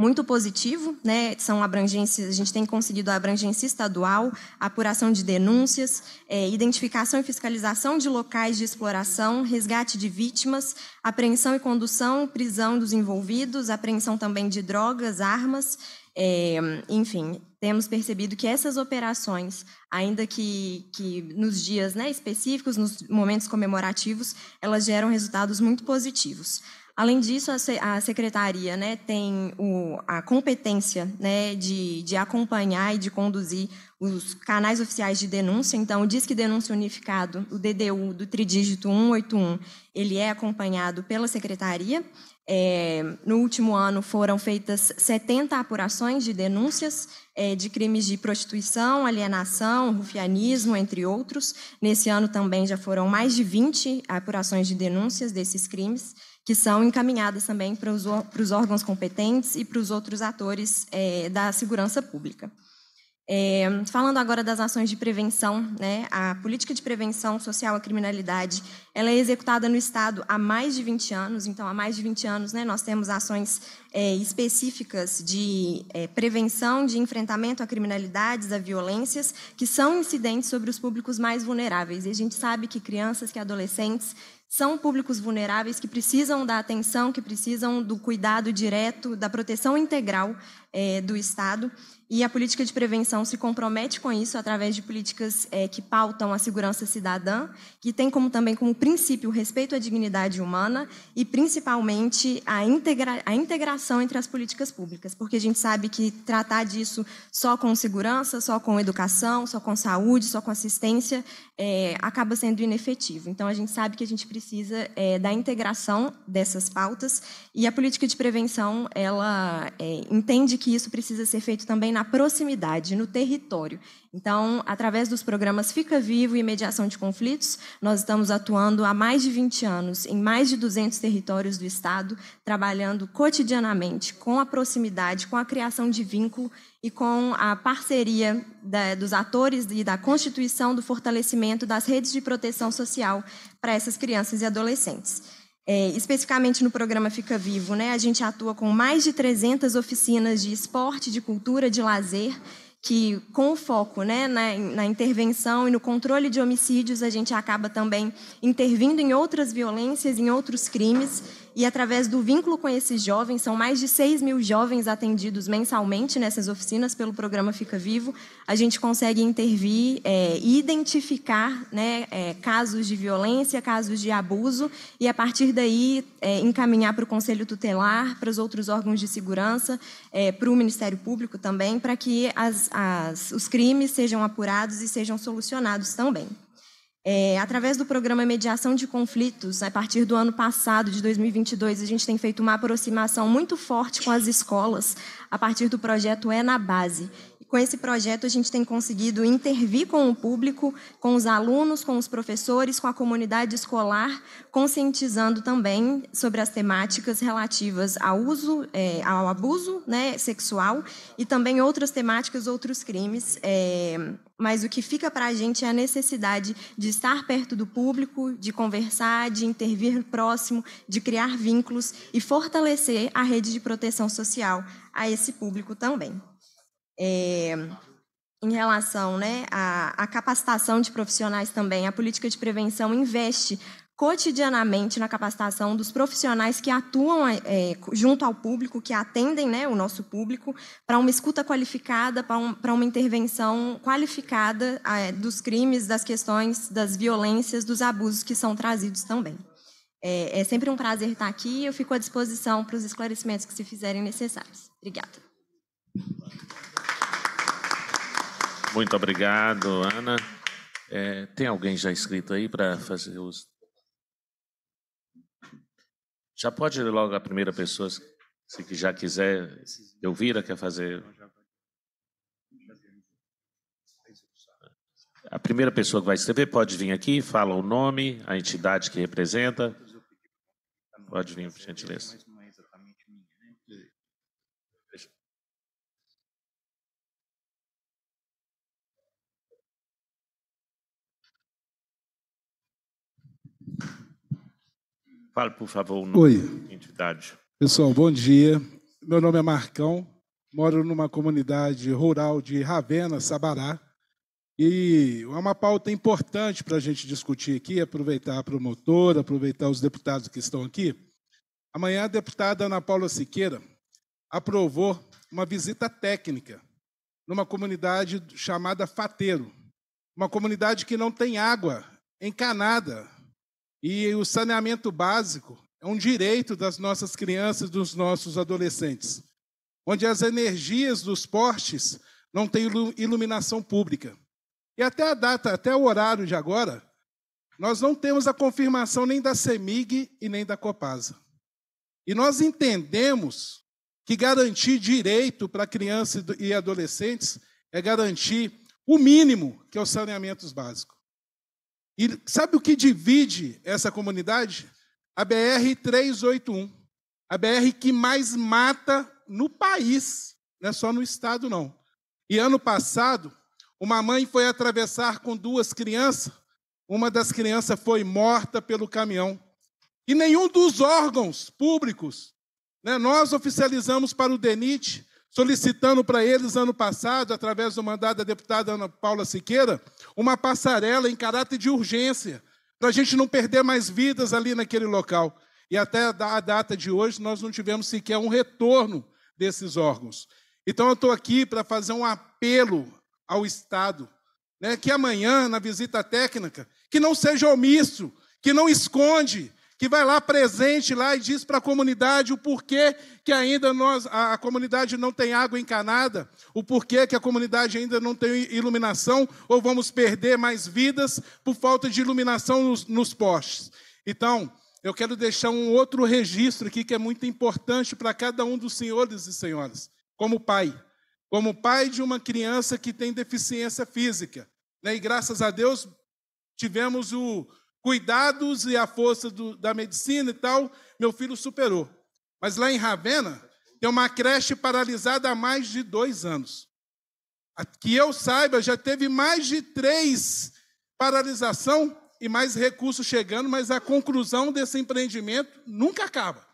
muito positivo, né? São abrangências, a gente tem conseguido a abrangência estadual, apuração de denúncias, é, identificação e fiscalização de locais de exploração, resgate de vítimas, apreensão e condução, prisão dos envolvidos, apreensão também de drogas, armas, é, enfim, temos percebido que essas operações, ainda que, que nos dias né, específicos, nos momentos comemorativos, elas geram resultados muito positivos. Além disso, a secretaria né, tem o, a competência né, de, de, acompanhar e de conduzir os canais oficiais de denúncia. Então, o Disque Denúncia Unificado, o DDU do tridígito 181, ele é acompanhado pela secretaria. É, no último ano foram feitas 70 apurações de denúncias é, de crimes de prostituição, alienação, rufianismo, entre outros. Nesse ano também já foram mais de 20 apurações de denúncias desses crimes que são encaminhadas também para os, para os órgãos competentes e para os outros atores é, da segurança pública. É, falando agora das ações de prevenção, né, a política de prevenção social à criminalidade, ela é executada no Estado há mais de 20 anos, então há mais de 20 anos né, nós temos ações é, específicas de é, prevenção, de enfrentamento à criminalidade, a violências, que são incidentes sobre os públicos mais vulneráveis. E a gente sabe que crianças, que adolescentes são públicos vulneráveis que precisam da atenção, que precisam do cuidado direto, da proteção integral é, do Estado. E a política de prevenção se compromete com isso através de políticas é, que pautam a segurança cidadã, que tem como também como princípio o respeito à dignidade humana e principalmente a, integra a integração entre as políticas públicas, porque a gente sabe que tratar disso só com segurança, só com educação, só com saúde, só com assistência é, acaba sendo inefetivo. Então a gente sabe que a gente precisa é, da integração dessas pautas e a política de prevenção ela entende que isso precisa ser feito também na na proximidade, no território. Então, através dos programas Fica Vivo e Mediação de Conflitos, nós estamos atuando há mais de 20 anos em mais de 200 territórios do Estado, trabalhando cotidianamente com a proximidade, com a criação de vínculo e com a parceria da, dos atores e da constituição do fortalecimento das redes de proteção social para essas crianças e adolescentes. É, especificamente no programa Fica Vivo, né, a gente atua com mais de 300 oficinas de esporte, de cultura, de lazer que com o foco né, na, na, intervenção e no controle de homicídios, a gente acaba também intervindo em outras violências, em outros crimes, e através do vínculo com esses jovens, são mais de 6 mil jovens atendidos mensalmente nessas oficinas pelo programa Fica Vivo, a gente consegue intervir é, e identificar né, é, casos de violência, casos de abuso, e a partir daí é, encaminhar para o Conselho Tutelar, para os outros órgãos de segurança, é, para o Ministério Público também, para que as as, os crimes sejam apurados e sejam solucionados também. É, através do programa Mediação de Conflitos, a partir do ano passado, de 2022, a gente tem feito uma aproximação muito forte com as escolas, a partir do projeto É na Base, com esse projeto, a gente tem conseguido intervir com o público, com os alunos, com os professores, com a comunidade escolar, conscientizando também sobre as temáticas relativas ao uso, é, ao abuso né, sexual e também outras temáticas, outros crimes. É, mas o que fica para a gente é a necessidade de estar perto do público, de conversar, de intervir próximo, de criar vínculos e fortalecer a rede de proteção social a esse público também é, em relação né, à, à capacitação de profissionais também, a política de prevenção investe cotidianamente na capacitação dos profissionais que atuam é, é junto ao público, que atendem né, o nosso público, para uma escuta qualificada, para um, uma intervenção qualificada é, dos crimes, das questões, das violências, dos abusos que são trazidos também. É, é sempre um prazer estar aqui e eu fico à disposição para os esclarecimentos que se fizerem necessários. Obrigada. Muito obrigado, Ana. É, tem alguém já inscrito aí para fazer os. Já pode ir logo a primeira pessoa, se que já quiser. vira, quer fazer. A primeira pessoa que vai escrever pode vir aqui, fala o nome, a entidade que representa. Pode vir, por gentileza. Fale, por favor, o nome Oi. da entidade. Pessoal, bom dia. Meu nome é Marcão, moro numa comunidade rural de Ravena, Sabará. E é uma pauta importante para a gente discutir aqui, aproveitar a promotora, aproveitar os deputados que estão aqui. Amanhã a deputada Ana Paula Siqueira aprovou uma visita técnica numa comunidade chamada Fateiro, uma comunidade que não tem água encanada e o saneamento básico é um direito das nossas crianças, dos nossos adolescentes, onde as energias dos postes não têm iluminação pública. E até a data, até o horário de agora, nós não temos a confirmação nem da CEMIG e nem da Copasa. E nós entendemos que garantir direito para crianças e adolescentes é garantir o mínimo, que é o saneamento básico. E sabe o que divide essa comunidade? A BR 381. A BR que mais mata no país, não é só no estado, não. E ano passado, uma mãe foi atravessar com duas crianças, uma das crianças foi morta pelo caminhão. E nenhum dos órgãos públicos, né, nós oficializamos para o DENIT solicitando para eles, ano passado, através do mandato da deputada Ana Paula Siqueira, uma passarela em caráter de urgência, para a gente não perder mais vidas ali naquele local. E até a data de hoje, nós não tivemos sequer um retorno desses órgãos. Então, eu estou aqui para fazer um apelo ao Estado, né, que amanhã, na visita técnica, que não seja omisso, que não esconde, que vai lá presente lá e diz para a comunidade o porquê que ainda nós, a, a, comunidade não tem água encanada, o porquê que a comunidade ainda não tem iluminação, ou vamos perder mais vidas por falta de iluminação nos, nos postes. Então, eu quero deixar um outro registro aqui que é muito importante para cada um dos senhores e senhoras, como pai, como pai de uma criança que tem deficiência física. Né? E graças a Deus tivemos o, cuidados e a força do, da medicina e tal, meu filho superou. Mas lá em Ravenna, tem uma creche paralisada há mais de dois anos. Que eu saiba, já teve mais de três paralisação e mais recursos chegando, mas a conclusão desse empreendimento nunca acaba.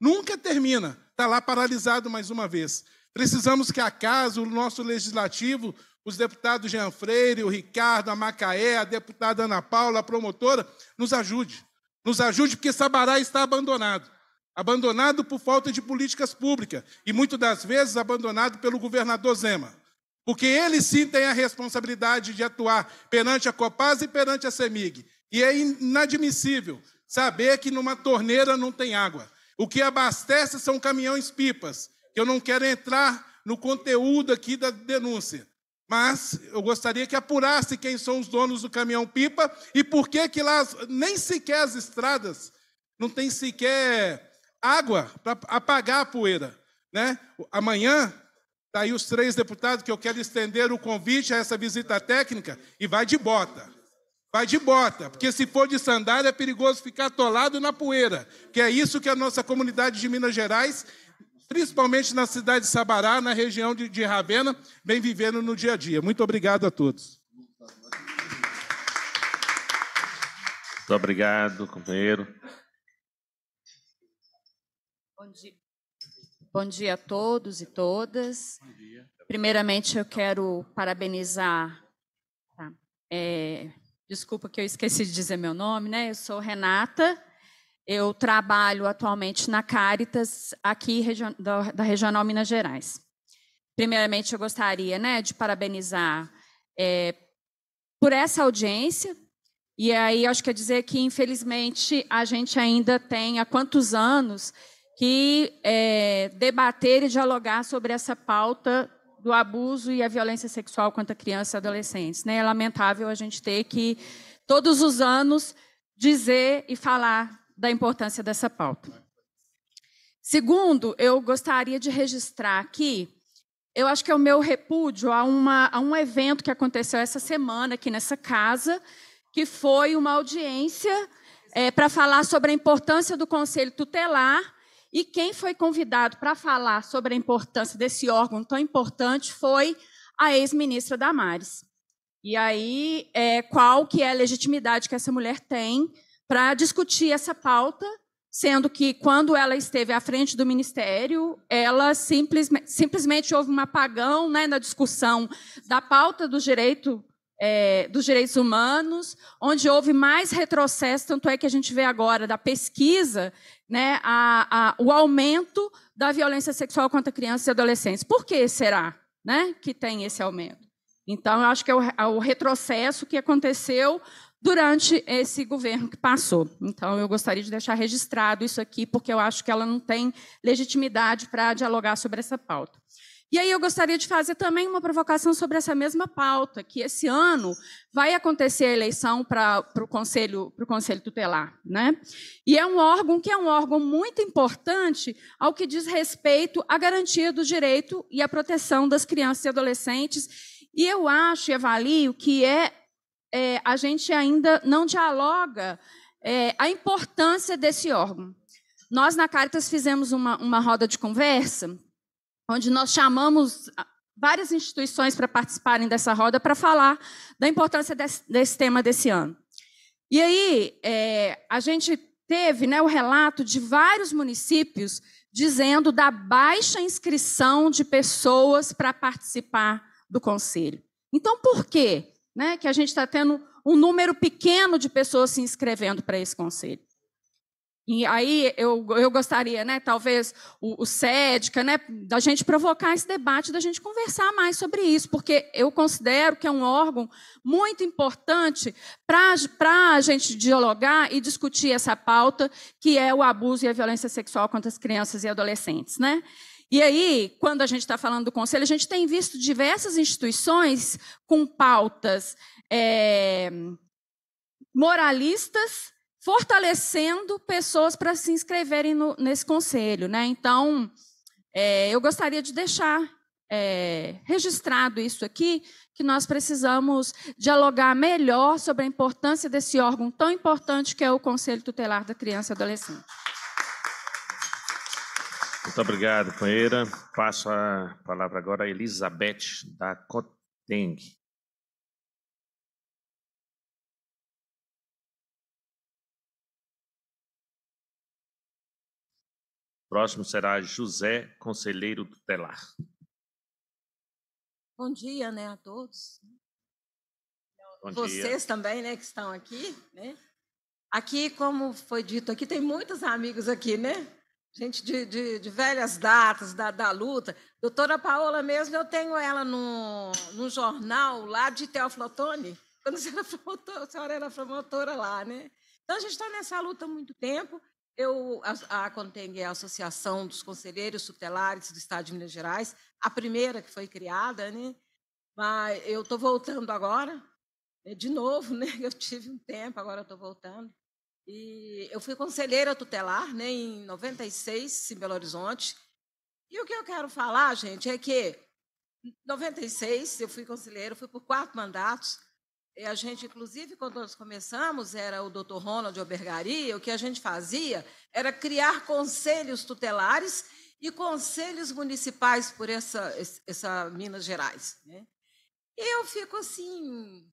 Nunca termina. Está lá paralisado mais uma vez. Precisamos que a casa, o nosso legislativo, os deputados Jean Freire, o Ricardo, a Macaé, a deputada Ana Paula, a promotora, nos ajude. Nos ajude, porque Sabará está abandonado. Abandonado por falta de políticas públicas e muitas das vezes abandonado pelo governador Zema. Porque ele sim tem a responsabilidade de atuar perante a Copasa e perante a CEMIG. E é inadmissível saber que numa torneira não tem água. O que abastece são caminhões-pipas. Eu não quero entrar no conteúdo aqui da denúncia, mas eu gostaria que apurasse quem são os donos do caminhão-pipa e por que que lá nem sequer as estradas não tem sequer água para apagar a poeira, né? Amanhã tá aí os três deputados que eu quero estender o convite a essa visita técnica e vai de bota. Vai de bota, porque se for de sandália é perigoso ficar atolado na poeira, que é isso que a nossa comunidade de Minas Gerais principalmente na cidade de Sabará, na região de, de Ravena, bem vivendo no dia a dia. Muito obrigado a todos. Muito obrigado, companheiro. Bom dia. Bom dia a todos e todas. Primeiramente, eu quero parabenizar. Tá, é, desculpa que eu esqueci de dizer meu nome, né? Eu sou Renata. Eu trabalho atualmente na Caritas, aqui da, Regional Minas Gerais. Primeiramente, eu gostaria né, de parabenizar é, por essa audiência. E aí, acho que é dizer que, infelizmente, a gente ainda tem há quantos anos que é, debater e dialogar sobre essa pauta do abuso e a violência sexual contra crianças e adolescentes. Né? É lamentável a gente ter que, todos os anos, dizer e falar da importância dessa pauta. Segundo, eu gostaria de registrar aqui, eu acho que é o meu repúdio a, uma, a um evento que aconteceu essa semana aqui nessa casa, que foi uma audiência é, para falar sobre a importância do Conselho Tutelar. E quem foi convidado para falar sobre a importância desse órgão tão importante foi a ex-ministra Damares. E aí, é, qual que é a legitimidade que essa mulher tem para discutir essa pauta, sendo que quando ela esteve à frente do ministério, ela simplesmente, simplesmente houve um apagão né, na discussão da pauta do direito é, dos direitos humanos, onde houve mais retrocesso, tanto é que a gente vê agora da pesquisa né, a, a, o aumento da violência sexual contra crianças e adolescentes. Por que será né, que tem esse aumento? Então, eu acho que é o, é o retrocesso que aconteceu durante esse governo que passou. Então, eu gostaria de deixar registrado isso aqui, porque eu acho que ela não tem legitimidade para dialogar sobre essa pauta. E aí eu gostaria de fazer também uma provocação sobre essa mesma pauta, que esse ano vai acontecer a eleição para o Conselho, o Conselho Tutelar. Né? E é um órgão que é um órgão muito importante ao que diz respeito à garantia do direito e à proteção das crianças e adolescentes. E eu acho e avalio que é é, a gente ainda não dialoga é, a importância desse órgão. Nós, na Caritas, fizemos uma, uma roda de conversa, onde nós chamamos várias instituições para participarem dessa roda para falar da importância desse, desse, tema desse ano. E aí, é, a gente teve né, o relato de vários municípios dizendo da baixa inscrição de pessoas para participar do conselho. Então, por quê? né, que a gente está tendo um número pequeno de pessoas se inscrevendo para esse conselho. E aí eu, eu gostaria, né, talvez o, o SEDCA, né, da gente provocar esse debate, da gente conversar mais sobre isso, porque eu considero que é um órgão muito importante para a gente dialogar e discutir essa pauta que é o abuso e a violência sexual contra as crianças e adolescentes. Né? E aí, quando a gente está falando do conselho, a gente tem visto diversas instituições com pautas é, moralistas fortalecendo pessoas para se inscreverem no, nesse conselho. Né? Então, é, eu gostaria de deixar é, registrado isso aqui, que nós precisamos dialogar melhor sobre a importância desse órgão tão importante que é o Conselho Tutelar da Criança e Adolescente. Muito obrigado, companheira. Passo a palavra agora a Elizabeth da Coteng. Próximo será José, conselheiro tutelar. Bom dia, né, a todos. Bom Vocês dia. também, né, que estão aqui, né? Aqui, como foi dito aqui, tem muitos amigos aqui, né? gente de, de, de velhas datas da, da, luta. Doutora Paola mesmo, eu tenho ela no, jornal lá de Teoflotone, quando você era promotora, a senhora era promotora lá, né? Então, a gente está nessa luta há muito tempo. Eu a, a Conteng é a Associação dos Conselheiros Tutelares do Estado de Minas Gerais, a primeira que foi criada, né? Mas eu estou voltando agora, né? de novo, né? Eu tive um tempo, agora estou voltando. E eu fui conselheira tutelar né, em 96, em Belo Horizonte. E o que eu quero falar, gente, é que em 96 eu fui conselheira, fui por quatro mandatos. E a gente, inclusive, quando nós começamos, era o doutor Ronald Albergaria, o que a gente fazia era criar conselhos tutelares e conselhos municipais por essa, essa Minas Gerais. Né? Eu fico assim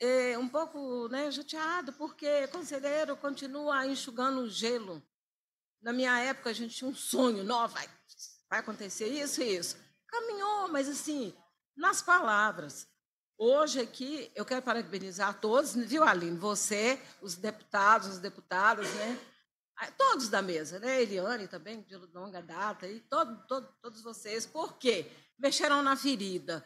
é, um pouco né, chateado, porque conselheiro continua enxugando o gelo. Na minha época, a gente tinha um sonho, não, vai, vai acontecer isso e isso. Caminhou, mas assim, nas palavras. Hoje aqui, eu quero parabenizar todos, viu, Aline? Você, os deputados, as deputadas, né? Ah, todos da mesa, né? Eliane também, de longa data, e todo, todo, todos vocês. Por quê? Mexeram na ferida.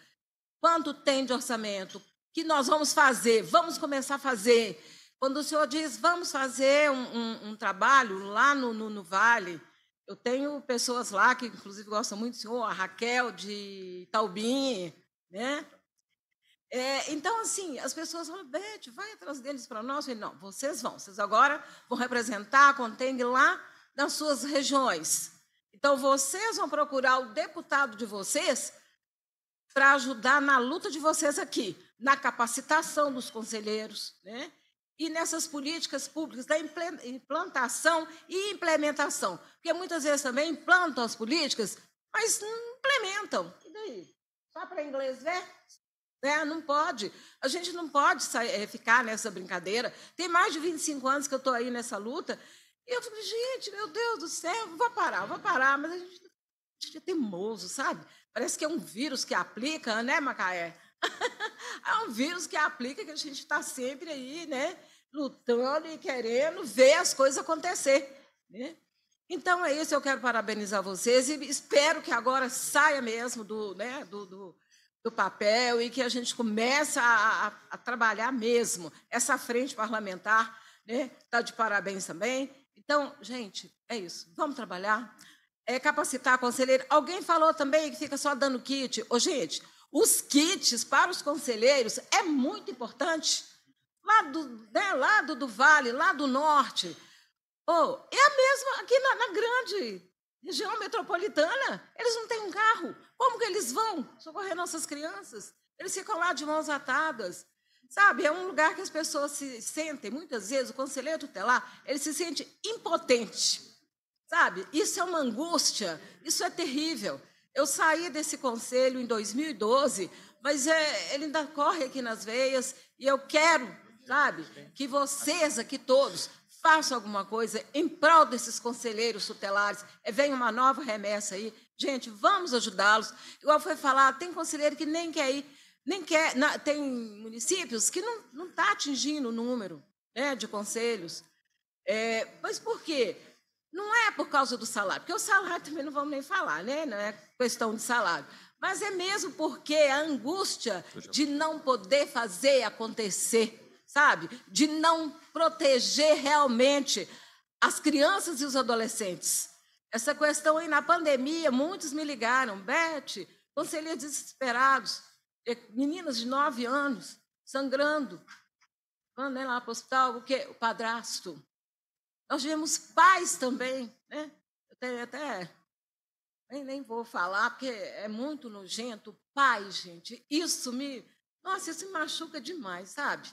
Quanto tem de orçamento? que nós vamos fazer? Vamos começar a fazer. Quando o senhor diz, vamos fazer um, um, um trabalho lá no, no, no, Vale, eu tenho pessoas lá que, inclusive, gostam muito do senhor, a Raquel de Taubim, né? É, então, assim, as pessoas falam, Bete, vai atrás deles para nós. Eu, não, vocês vão. Vocês agora vão representar a Conteng lá nas suas regiões. Então, vocês vão procurar o deputado de vocês para ajudar na luta de vocês aqui na capacitação dos conselheiros, né? e nessas políticas públicas da implantação e implementação. Porque muitas vezes também implantam as políticas, mas não implementam. E daí? Só para inglês ver? Né? Não pode. A gente não pode sair, eh, ficar nessa brincadeira. Tem mais de 25 anos que eu estou aí nessa luta. E eu fico, gente, meu Deus do céu, vou parar, vou parar. Mas a gente, a gente é teimoso, sabe? Parece que é um vírus que aplica, né, Macaé? é um vírus que aplica, que a gente está sempre aí, né? Lutando e querendo ver as coisas acontecer. Né? Então é isso, eu quero parabenizar vocês e espero que agora saia mesmo do, né, do, do, do papel e que a gente comece a, a, a trabalhar mesmo. Essa frente parlamentar está né, tá de parabéns também. Então, gente, é isso. Vamos trabalhar. É capacitar a conselheira. Alguém falou também que fica só dando kit. Ô, gente, os kits para os conselheiros é muito importante. Lá do, né, lá do, do Vale, lá do Norte. Oh, é a mesma aqui na, na grande região metropolitana. Eles não têm um carro. Como que eles vão socorrer nossas crianças? Eles ficam lá de mãos atadas. Sabe, é um lugar que as pessoas se sentem, muitas vezes, o conselheiro tutelar, ele se sente impotente. Sabe, isso é uma angústia, isso é terrível. Eu saí desse conselho em 2012, mas é, ele ainda corre aqui nas veias e eu quero, sabe, que vocês aqui todos façam alguma coisa em prol desses conselheiros tutelares. É, vem uma nova remessa aí. Gente, vamos ajudá-los. Igual foi falar, tem conselheiro que nem quer ir, nem quer. tem municípios que não está atingindo o número né, de conselhos. É, mas por quê? Não é por causa do salário, porque o salário também não vamos nem falar, né? Não é questão de salário. Mas é mesmo porque a angústia de não poder fazer acontecer, sabe? De não proteger realmente as crianças e os adolescentes. Essa questão aí na pandemia, muitos me ligaram, Beth, conselheiros desesperados, meninas de nove anos, sangrando, é lá para o hospital, o padrasto nós tivemos pais também, né? Eu até nem, nem vou falar, porque é muito nojento. Pai, gente, isso me. Nossa, isso me machuca demais, sabe?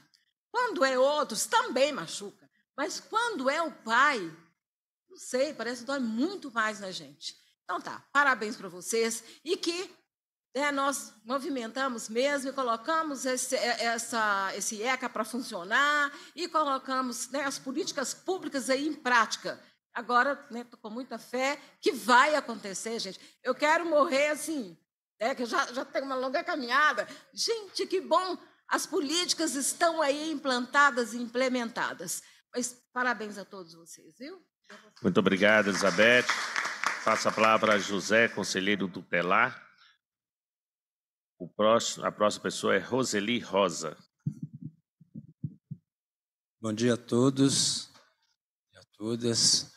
Quando é outros, também machuca. Mas quando é o pai, não sei, parece que dói muito mais na gente. Então tá, parabéns para vocês e que né, nós movimentamos mesmo e colocamos esse, é, essa, esse ECA para funcionar e colocamos né, as políticas públicas aí em prática. Agora, estou né, com muita fé que vai acontecer, gente. Eu quero morrer assim, né, que eu já, já tenho uma longa caminhada. Gente, que bom! As políticas estão aí implantadas e implementadas. Mas parabéns a todos vocês, viu? Muito obrigado, Elizabeth. Faça a palavra a José, conselheiro tutelar. O próximo, a próxima pessoa é Roseli Rosa. Bom dia a todos e a todas.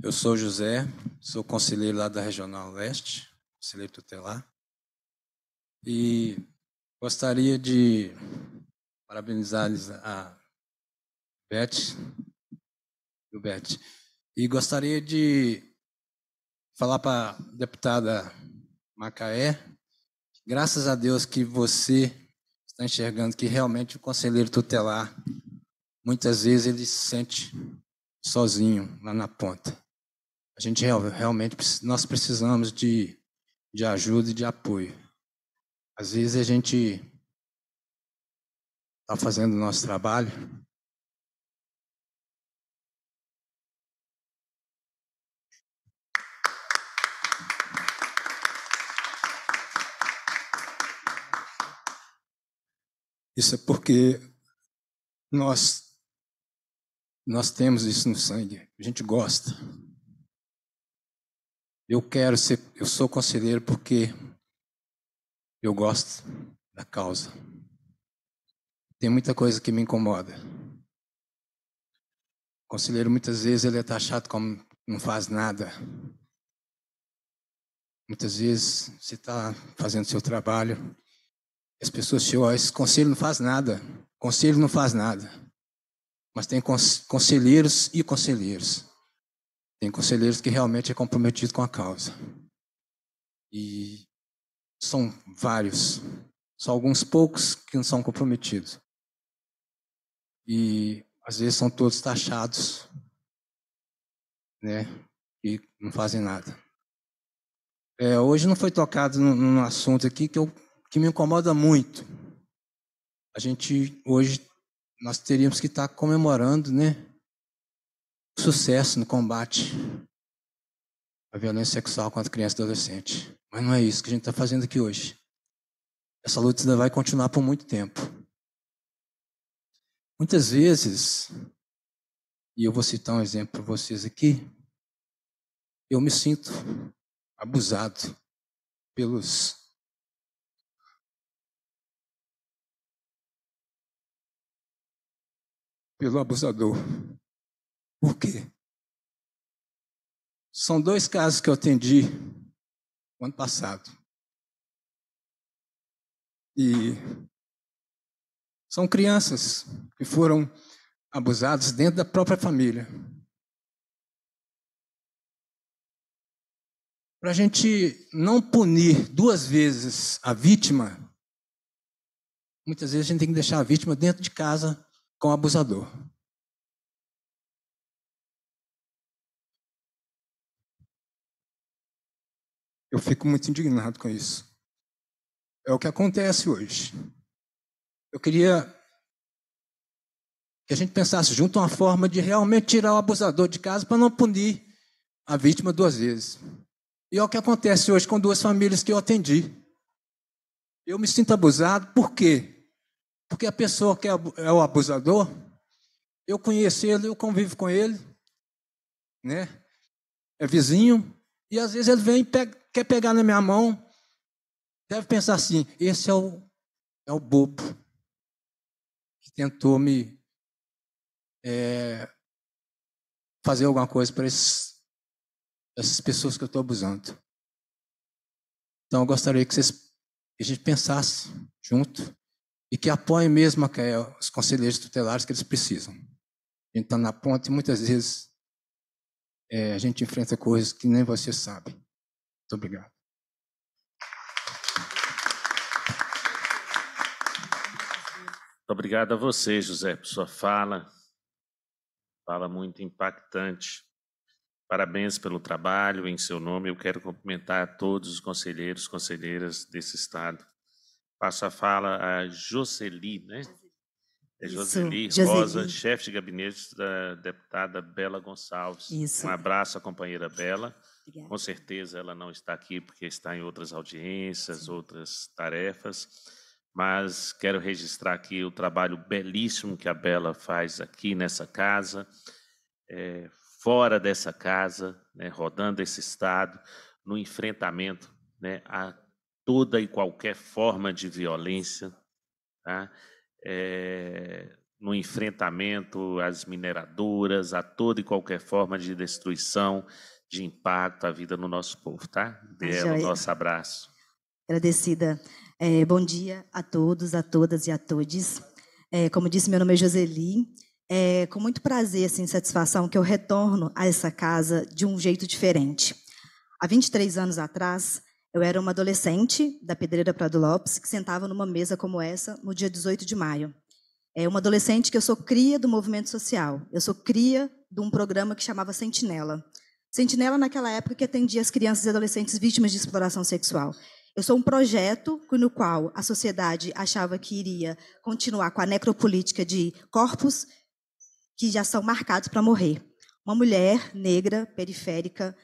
Eu sou José, sou conselheiro lá da Regional Leste, conselheiro tutelar. E gostaria de parabenizar a Beth, o Beth. E gostaria de falar para a deputada Macaé Graças a Deus que você está enxergando que realmente o conselheiro tutelar, muitas vezes ele se sente sozinho lá na ponta. A gente realmente, nós precisamos de, de ajuda e de apoio. Às vezes a gente está fazendo o nosso trabalho Isso é porque nós nós temos isso no sangue. A gente gosta. Eu quero ser, eu sou conselheiro porque eu gosto da causa. Tem muita coisa que me incomoda. O conselheiro muitas vezes ele é taxado como não faz nada. Muitas vezes você está fazendo seu trabalho as pessoas te esse conselho não faz nada. Conselho não faz nada. Mas tem conselheiros e conselheiros. Tem conselheiros que realmente é comprometido com a causa. E são vários. Só alguns poucos que não são comprometidos. E às vezes são todos taxados, né? E não fazem nada. É, hoje não foi tocado num assunto aqui que eu que me incomoda muito. A gente hoje nós teríamos que estar tá comemorando, né, o sucesso no combate à violência sexual contra crianças e adolescentes. Mas não é isso que a gente está fazendo aqui hoje. Essa luta ainda vai continuar por muito tempo. Muitas vezes, e eu vou citar um exemplo para vocês aqui, eu me sinto abusado pelos pelo abusador. Por quê? São dois casos que eu atendi no ano passado. E são crianças que foram abusadas dentro da própria família. Para a gente não punir duas vezes a vítima, muitas vezes a gente tem que deixar a vítima dentro de casa com o abusador. Eu fico muito indignado com isso. É o que acontece hoje. Eu queria que a gente pensasse junto uma forma de realmente tirar o abusador de casa para não punir a vítima duas vezes. E é o que acontece hoje com duas famílias que eu atendi. Eu me sinto abusado, por quê? Porque a pessoa que é, é o abusador, eu conheço ele, eu convivo com ele, né? É vizinho, e às vezes ele vem pega, quer pegar na minha mão, deve pensar assim: esse é o, é o bobo que tentou me é, fazer alguma coisa para essas pessoas que eu estou abusando. Então, eu gostaria que vocês que a gente pensasse junto e que apoiem mesmo é, os conselheiros tutelares que eles precisam. A gente está na ponte e muitas vezes é, a gente enfrenta coisas que nem você sabe. Muito obrigado. Muito obrigado a você, José, por sua fala. Fala muito impactante. Parabéns pelo trabalho em seu nome. Eu quero cumprimentar todos os conselheiros, conselheiras desse Estado. Passa a fala a Joseli, né? É Joseli é Rosa, Joseli. chefe de gabinete da deputada Bela Gonçalves. Isso. Um abraço à companheira Bela. Obrigada. Com certeza ela não está aqui porque está em outras audiências, Sim. outras tarefas, mas quero registrar aqui o trabalho belíssimo que a Bela faz aqui nessa casa, é, fora dessa casa, né, rodando esse estado, no enfrentamento né, a toda e qualquer forma de violência, tá? é, no enfrentamento às mineradoras, a toda e qualquer forma de destruição, de impacto à vida no nosso povo, tá? Dê tá o nosso abraço. Agradecida. É, bom dia a todos, a todas e a todos É, eh, como disse, meu nome é Joseli. É com muito prazer e assim, satisfação que eu retorno a essa casa de um jeito diferente. Há 23 anos atrás, eu era uma adolescente da Pedreira Prado Lopes que sentava numa mesa como essa no dia 18 de maio. É uma adolescente que eu sou cria do movimento social. Eu sou cria de um programa que chamava Sentinela. Sentinela naquela época que atendia as crianças e adolescentes vítimas de exploração sexual. Eu sou um projeto no qual a sociedade achava que iria continuar com a necropolítica de corpos que já são marcados para morrer. Uma mulher negra, periférica,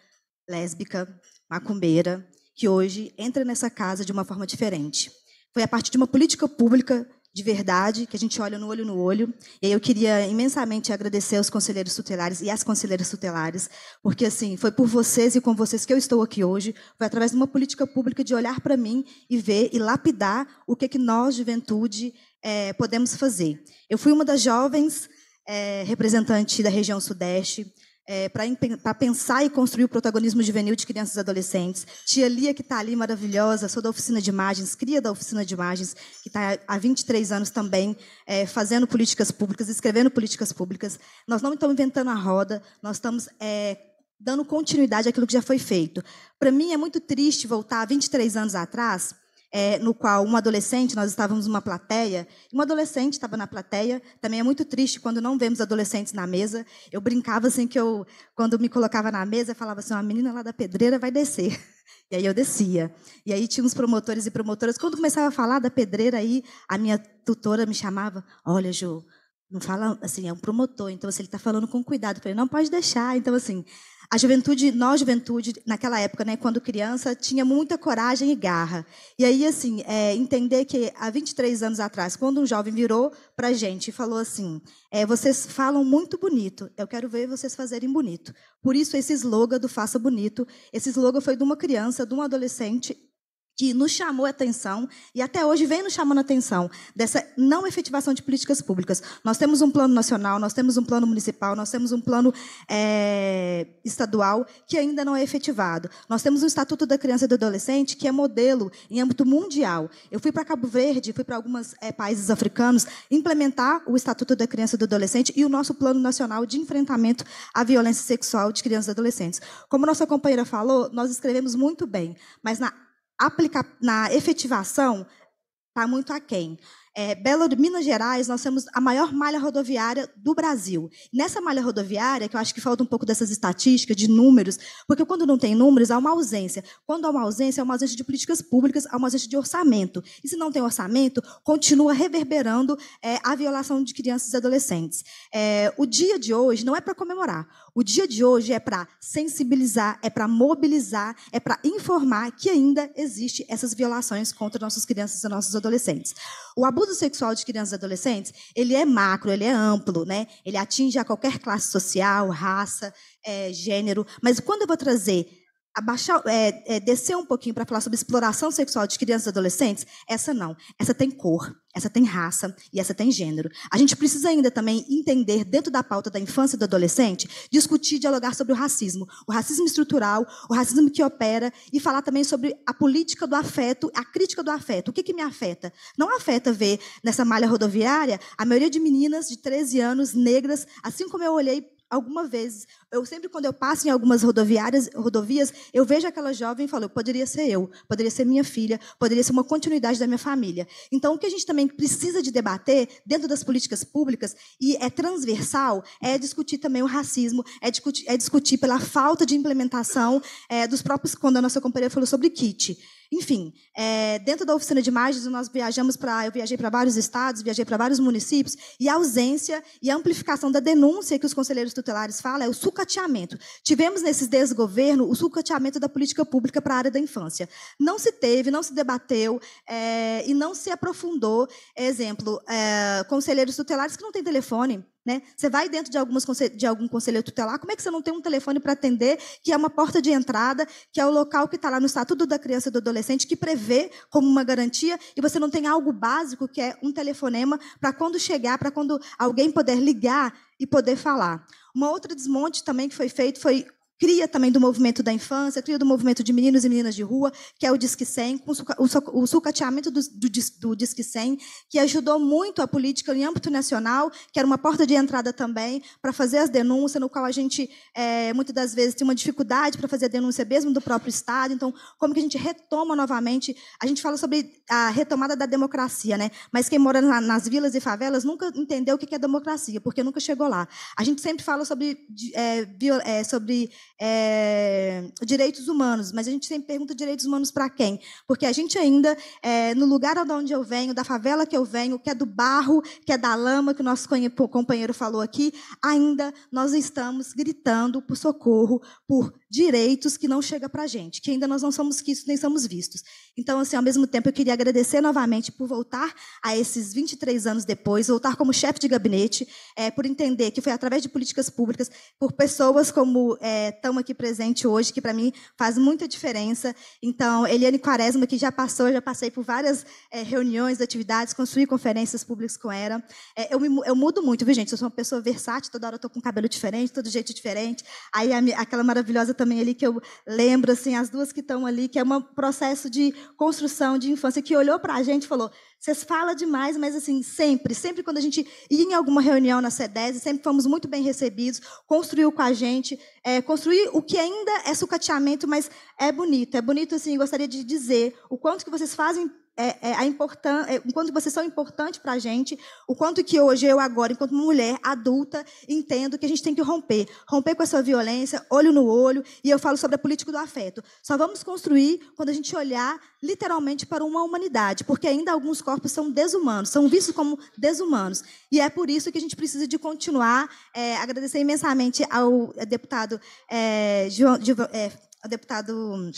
lésbica, macumbeira, que hoje entra nessa casa de uma forma diferente. Foi a partir de uma política pública de verdade, que a gente olha no olho no olho. E aí eu queria imensamente agradecer aos conselheiros tutelares e às conselheiras tutelares, porque assim, foi por vocês e com vocês que eu estou aqui hoje, foi através de uma política pública de olhar para mim e ver e lapidar o que é que nós, juventude, é, podemos fazer. Eu fui uma das jovens é, representante da região Sudeste, é, para pensar e construir o protagonismo juvenil de crianças e adolescentes. Tia Lia, que está ali maravilhosa, sou da oficina de imagens, cria da oficina de imagens, que está há 23 anos também é, fazendo políticas públicas, escrevendo políticas públicas. Nós não estamos inventando a roda, nós estamos é, dando continuidade àquilo que já foi feito. Para mim é muito triste voltar 23 anos atrás é, no qual um adolescente, nós estávamos numa plateia, um adolescente estava na plateia, também é muito triste quando não vemos adolescentes na mesa. Eu brincava assim que eu, quando me colocava na mesa, eu falava assim, uma menina lá da pedreira vai descer. E aí eu descia. E aí tinha uns promotores e promotoras. Quando começava a falar da pedreira, aí a minha tutora me chamava, olha, Ju, não fala assim, é um promotor, então assim, ele está falando com cuidado. Eu falei, não pode deixar. Então, assim, a juventude, nós juventude, naquela época, né, quando criança, tinha muita coragem e garra. E aí, assim, é, entender que há 23 anos atrás, quando um jovem virou para a gente e falou assim, é, vocês falam muito bonito, eu quero ver vocês fazerem bonito. Por isso, esse slogan do Faça Bonito, esse slogan foi de uma criança, de um adolescente que nos chamou a atenção e até hoje vem nos chamando a atenção dessa não efetivação de políticas públicas. Nós temos um plano nacional, nós temos um plano municipal, nós temos um plano é, estadual que ainda não é efetivado. Nós temos o um Estatuto da Criança e do Adolescente que é modelo em âmbito mundial. Eu fui para Cabo Verde, fui para alguns é, eh, países africanos implementar o Estatuto da Criança e do Adolescente e o nosso Plano Nacional de Enfrentamento à Violência Sexual de Crianças e Adolescentes. Como nossa companheira falou, nós escrevemos muito bem, mas na aplica na efetivação está muito aquém. É, Belo de Minas Gerais, nós temos a maior malha rodoviária do Brasil. Nessa malha rodoviária, que eu acho que falta um pouco dessas estatísticas, de números, porque quando não tem números, há uma ausência. Quando há uma ausência, há uma ausência de políticas públicas, há uma ausência de orçamento. E se não tem orçamento, continua reverberando é, a violação de crianças e adolescentes. É, o dia de hoje não é para comemorar. O dia de hoje é para sensibilizar, é para mobilizar, é para informar que ainda existem essas violações contra nossas crianças e nossos adolescentes. O abuso sexual de crianças e adolescentes, ele é macro, ele é amplo, né? Ele atinge a qualquer classe social, raça, é, gênero. Mas quando eu vou trazer abaixar, é, é, descer um pouquinho para falar sobre exploração sexual de crianças e adolescentes, essa não. Essa tem cor, essa tem raça e essa tem gênero. A gente precisa ainda também entender, dentro da pauta da infância e do adolescente, discutir e dialogar sobre o racismo. O racismo estrutural, o racismo que opera, e falar também sobre a política do afeto, a crítica do afeto. O que, que me afeta? Não afeta ver nessa malha rodoviária a maioria de meninas de 13 anos, negras, assim como eu olhei alguma vez eu sempre, quando eu passo em algumas rodoviárias, rodovias, eu vejo aquela jovem e falo, poderia ser eu, poderia ser minha filha, poderia ser uma continuidade da minha família. Então, o que a gente também precisa de debater dentro das políticas públicas, e é transversal, é discutir também o racismo, é discutir, é discutir pela falta de implementação é, dos próprios, quando a nossa companheira falou sobre kit. Enfim, é, dentro da oficina de imagens, nós viajamos para. Eu viajei para vários estados, viajei para vários municípios, e a ausência e a amplificação da denúncia que os conselheiros tutelares falam é o suca sucateamento. Tivemos nesse desgoverno o sucateamento da política pública para a área da infância. Não se teve, não se debateu é, e não se aprofundou. Exemplo, é, conselheiros tutelares que não têm telefone. Né? Você vai dentro de, algumas, de algum conselheiro tutelar, como é que você não tem um telefone para atender, que é uma porta de entrada, que é o local que está lá no Estatuto da Criança e do Adolescente, que prevê como uma garantia, e você não tem algo básico, que é um telefonema, para quando chegar, para quando alguém puder ligar e poder falar. Uma outra desmonte também que foi feito foi cria também do movimento da infância, cria do movimento de meninos e meninas de rua, que é o Disque 100, com o sucateamento do, do, do Disque 100, que ajudou muito a política em âmbito nacional, que era uma porta de entrada também para fazer as denúncias, no qual a gente, é, muitas das vezes, tem uma dificuldade para fazer a denúncia mesmo do próprio Estado. Então, como que a gente retoma novamente? A gente fala sobre a retomada da democracia, né? mas quem mora na, nas vilas e favelas nunca entendeu o que é democracia, porque nunca chegou lá. A gente sempre fala sobre, é, sobre é, direitos humanos, mas a gente sempre pergunta direitos humanos para quem? Porque a gente ainda, é, no lugar de onde eu venho, da favela que eu venho, que é do barro, que é da lama, que o nosso companheiro falou aqui, ainda nós estamos gritando por socorro, por direitos que não chega para a gente, que ainda nós não somos quistos nem somos vistos. Então, assim, ao mesmo tempo, eu queria agradecer novamente por voltar a esses 23 anos depois, voltar como chefe de gabinete, é, por entender que foi através de políticas públicas, por pessoas como é, estão aqui presentes hoje, que para mim faz muita diferença. Então, Eliane Quaresma, que já passou, já passei por várias é, reuniões, atividades, construí conferências públicas com ela. É, eu, me, eu, mudo muito, viu, gente? Eu sou uma pessoa versátil, toda hora eu estou com cabelo diferente, todo jeito diferente. Aí a, aquela maravilhosa também ali que eu lembro, assim, as duas que estão ali, que é um processo de construção de infância, que olhou para a gente e falou: vocês falam demais, mas assim, sempre, sempre quando a gente ia em alguma reunião na CEDES, sempre fomos muito bem recebidos, construiu com a gente, é, construir o que ainda é sucateamento, mas é bonito. É bonito, assim, gostaria de dizer o quanto que vocês fazem é, é a importan é, enquanto vocês são importantes para a gente, o quanto que hoje eu agora, enquanto mulher adulta, entendo que a gente tem que romper, romper com essa violência, olho no olho, e eu falo sobre a política do afeto. Só vamos construir quando a gente olhar literalmente para uma humanidade, porque ainda alguns corpos são desumanos, são vistos como desumanos, e é por isso que a gente precisa de continuar. É, agradecer imensamente ao é, deputado é, João, de, o deputado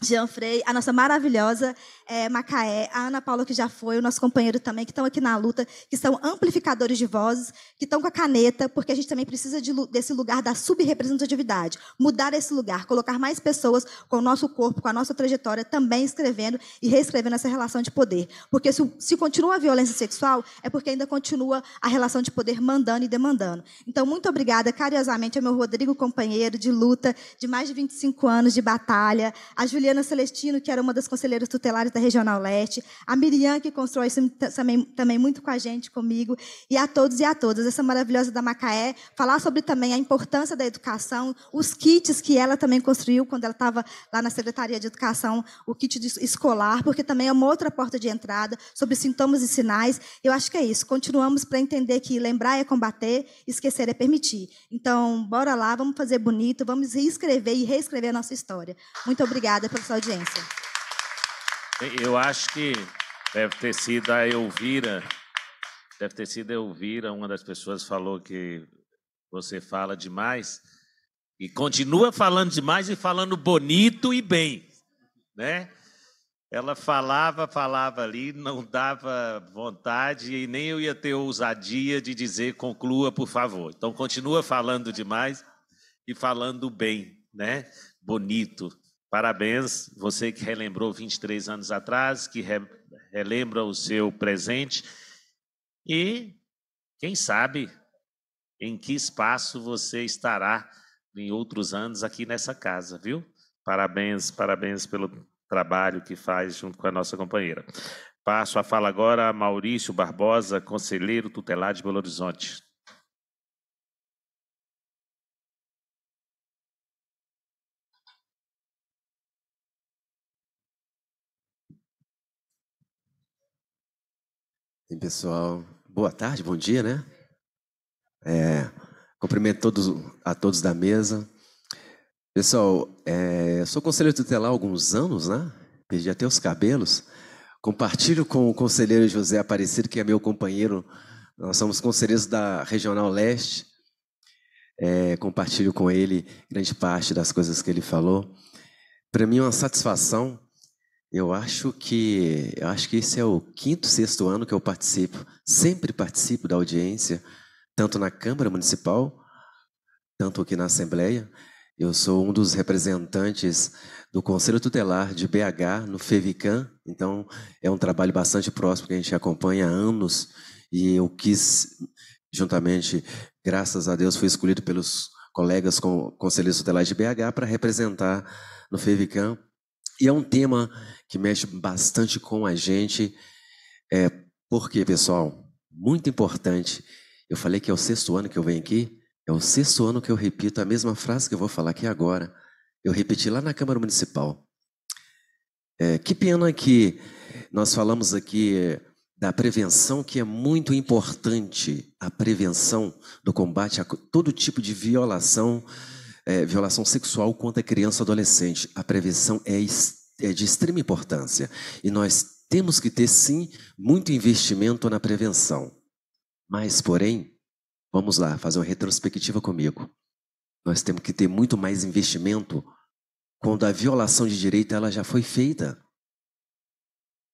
Jean Frei, a nossa maravilhosa é, Macaé, a Ana Paula, que já foi, o nosso companheiro também, que estão aqui na luta, que são amplificadores de vozes, que estão com a caneta, porque a gente também precisa de, desse lugar da subrepresentatividade. Mudar esse lugar, colocar mais pessoas com o nosso corpo, com a nossa trajetória, também escrevendo e reescrevendo essa relação de poder. Porque se, se continua a violência sexual, é porque ainda continua a relação de poder mandando e demandando. Então, muito obrigada carinhosamente ao meu Rodrigo, companheiro de luta de mais de 25 anos anos de batalha, a Juliana Celestino, que era uma das conselheiras tutelares da Regional Leste, a Miriam, que constrói isso também, também muito com a gente, comigo, e a todos e a todas, essa maravilhosa da Macaé, falar sobre também a importância da educação, os kits que ela também construiu quando ela estava lá na Secretaria de Educação, o kit escolar, porque também é uma outra porta de entrada sobre sintomas e sinais. Eu acho que é isso. Continuamos para entender que lembrar é combater, esquecer é permitir. Então, bora lá, vamos fazer bonito, vamos reescrever e reescrever a nossa história. Muito obrigada pela sua audiência. Eu acho que deve ter sido a Elvira, deve ter sido a Elvira, uma das pessoas falou que você fala demais e continua falando demais e falando bonito e bem, né? Ela falava, falava ali, não dava vontade e nem eu ia ter ousadia de dizer conclua, por favor. Então continua falando demais e falando bem, né? bonito. Parabéns, você que relembrou 23 anos atrás, que re, relembra o seu presente. E quem sabe em que espaço você estará em outros anos aqui nessa casa, viu? Parabéns, parabéns pelo trabalho que faz junto com a nossa companheira. Passo a fala agora a Maurício Barbosa, conselheiro tutelar de Belo Horizonte. Sim, pessoal. Boa tarde, bom dia, né? É, cumprimento todos, a todos da mesa. Pessoal, é, sou conselheiro tutelar há alguns anos, né? Perdi até os cabelos. Compartilho com o conselheiro José Aparecido, que é meu companheiro. Nós somos conselheiros da Regional Leste. É, compartilho com ele grande parte das coisas que ele falou. Para mim é uma satisfação eu acho que eu acho que esse é o quinto, sexto ano que eu participo. Sempre participo da audiência, tanto na Câmara Municipal, tanto aqui na Assembleia. Eu sou um dos representantes do Conselho Tutelar de BH no Fevican, então é um trabalho bastante próximo que a gente acompanha há anos e eu quis juntamente, graças a Deus, fui escolhido pelos colegas com Conselho Tutelar de BH para representar no Fevican e é um tema que mexe bastante com a gente. É, porque, pessoal, muito importante. Eu falei que é o sexto ano que eu venho aqui. É o sexto ano que eu repito a mesma frase que eu vou falar aqui agora. Eu repeti lá na Câmara Municipal. É, que pena que nós falamos aqui da prevenção, que é muito importante a prevenção do combate a todo tipo de violação, é, violação sexual contra criança e adolescente. A prevenção é extremamente é de extrema importância e nós temos que ter sim muito investimento na prevenção. Mas, porém, vamos lá, fazer uma retrospectiva comigo. Nós temos que ter muito mais investimento quando a violação de direito ela já foi feita.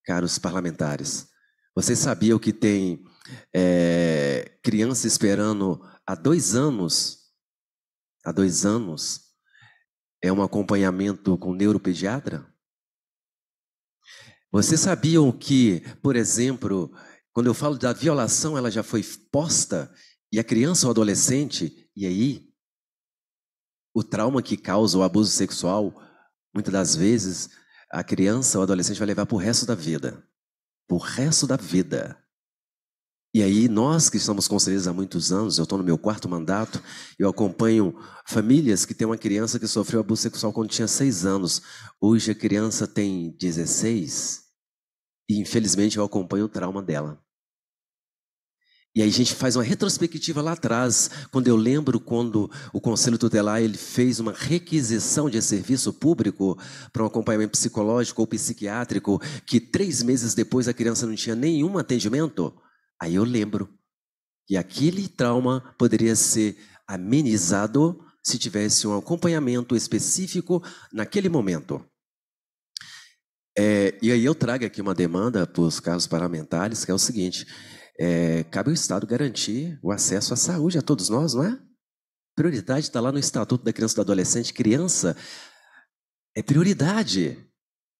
Caros parlamentares, vocês sabiam que tem é, criança esperando há dois anos, há dois anos, é um acompanhamento com neuropediatra? Vocês sabiam que, por exemplo, quando eu falo da violação, ela já foi posta e a criança ou adolescente, e aí o trauma que causa o abuso sexual, muitas das vezes, a criança ou adolescente vai levar para o resto da vida. Para o resto da vida. E aí, nós que estamos conselheiros há muitos anos, eu estou no meu quarto mandato, eu acompanho famílias que têm uma criança que sofreu abuso sexual quando tinha seis anos. Hoje a criança tem 16 e, infelizmente, eu acompanho o trauma dela. E aí a gente faz uma retrospectiva lá atrás, quando eu lembro quando o Conselho Tutelar ele fez uma requisição de serviço público para um acompanhamento psicológico ou psiquiátrico, que três meses depois a criança não tinha nenhum atendimento. Aí eu lembro que aquele trauma poderia ser amenizado se tivesse um acompanhamento específico naquele momento. É, e aí eu trago aqui uma demanda para os casos parlamentares, que é o seguinte: é, cabe ao Estado garantir o acesso à saúde a todos nós, não é? Prioridade está lá no Estatuto da Criança e do Adolescente, criança é prioridade.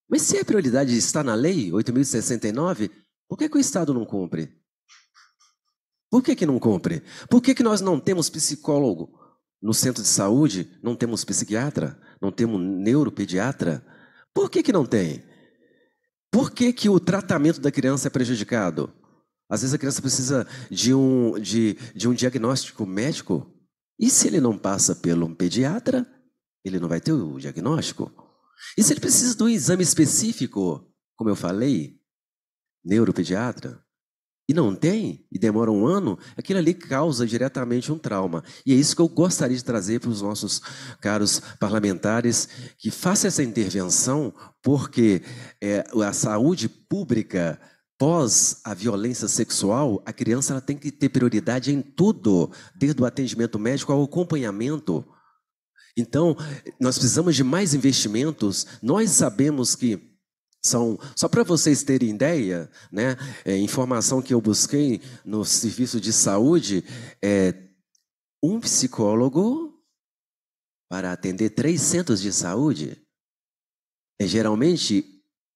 Mas se a é prioridade está na lei 8.069, por que, que o Estado não cumpre? Por que, que não cumpre? Por que, que nós não temos psicólogo no centro de saúde? Não temos psiquiatra? Não temos neuropediatra? Por que, que não tem? Por que, que o tratamento da criança é prejudicado? Às vezes a criança precisa de um, de, de um diagnóstico médico. E se ele não passa pelo pediatra, ele não vai ter o diagnóstico? E se ele precisa de um exame específico, como eu falei, neuropediatra? e não tem, e demora um ano, aquilo ali causa diretamente um trauma. E é isso que eu gostaria de trazer para os nossos caros parlamentares, que faça essa intervenção, porque é, a saúde pública pós a violência sexual, a criança ela tem que ter prioridade em tudo, desde o atendimento médico ao acompanhamento. Então, nós precisamos de mais investimentos. Nós sabemos que são, só para vocês terem ideia, né, é, informação que eu busquei no serviço de saúde é um psicólogo para atender três centros de saúde. É, geralmente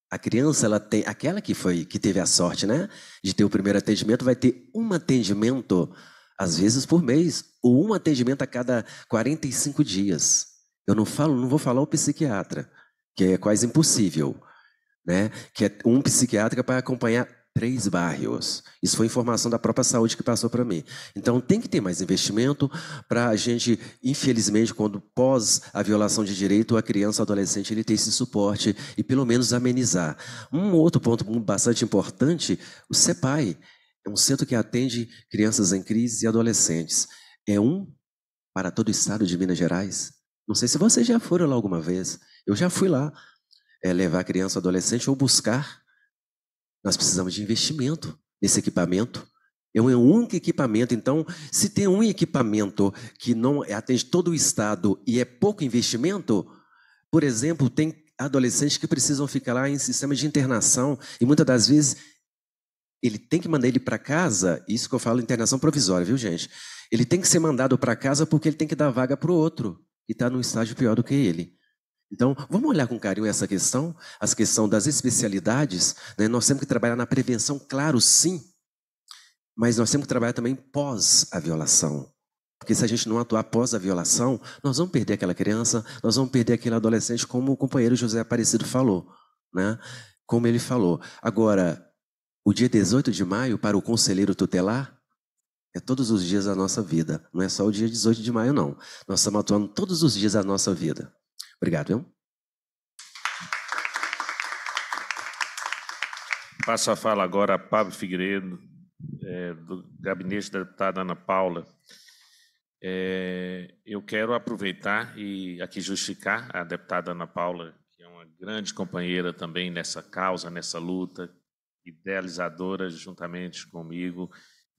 a criança ela tem aquela que foi que teve a sorte, né, de ter o primeiro atendimento vai ter um atendimento às vezes por mês ou um atendimento a cada 45 dias. Eu não falo, não vou falar o psiquiatra, que é quase impossível né? Que é um psiquiatra para acompanhar três bairros. Isso foi informação da própria saúde que passou para mim. Então tem que ter mais investimento para a gente, infelizmente, quando pós a violação de direito, a criança, o adolescente, ele ter esse suporte e pelo menos amenizar. Um outro ponto bastante importante, o CEPAI. É um centro que atende crianças em crise e adolescentes. É um para todo o estado de Minas Gerais. Não sei se vocês já foram lá alguma vez. Eu já fui lá é levar criança, adolescente ou buscar. Nós precisamos de investimento nesse equipamento. É um é único equipamento. Então, se tem um equipamento que não é, atende todo o estado e é pouco investimento, por exemplo, tem adolescentes que precisam ficar lá em sistema de internação e muitas das vezes ele tem que mandar ele para casa. Isso que eu falo internação provisória, viu, gente? Ele tem que ser mandado para casa porque ele tem que dar vaga para o outro que está num estágio pior do que ele. Então, vamos olhar com carinho essa questão, as questão das especialidades. Né? Nós temos que trabalhar na prevenção, claro, sim, mas nós temos que trabalhar também pós a violação. Porque se a gente não atuar após a violação, nós vamos perder aquela criança, nós vamos perder aquele adolescente, como o companheiro José Aparecido falou. Né? Como ele falou. Agora, o dia 18 de maio, para o conselheiro tutelar, é todos os dias da nossa vida. Não é só o dia 18 de maio, não. Nós estamos atuando todos os dias da nossa vida. Obrigado, eu. Passo a fala agora a Pablo Figueiredo, é, do gabinete da deputada Ana Paula. É, eu quero aproveitar e aqui justificar a deputada Ana Paula, que é uma grande companheira também nessa causa, nessa luta, idealizadora juntamente comigo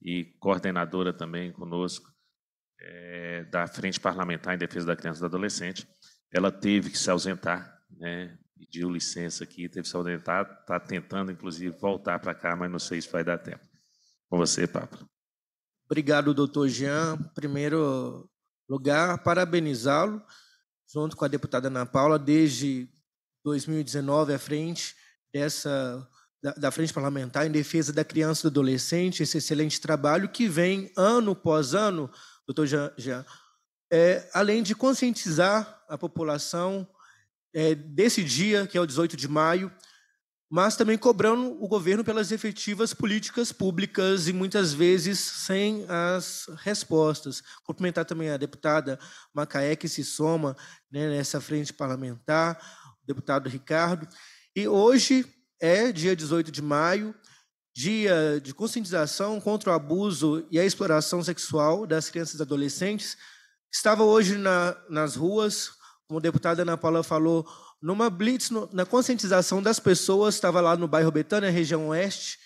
e coordenadora também conosco é, da Frente Parlamentar em Defesa da Criança e do Adolescente ela teve que se ausentar, né? Pediu licença aqui, teve que se ausentar, está tentando, inclusive, voltar para cá, mas não sei se vai dar tempo. Com você, Pablo. Obrigado, doutor Jean. Primeiro lugar, parabenizá-lo, junto com a deputada Ana Paula, desde 2019 à frente dessa da, da, Frente Parlamentar em Defesa da Criança e do Adolescente, esse excelente trabalho que vem ano após ano, doutor Jean, Jean é, além de conscientizar a população é, desse dia, que é o 18 de maio, mas também cobrando o governo pelas efetivas políticas públicas e muitas vezes sem as respostas. Cumprimentar também a deputada Macaé, que se soma né, nessa frente parlamentar, o deputado Ricardo. E hoje é dia 18 de maio, dia de conscientização contra o abuso e a exploração sexual das crianças e adolescentes. Estava hoje na, nas ruas, como a deputada Ana Paula falou, numa blitz, no, na conscientização das pessoas, estava lá no bairro Betânia, região oeste,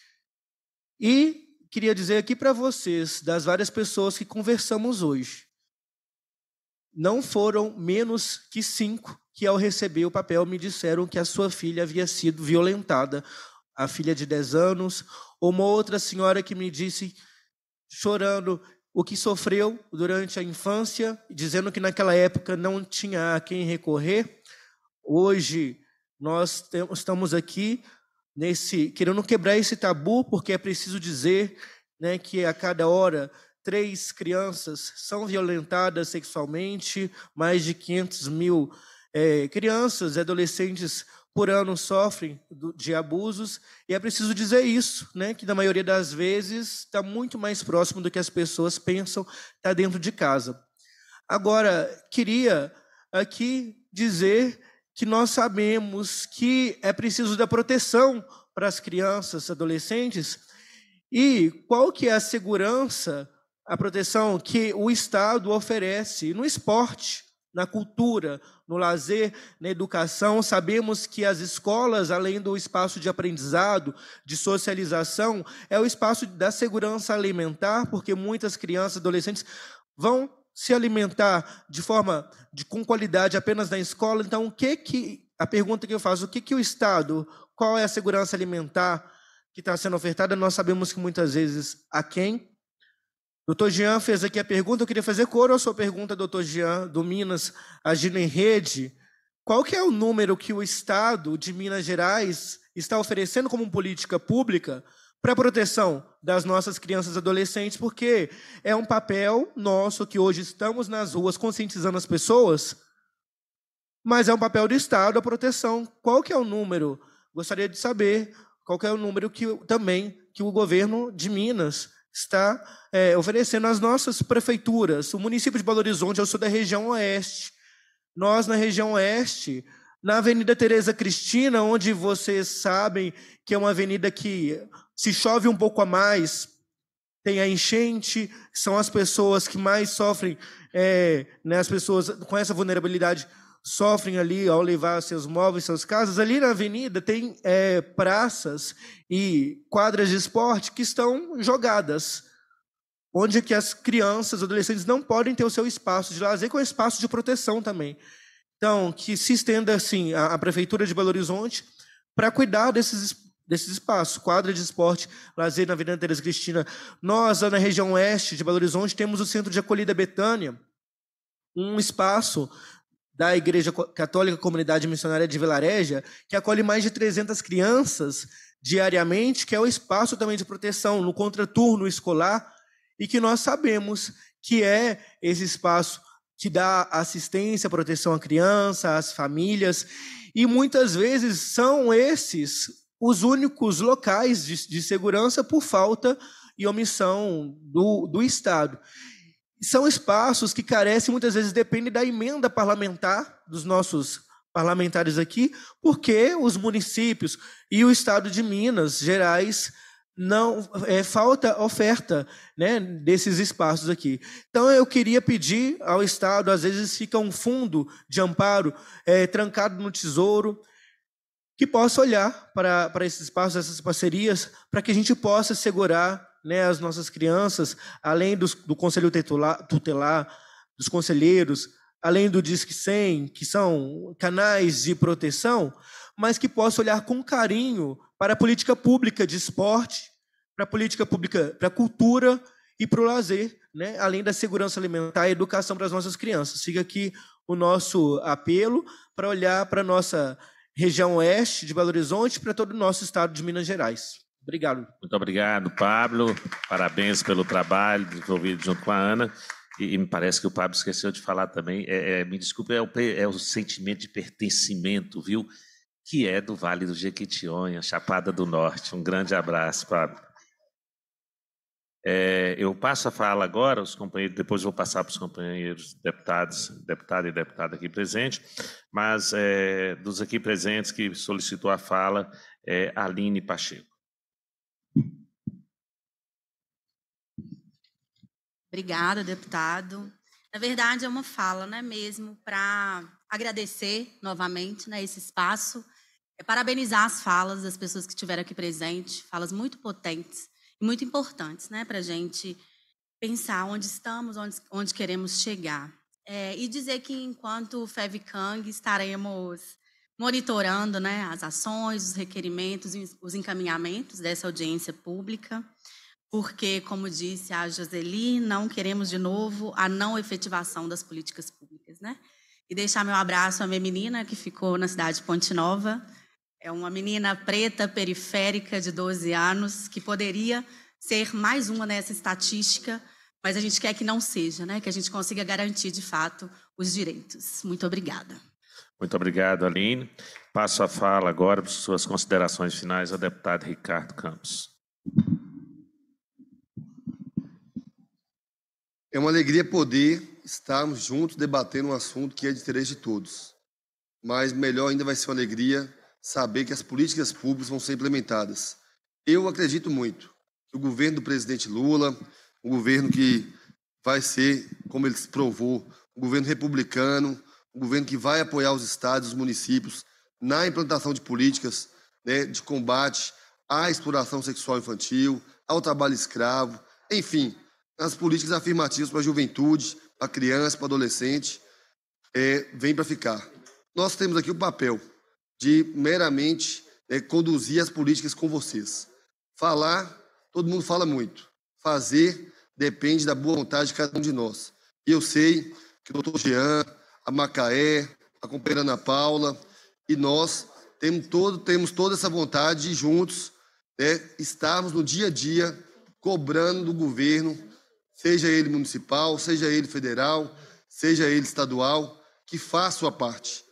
e queria dizer aqui para vocês, das várias pessoas que conversamos hoje, não foram menos que cinco que, ao receber o papel, me disseram que a sua filha havia sido violentada, a filha de 10 anos, uma outra senhora que me disse, chorando, o que sofreu durante a infância, dizendo que naquela época não tinha a quem recorrer. Hoje nós estamos aqui nesse querendo quebrar esse tabu, porque é preciso dizer, né, que a cada hora três crianças são violentadas sexualmente, mais de 500 mil é, crianças e adolescentes por ano sofrem de abusos, e é preciso dizer isso, né? que na maioria das vezes está muito mais próximo do que as pessoas pensam, está dentro de casa. Agora, queria aqui dizer que nós sabemos que é preciso da proteção para as crianças, adolescentes, e qual que é a segurança, a proteção que o Estado oferece no esporte na cultura, no lazer, na educação. Sabemos que as escolas, além do espaço de aprendizado, de socialização, é o espaço da segurança alimentar, porque muitas crianças, adolescentes vão se alimentar de forma de, com qualidade apenas na escola. Então, o que que a pergunta que eu faço, o que que o Estado, qual é a segurança alimentar que está sendo ofertada? Nós sabemos que muitas vezes a quem Doutor Jean fez aqui a pergunta, eu queria fazer coro à sua pergunta, doutor Jean, do Minas Agindo em Rede. Qual que é o número que o Estado de Minas Gerais está oferecendo como política pública para a proteção das nossas crianças e adolescentes? Porque é um papel nosso que hoje estamos nas ruas conscientizando as pessoas, mas é um papel do Estado a proteção. Qual que é o número? Gostaria de saber qual que é o número que também que o governo de Minas está é, oferecendo às nossas prefeituras. O município de Belo Horizonte, eu sou da região oeste. Nós, na região oeste, na Avenida Tereza Cristina, onde vocês sabem que é uma avenida que se chove um pouco a mais, tem a enchente, são as pessoas que mais sofrem, é, né, as pessoas com essa vulnerabilidade sofrem ali ao levar seus móveis, suas casas. Ali na avenida tem é, praças e quadras de esporte que estão jogadas, onde é que as crianças, adolescentes não podem ter o seu espaço de lazer com espaço de proteção também. Então, que se estenda assim a, a prefeitura de Belo Horizonte para cuidar desses desses espaços, quadra de esporte, lazer na Avenida Teresa Cristina. Nós, na região oeste de Belo Horizonte, temos o Centro de Acolhida Betânia, um espaço da Igreja Católica Comunidade Missionária de Vilareja, que acolhe mais de 300 crianças diariamente, que é o espaço também de proteção no contraturno escolar, e que nós sabemos que é esse espaço que dá assistência, proteção à criança, às famílias, e muitas vezes são esses os únicos locais de, de segurança por falta e omissão do, do Estado. São espaços que carecem, muitas vezes, dependem da emenda parlamentar dos nossos parlamentares aqui, porque os municípios e o estado de Minas Gerais não é, falta oferta né, desses espaços aqui. Então eu queria pedir ao Estado, às vezes fica um fundo de amparo é, trancado no tesouro, que possa olhar para, para esses espaços, essas parcerias, para que a gente possa segurar né, as nossas crianças, além do, do conselho tutelar, tutelar, dos conselheiros, além do Disque 100, que são canais de proteção, mas que possa olhar com carinho para a política pública de esporte, para a política pública, para a cultura e para o lazer, né, além da segurança alimentar e educação para as nossas crianças. Siga aqui o nosso apelo para olhar para a nossa região oeste de Belo Horizonte, para todo o nosso estado de Minas Gerais. Obrigado. Muito obrigado, Pablo. Parabéns pelo trabalho desenvolvido junto com a Ana. E, e me parece que o Pablo esqueceu de falar também. É, é, me desculpe, é o, é o sentimento de pertencimento, viu? Que é do Vale do Jequitinhonha, Chapada do Norte. Um grande abraço, Pablo. É, eu passo a fala agora aos companheiros, depois vou passar para os companheiros deputados, deputado e deputada aqui presente, mas é, dos aqui presentes que solicitou a fala, é Aline Pacheco. Obrigada, deputado. Na verdade, é uma fala, não é mesmo, para agradecer novamente né, esse espaço, é parabenizar as falas das pessoas que estiveram aqui presentes, falas muito potentes e muito importantes né, para a gente pensar onde estamos, onde, onde queremos chegar. É, e dizer que, enquanto FEVCANG, estaremos monitorando né, as ações, os requerimentos, os encaminhamentos dessa audiência pública porque, como disse a Joseli, não queremos de novo a não efetivação das políticas públicas, né? E deixar meu abraço à minha menina, que ficou na cidade de Ponte Nova. É uma menina preta, periférica, de 12 anos, que poderia ser mais uma nessa estatística, mas a gente quer que não seja, né? Que a gente consiga garantir, de fato, os direitos. Muito obrigada. Muito obrigado, Aline. Passo a fala agora para suas considerações finais ao deputado Ricardo Campos. É uma alegria poder estarmos juntos debatendo um assunto que é de interesse de todos. Mas melhor ainda vai ser uma alegria saber que as políticas públicas vão ser implementadas. Eu acredito muito que o governo do presidente Lula, o governo que vai ser, como ele se provou, um governo republicano, um governo que vai apoiar os estados, os municípios na implantação de políticas né, de combate à exploração sexual infantil, ao trabalho escravo, enfim, as políticas afirmativas para a juventude, para a criança, para o adolescente, é, vem para ficar. Nós temos aqui o papel de meramente é, conduzir as políticas com vocês. Falar, todo mundo fala muito. Fazer depende da boa vontade de cada um de nós. E eu sei que o doutor Jean, a Macaé, a companheira Ana Paula e nós temos, todo, temos toda essa vontade de juntos né, estarmos no dia a dia cobrando do governo seja ele municipal, seja ele federal, seja ele estadual, que faça sua parte.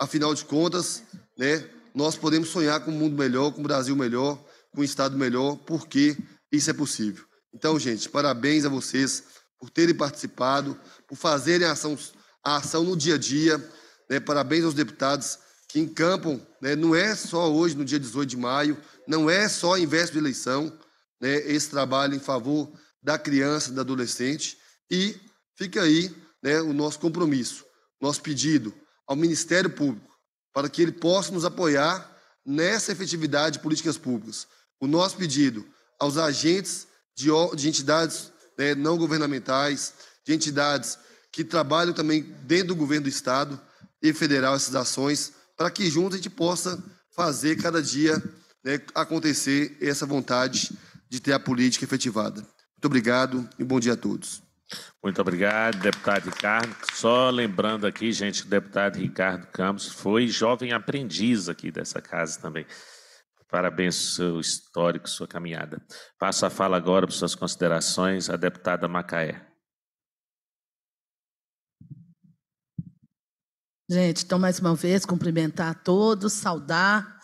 Afinal de contas, né, nós podemos sonhar com um mundo melhor, com um Brasil melhor, com um Estado melhor, porque isso é possível. Então, gente, parabéns a vocês por terem participado, por fazerem a ação, a ação no dia a dia. Né? Parabéns aos deputados que encampam, né? não é só hoje, no dia 18 de maio, não é só em véspera de eleição, né? esse trabalho em favor da criança, da adolescente. E fica aí né, o nosso compromisso, nosso pedido ao Ministério Público, para que ele possa nos apoiar nessa efetividade de políticas públicas. O nosso pedido aos agentes de, de entidades né, não governamentais, de entidades que trabalham também dentro do governo do Estado e federal essas ações, para que juntos a gente possa fazer cada dia né, acontecer essa vontade de ter a política efetivada. Muito obrigado e bom dia a todos. Muito obrigado, deputado Ricardo. Só lembrando aqui, gente, o deputado Ricardo Campos foi jovem aprendiz aqui dessa casa também. Parabéns seu histórico, sua caminhada. Passo a fala agora para suas considerações a deputada Macaé. Gente, então mais uma vez cumprimentar a todos, saudar,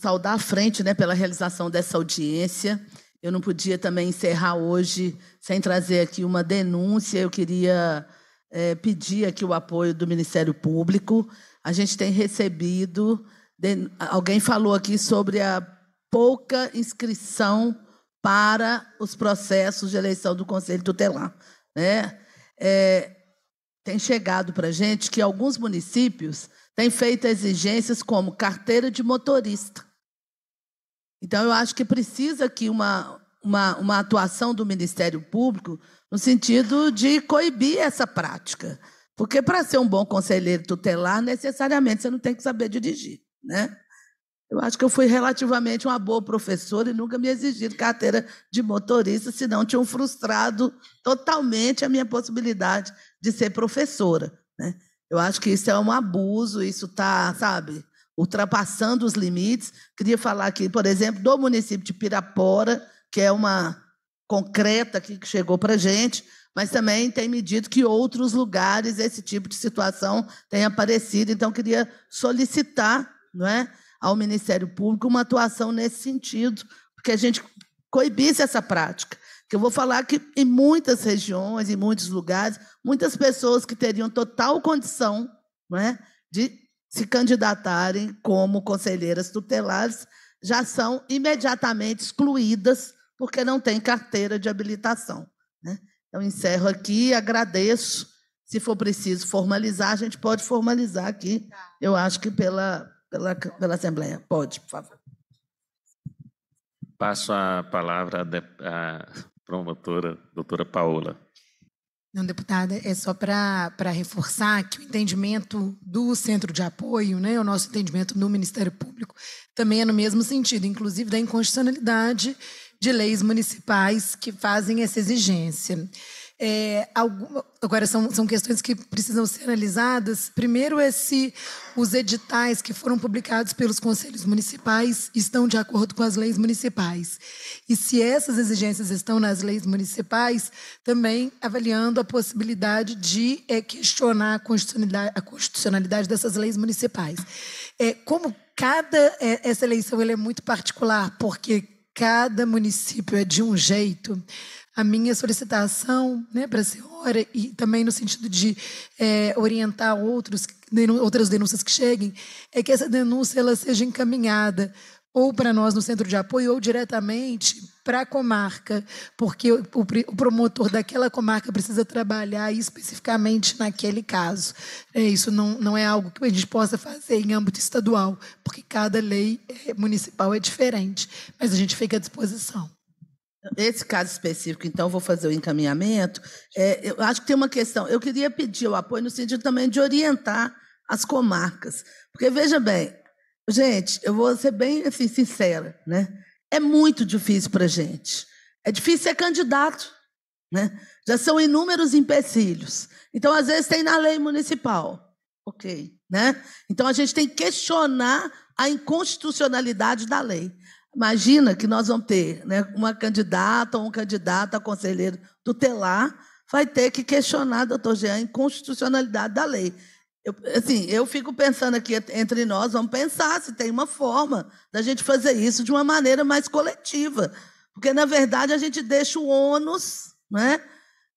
saudar à frente, né, pela realização dessa audiência. Eu não podia também encerrar hoje sem trazer aqui uma denúncia. Eu queria é, pedir aqui o apoio do Ministério Público. A gente tem recebido. Alguém falou aqui sobre a pouca inscrição para os processos de eleição do Conselho Tutelar. Né? É, tem chegado para a gente que alguns municípios têm feito exigências como carteira de motorista. Então, eu acho que precisa aqui uma, uma, uma atuação do Ministério Público no sentido de coibir essa prática. Porque para ser um bom conselheiro tutelar, necessariamente você não tem que saber dirigir, né? Eu acho que eu fui relativamente uma boa professora e nunca me exigiram carteira de motorista, senão tinham frustrado totalmente a minha possibilidade de ser professora. Né? Eu acho que isso é um abuso, isso está, sabe, ultrapassando os limites. Queria falar aqui, por exemplo, do município de Pirapora, que é uma concreta que chegou para a gente, mas também tem medido que outros lugares esse tipo de situação tem aparecido. Então, queria solicitar não é, ao Ministério Público uma atuação nesse sentido, porque a gente coibisse essa prática. Porque eu vou falar que em muitas regiões, em muitos lugares, muitas pessoas que teriam total condição não é, de se candidatarem como conselheiras tutelares já são imediatamente excluídas porque não têm carteira de habilitação. Né? Então, encerro aqui, agradeço. Se for preciso formalizar, a gente pode formalizar aqui, eu acho que pela, pela, pela Assembleia. Pode, por favor. Passo a palavra à promotora, doutora Paola. Não, deputada, é só para reforçar que o entendimento do centro de apoio, né, o nosso entendimento no Ministério Público, também é no mesmo sentido, inclusive da inconstitucionalidade de leis municipais que fazem essa exigência. É, alguma, agora, são, são questões que precisam ser analisadas. Primeiro, é se os editais que foram publicados pelos conselhos municipais estão de acordo com as leis municipais. E se essas exigências estão nas leis municipais, também avaliando a possibilidade de é, questionar a constitucionalidade, a constitucionalidade dessas leis municipais. É, como cada é, essa eleição ela é muito particular, porque cada município é de um jeito a minha solicitação né, para a senhora, e também no sentido de é, orientar outros, outras denúncias que cheguem, é que essa denúncia ela seja encaminhada ou para nós no centro de apoio ou diretamente para a comarca, porque o, o, promotor daquela comarca precisa trabalhar especificamente naquele caso. É, isso não, não é algo que a gente possa fazer em âmbito estadual, porque cada lei é, municipal é diferente, mas a gente fica à disposição. Esse caso específico, então, vou fazer o encaminhamento. É, eu acho que tem uma questão. Eu queria pedir o apoio no sentido também de orientar as comarcas. Porque, veja bem, gente, eu vou ser bem assim, sincera, né? É muito difícil para a gente. É difícil ser candidato. Né? Já são inúmeros empecilhos. Então, às vezes, tem na lei municipal. Ok. Né? Então, a gente tem que questionar a inconstitucionalidade da lei. Imagina que nós vamos ter né, uma candidata ou um candidato a conselheiro tutelar vai ter que questionar, doutor Jean, a inconstitucionalidade da lei. Eu, assim, eu fico pensando aqui entre nós, vamos pensar se tem uma forma da gente fazer isso de uma maneira mais coletiva. Porque, na verdade, a gente deixa o ônus, né?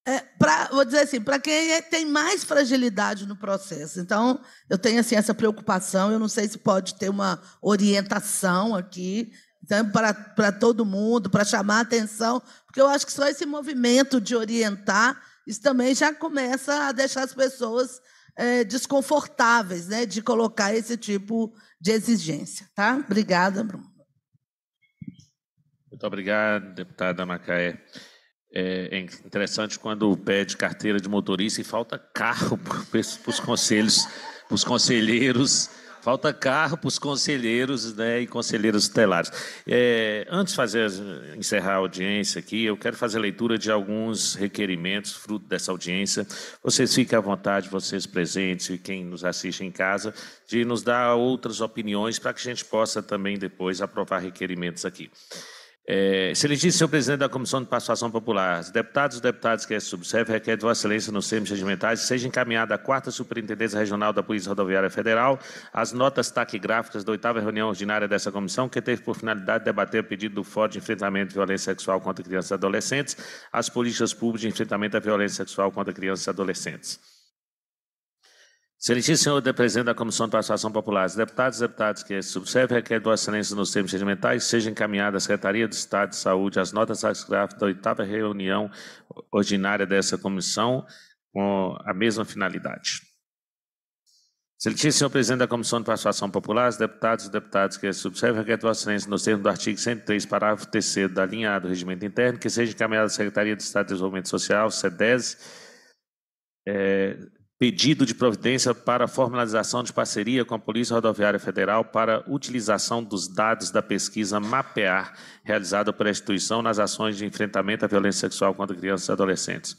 É, pra, vou dizer assim, para quem é, tem mais fragilidade no processo. Então, eu tenho assim, essa preocupação, eu não sei se pode ter uma orientação aqui, então, para todo mundo, para chamar atenção, porque eu acho que só esse movimento de orientar, isso também já começa a deixar as pessoas é, desconfortáveis né, de colocar esse tipo de exigência. Tá? Obrigada, Bruno. Muito obrigado, deputada Macaé. É, é interessante quando pede carteira de motorista e falta carro para os conselhos, para os conselheiros Falta carro para os conselheiros né, e conselheiros tutelares. É, antes de fazer, encerrar a audiência aqui, eu quero fazer a leitura de alguns requerimentos fruto dessa audiência. Vocês fiquem à vontade, vocês presentes e quem nos assiste em casa, de nos dar outras opiniões para que a gente possa também depois aprovar requerimentos aqui. É, se elegir senhor presidente da Comissão de Participação Popular, os deputados e deputadas que a subserve requer de Vossa Excelência nos termos regimentais seja encaminhada à quarta Superintendência Regional da Polícia Rodoviária Federal as notas taquigráficas da oitava reunião ordinária dessa comissão, que teve por finalidade debater o pedido do Fórum de Enfrentamento à Violência Sexual contra Crianças e Adolescentes, as políticas públicas de enfrentamento à violência sexual contra crianças e adolescentes. Excelentíssimo senhor presidente da Comissão de Participação Popular, os deputados e deputadas que subscrevem requer do excelência nos termos regimentais, seja encaminhada à Secretaria do Estado de Saúde as notas gráficas da oitava reunião ordinária dessa comissão com a mesma finalidade. Excelentíssimo senhor presidente da Comissão de Participação Popular, os deputados e deputadas que subscrevem requer do excelência nos termos do artigo 103, parágrafo 3 da linha A do regimento interno, que seja encaminhada à Secretaria do Estado de Desenvolvimento Social, CEDES, é, eh, pedido de providência para formalização de parceria com a Polícia Rodoviária Federal para utilização dos dados da pesquisa MAPEAR realizada pela instituição nas ações de enfrentamento à violência sexual contra crianças e adolescentes.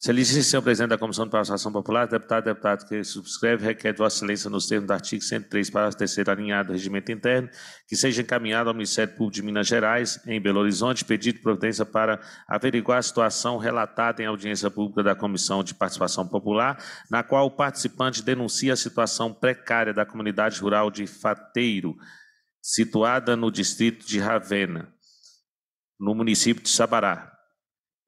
Excelentíssimo senhor presidente da Comissão de Participação Popular, deputado deputado que subscreve, requer de Vossa Excelência, nos termos do artigo 103, parágrafo 3 alinhado do regimento interno, que seja encaminhado ao Ministério Público de Minas Gerais, em Belo Horizonte, pedido de providência para averiguar a situação relatada em audiência pública da Comissão de Participação Popular, na qual o participante denuncia a situação precária da comunidade rural de Fateiro, situada no distrito de Ravena no município de Sabará,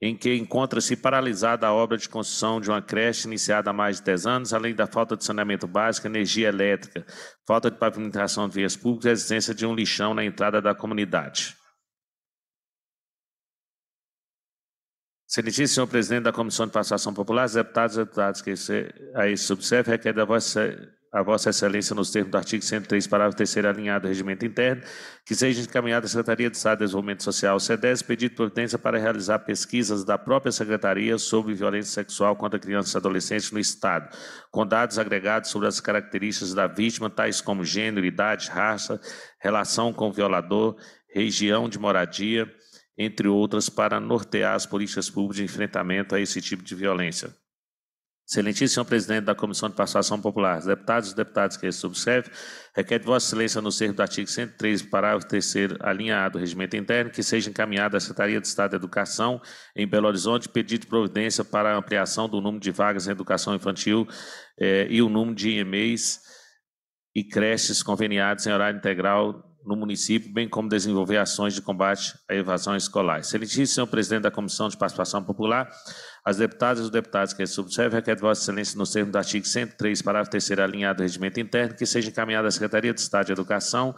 em que encontra-se paralisada a obra de construção de uma creche iniciada há mais de 10 anos, além da falta de saneamento básico, energia elétrica, falta de pavimentação de vias públicas e a existência de um lixão na entrada da comunidade. Excelentíssimo senhor presidente da Comissão de Passação Popular, deputados e deputadas que a esse subserve requer da vossa a Vossa Excelência, nos termos do artigo 103, parágrafo 3 alinhado ao regimento interno, que seja encaminhada à Secretaria de Estado de Desenvolvimento Social, SEDES, pedido de providência para realizar pesquisas da própria Secretaria sobre violência sexual contra crianças e adolescentes no Estado, com dados agregados sobre as características da vítima, tais como gênero, idade, raça, relação com o violador, região de moradia, entre outras, para nortear as políticas públicas de enfrentamento a esse tipo de violência. Excelentíssimo presidente da Comissão de Participação Popular, deputados e deputadas que esse subscreve, requer de Vossa Excelência, no termo do artigo 103, parágrafo 3, alinhado do Regimento Interno, que seja encaminhada à Secretaria de Estado da Educação, em Belo Horizonte, pedido de providência para a ampliação do número de vagas em educação infantil eh, e o número de EMEIs e creches conveniados em horário integral no município, bem como desenvolver ações de combate à evasão escolar. Excelentíssimo senhor presidente da Comissão de Participação Popular, as deputadas e os deputados que subservem requer Vossa Excelência, nos termos do artigo 103, parágrafo 3 alinhado do regimento interno, que seja encaminhada à Secretaria de Estado de Educação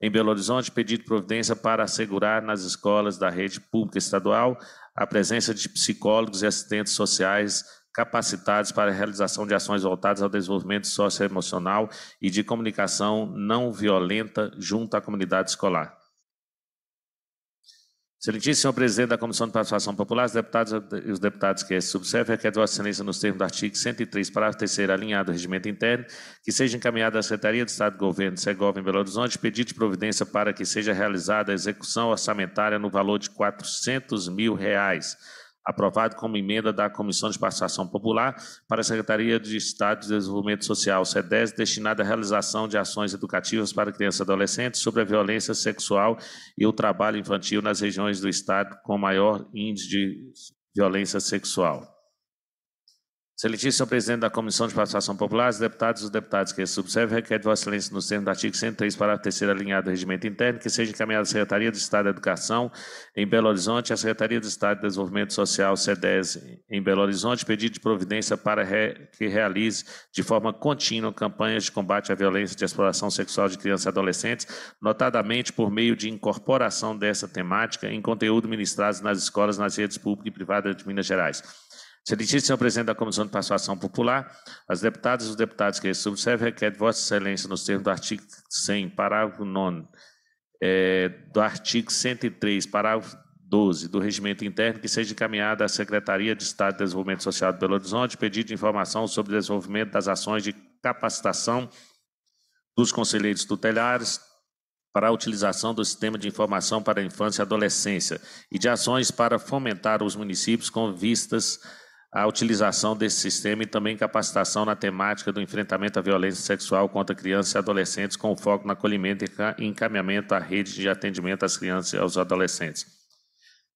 em Belo Horizonte, pedido providência para assegurar nas escolas da rede pública estadual a presença de psicólogos e assistentes sociais capacitados para a realização de ações voltadas ao desenvolvimento socioemocional e de comunicação não violenta junto à comunidade escolar. Excelentíssimo senhor presidente da Comissão de Participação Popular, os deputados e os deputados que subservem requerem a excelência nos termos do artigo 103, parágrafo 3 alinhado ao regimento interno, que seja encaminhada à Secretaria de Estado do Governo de Segov em Belo Horizonte pedido de providência para que seja realizada a execução orçamentária no valor de 400 mil reais aprovado como emenda da Comissão de Participação Popular para a Secretaria de Estado de Desenvolvimento Social, SEDES, destinada à realização de ações educativas para crianças e adolescentes sobre a violência sexual e o trabalho infantil nas regiões do Estado com maior índice de violência sexual. Se presidente da Comissão de Participação Popular, os deputados e os deputados que subservem requer Vossa Excelência no termos do artigo 103, parágrafo 3 alinhado do Regimento Interno, que seja encaminhado à Secretaria do Estado da Educação, em Belo Horizonte, à Secretaria do Estado de Desenvolvimento Social, CEDES, em Belo Horizonte, pedido de providência para que realize de forma contínua campanhas de combate à violência de exploração sexual de crianças e adolescentes, notadamente por meio de incorporação dessa temática em conteúdo ministrado nas escolas, nas redes públicas e privadas de Minas Gerais. Excelentíssimo presidente da Comissão de Participação Popular, as deputadas e os deputados que subservem requer de Vossa Excelência, nos termos do artigo 100, parágrafo 9, é, do artigo 103, parágrafo 12 do Regimento Interno, que seja encaminhada à Secretaria de Estado de Desenvolvimento Social de Belo Horizonte pedido de informação sobre o desenvolvimento das ações de capacitação dos conselheiros tutelares para a utilização do sistema de informação para a infância e adolescência e de ações para fomentar os municípios com vistas a utilização desse sistema e também capacitação na temática do enfrentamento à violência sexual contra crianças e adolescentes, com foco no acolhimento e encaminhamento à rede de atendimento às crianças e aos adolescentes.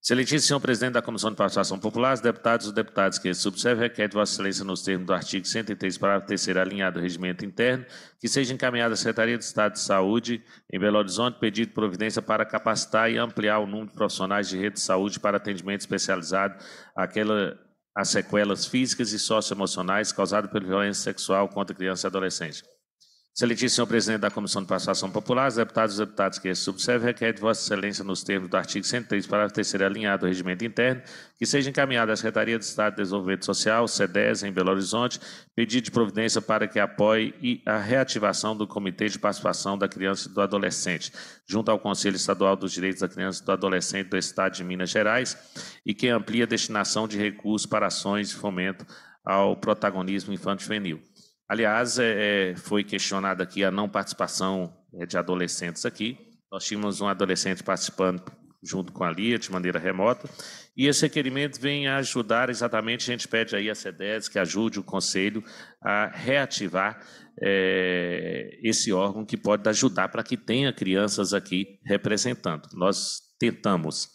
Excelentíssimo senhor presidente da Comissão de Participação Popular, os deputados e deputados que subscrevem requer de Vossa Excelência, nos termos do artigo 103, parágrafo 3 alinhado do regimento interno, que seja encaminhada à Secretaria de Estado de Saúde em Belo Horizonte pedido de providência para capacitar e ampliar o número de profissionais de rede de saúde para atendimento especializado àquela as sequelas físicas e socioemocionais causadas pela violência sexual contra criança e adolescente. Excelentíssimo senhor presidente da Comissão de Participação Popular, os deputados e deputados que esse requer de Vossa Excelência, nos termos do artigo 103, parágrafo 3 alinhado ao regimento interno, que seja encaminhado à Secretaria de Estado de Desenvolvimento Social, SEDES, em Belo Horizonte, pedido de providência para que apoie a reativação do Comitê de Participação da Criança e do Adolescente, junto ao Conselho Estadual dos Direitos da Criança e do Adolescente do Estado de Minas Gerais, e que amplie a destinação de recursos para ações de fomento ao protagonismo infantil juvenil Aliás, é, é, foi questionada aqui a não participação é, de adolescentes aqui. Nós tínhamos um adolescente participando junto com a Lia, de maneira remota, e esse requerimento vem ajudar exatamente, a gente pede aí a CEDES que ajude o Conselho a reativar é, esse órgão que pode ajudar para que tenha crianças aqui representando. Nós tentamos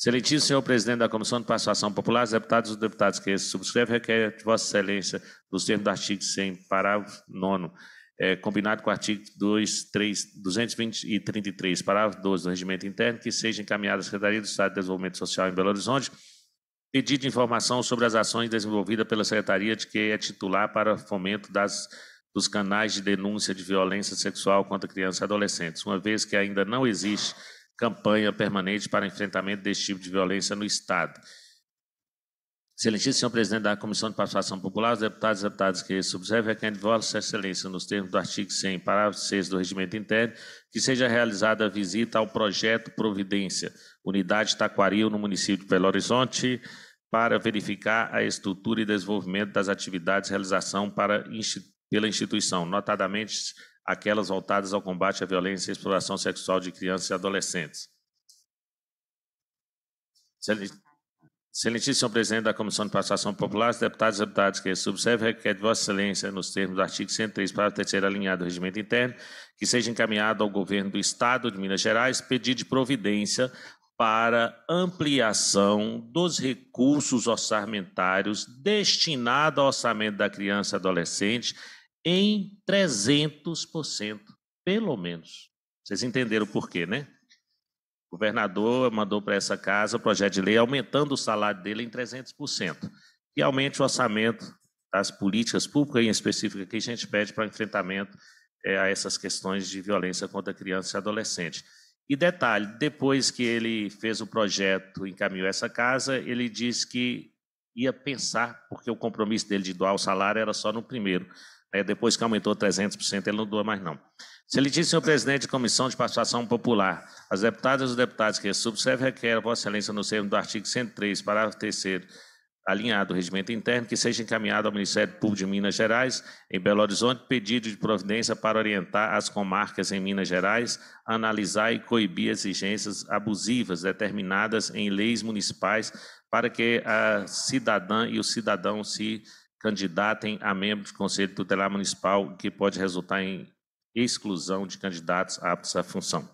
Excelentíssimo senhor presidente da Comissão de Participação Popular, deputados e deputados que subscrevem requer de Vossa Excelência, nos termos do artigo 100, parágrafo 9, é, combinado com o artigo 2, 3, 220 e 33, parágrafo 12 do Regimento Interno, que seja encaminhada à Secretaria do Estado de Desenvolvimento Social em Belo Horizonte pedido de informação sobre as ações desenvolvidas pela Secretaria de que é titular para fomento das, dos canais de denúncia de violência sexual contra crianças e adolescentes, uma vez que ainda não existe campanha permanente para enfrentamento desse tipo de violência no Estado. Excelentíssimo senhor presidente da Comissão de Participação Popular, os deputados e deputadas que subscrevem, requerem é de vossa excelência, nos termos do artigo 100, parágrafo 6 do regimento interno, que seja realizada a visita ao projeto Providência, unidade Taquaril, no município de Belo Horizonte, para verificar a estrutura e desenvolvimento das atividades de realização para, pela instituição, notadamente aquelas voltadas ao combate à violência e exploração sexual de crianças e adolescentes. Excelentíssimo presidente da Comissão de Participação Popular, deputados e deputadas que subservem, requer de Vossa Excelência, nos termos do artigo 103, parágrafo 3 alinhado do Regimento Interno, que seja encaminhado ao governo do Estado de Minas Gerais pedido de providência para ampliação dos recursos orçamentários destinados ao orçamento da criança e adolescente em 300%, pelo menos. Vocês entenderam por quê, né? O governador mandou para essa casa o projeto de lei aumentando o salário dele em 300%, que aumente o orçamento das políticas públicas, em específico que a gente pede para enfrentamento é, a essas questões de violência contra criança e adolescente. E detalhe, depois que ele fez o projeto, encaminhou essa casa, ele disse que ia pensar, porque o compromisso dele de doar o salário era só no primeiro, né? Depois que aumentou 300%, ele não doa mais, não. Se ele disse, senhor presidente de comissão de participação popular, as deputadas e os deputados que subscrevem requer a Vossa Excelência, no termo do artigo 103, parágrafo 3 alinhado ao regimento interno, que seja encaminhado ao Ministério Público de Minas Gerais, em Belo Horizonte, pedido de providência para orientar as comarcas em Minas Gerais analisar e coibir exigências abusivas determinadas em leis municipais para que a cidadã e o cidadão se candidatem a membro do Conselho Tutelar Municipal, o que pode resultar em exclusão de candidatos aptos à função.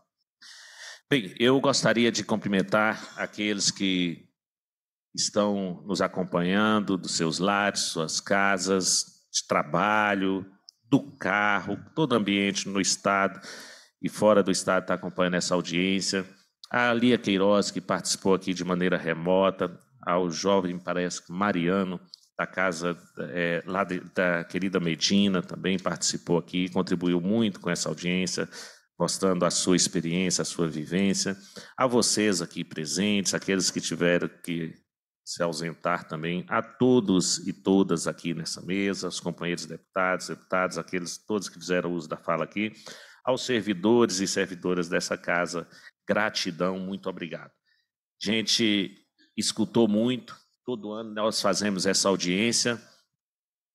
Bem, eu gostaria de cumprimentar aqueles que estão nos acompanhando dos seus lares, suas casas, de trabalho, do carro, todo ambiente no estado e fora do estado está acompanhando essa audiência. A Lia Queiroz, que participou aqui de maneira remota, ao jovem, parece, Mariano, da casa é, lá de, da querida Medina, também participou aqui, contribuiu muito com essa audiência, mostrando a sua experiência, a sua vivência. A vocês aqui presentes, aqueles que tiveram que se ausentar também, a todos e todas aqui nessa mesa, os companheiros deputados, deputados, aqueles todos que fizeram uso da fala aqui, aos servidores e servidoras dessa casa, gratidão, muito obrigado. Gente, escutou muito, Todo ano nós fazemos essa audiência.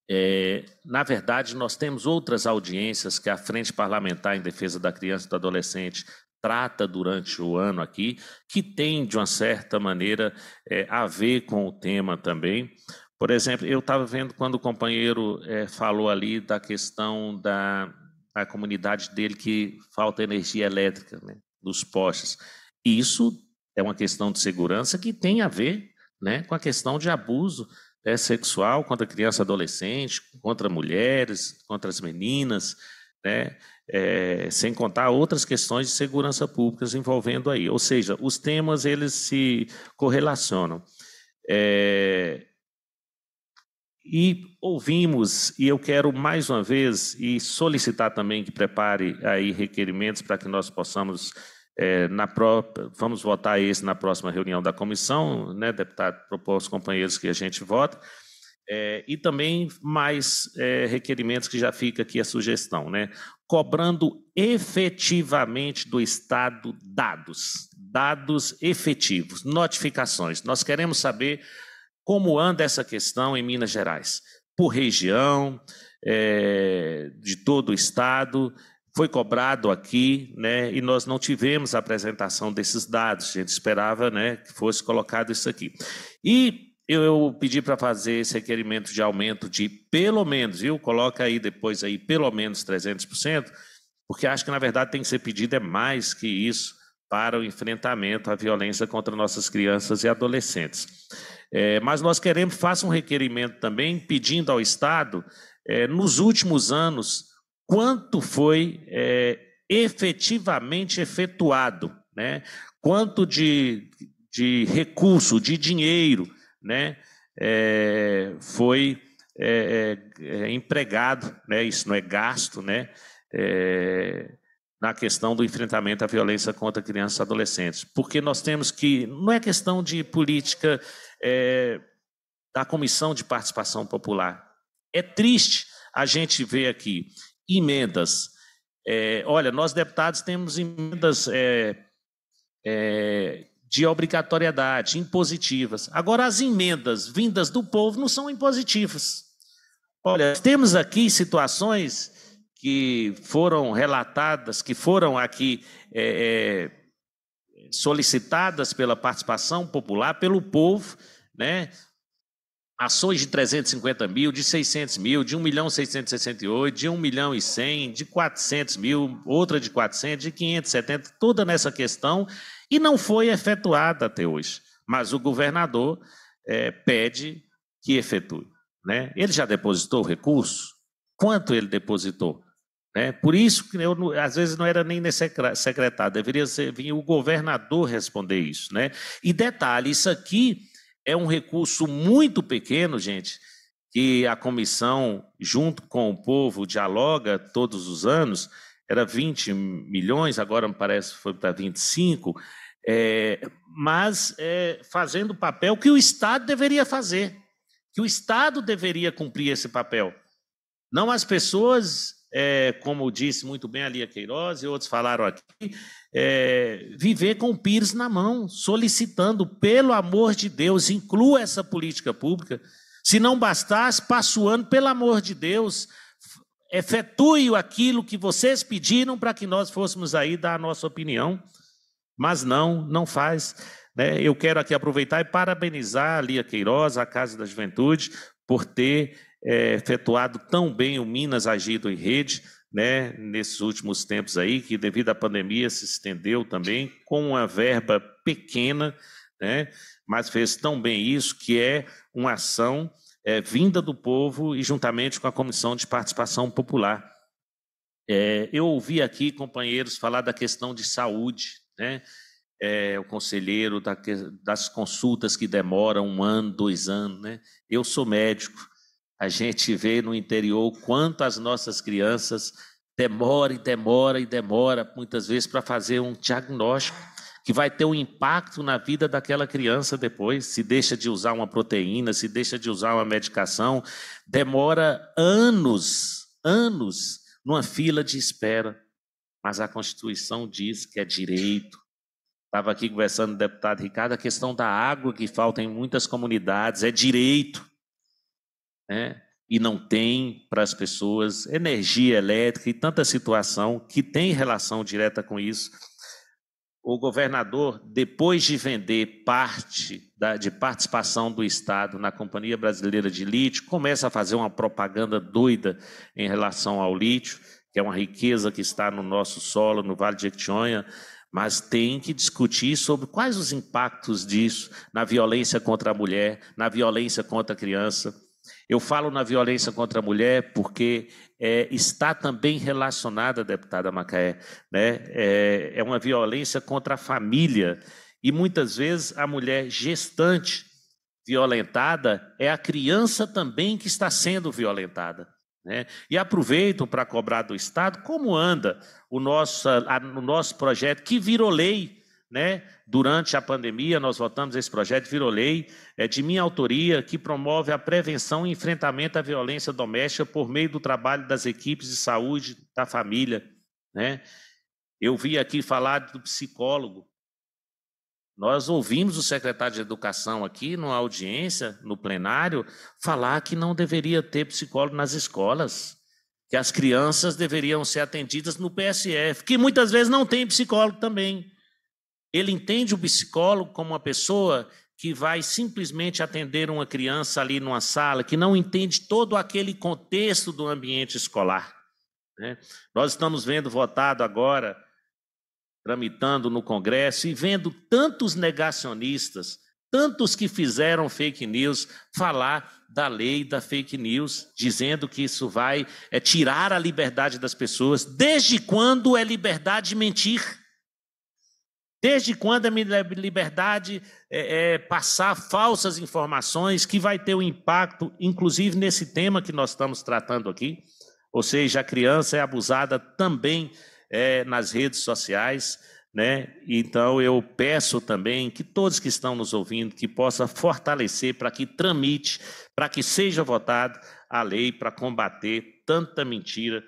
É, na verdade, nós temos outras audiências que a Frente Parlamentar em Defesa da Criança e do Adolescente trata durante o ano aqui, que tem, de uma certa maneira, é, a ver com o tema também. Por exemplo, eu estava vendo quando o companheiro é, falou ali da questão da, da comunidade dele que falta energia elétrica né, postes. Isso é uma questão de segurança que tem a ver né, com a questão de abuso né, sexual contra criança e adolescente, contra mulheres, contra as meninas, né, é, sem contar outras questões de segurança pública envolvendo aí. Ou seja, os temas eles se correlacionam. É, e ouvimos, e eu quero mais uma vez e solicitar também que prepare aí requerimentos para que nós possamos é, na própria, vamos votar esse na próxima reunião da comissão, né, deputado, propor aos companheiros que a gente vote, é, e também mais é, requerimentos que já fica aqui a sugestão, né, cobrando efetivamente do Estado dados, dados efetivos, notificações. Nós queremos saber como anda essa questão em Minas Gerais, por região, é, de todo o Estado, foi cobrado aqui, né, e nós não tivemos a apresentação desses dados. A gente esperava, né, que fosse colocado isso aqui. E eu, eu pedi para fazer esse requerimento de aumento de pelo menos, viu? Coloca aí depois aí pelo menos 300%, porque acho que na verdade tem que ser pedido é mais que isso para o enfrentamento à violência contra nossas crianças e adolescentes. É, mas nós queremos faça um requerimento também pedindo ao Estado é, nos últimos anos quanto foi é, efetivamente efetuado, né? quanto de, de recurso, de dinheiro né? É, foi é, é, é empregado, né? isso não é gasto, né? É, na questão do enfrentamento à violência contra crianças e adolescentes. Porque nós temos que. Não é questão de política é, da Comissão de Participação Popular. É triste a gente ver aqui emendas. É, olha, nós deputados temos emendas é, é, de obrigatoriedade, impositivas. Agora, as emendas vindas do povo não são impositivas. Olha, temos aqui situações que foram relatadas, que foram aqui é, é, solicitadas pela participação popular, pelo povo, né? ações de 350 mil, de 600 mil, de 1 milhão 668, de 1 milhão e 100, de 400 mil, outra de 400, de 570, toda nessa questão, e não foi efetuada até hoje. Mas o governador é, pede que efetue. Né? Ele já depositou o recurso? Quanto ele depositou? Né? Por isso que eu, às vezes não era nem secretário, deveria ser, vir o governador responder isso. Né? E detalhe, isso aqui é um recurso muito pequeno, gente, que a comissão, junto com o povo, dialoga todos os anos. Era 20 milhões, agora me parece que foi para 25. É, mas é, fazendo o papel que o Estado deveria fazer, que o Estado deveria cumprir esse papel. Não as pessoas é, como disse muito bem a Lia Queiroz e outros falaram aqui, é, viver com o Pires na mão, solicitando, pelo amor de Deus, inclua essa política pública. Se não bastasse, ano, pelo amor de Deus, efetue aquilo que vocês pediram para que nós fôssemos aí dar a nossa opinião. Mas não, não faz. Né? Eu quero aqui aproveitar e parabenizar a Lia Queiroz, a Casa da Juventude, por ter é, efetuado tão bem o Minas Agido em Rede, né, nesses últimos tempos aí, que devido à pandemia se estendeu também, com uma verba pequena, né, mas fez tão bem isso, que é uma ação é, vinda do povo e juntamente com a Comissão de Participação Popular. É, eu ouvi aqui companheiros falar da questão de saúde, né? É, o conselheiro da, das consultas que demoram um ano, dois anos, né? Eu sou médico, a gente vê no interior quanto as nossas crianças demora e demora e demora, muitas vezes, para fazer um diagnóstico que vai ter um impacto na vida daquela criança depois, se deixa de usar uma proteína, se deixa de usar uma medicação, demora anos, anos numa fila de espera. Mas a Constituição diz que é direito. Estava aqui conversando com o deputado Ricardo, a questão da água que falta em muitas comunidades é direito né? e não tem para as pessoas energia elétrica e tanta situação que tem relação direta com isso. O governador, depois de vender parte da, de participação do Estado na Companhia Brasileira de Lítio, começa a fazer uma propaganda doida em relação ao lítio, que é uma riqueza que está no nosso solo, no Vale de Jequitinhonha, mas tem que discutir sobre quais os impactos disso na violência contra a mulher, na violência contra a criança. Eu falo na violência contra a mulher porque é, está também relacionada, deputada Macaé, né? É, é uma violência contra a família. E muitas vezes a mulher gestante violentada é a criança também que está sendo violentada. Né? E aproveito para cobrar do Estado como anda o nosso, a, o nosso projeto, que virou lei né? Durante a pandemia, nós votamos esse projeto, virou lei, é de minha autoria, que promove a prevenção e enfrentamento à violência doméstica por meio do trabalho das equipes de saúde da família, né? Eu vi aqui falar do psicólogo. Nós ouvimos o secretário de Educação aqui, numa audiência, no plenário, falar que não deveria ter psicólogo nas escolas, que as crianças deveriam ser atendidas no PSF, que muitas vezes não tem psicólogo também. Ele entende o psicólogo como uma pessoa que vai simplesmente atender uma criança ali numa sala, que não entende todo aquele contexto do ambiente escolar. Né? Nós estamos vendo votado agora, tramitando no Congresso, e vendo tantos negacionistas, tantos que fizeram fake news, falar da lei da fake news, dizendo que isso vai é, tirar a liberdade das pessoas. Desde quando é liberdade mentir? Desde quando a minha liberdade é, é, passar falsas informações que vai ter um impacto, inclusive nesse tema que nós estamos tratando aqui? Ou seja, a criança é abusada também é, nas redes sociais, né? Então eu peço também que todos que estão nos ouvindo que possa fortalecer para que tramite, para que seja votada a lei para combater tanta mentira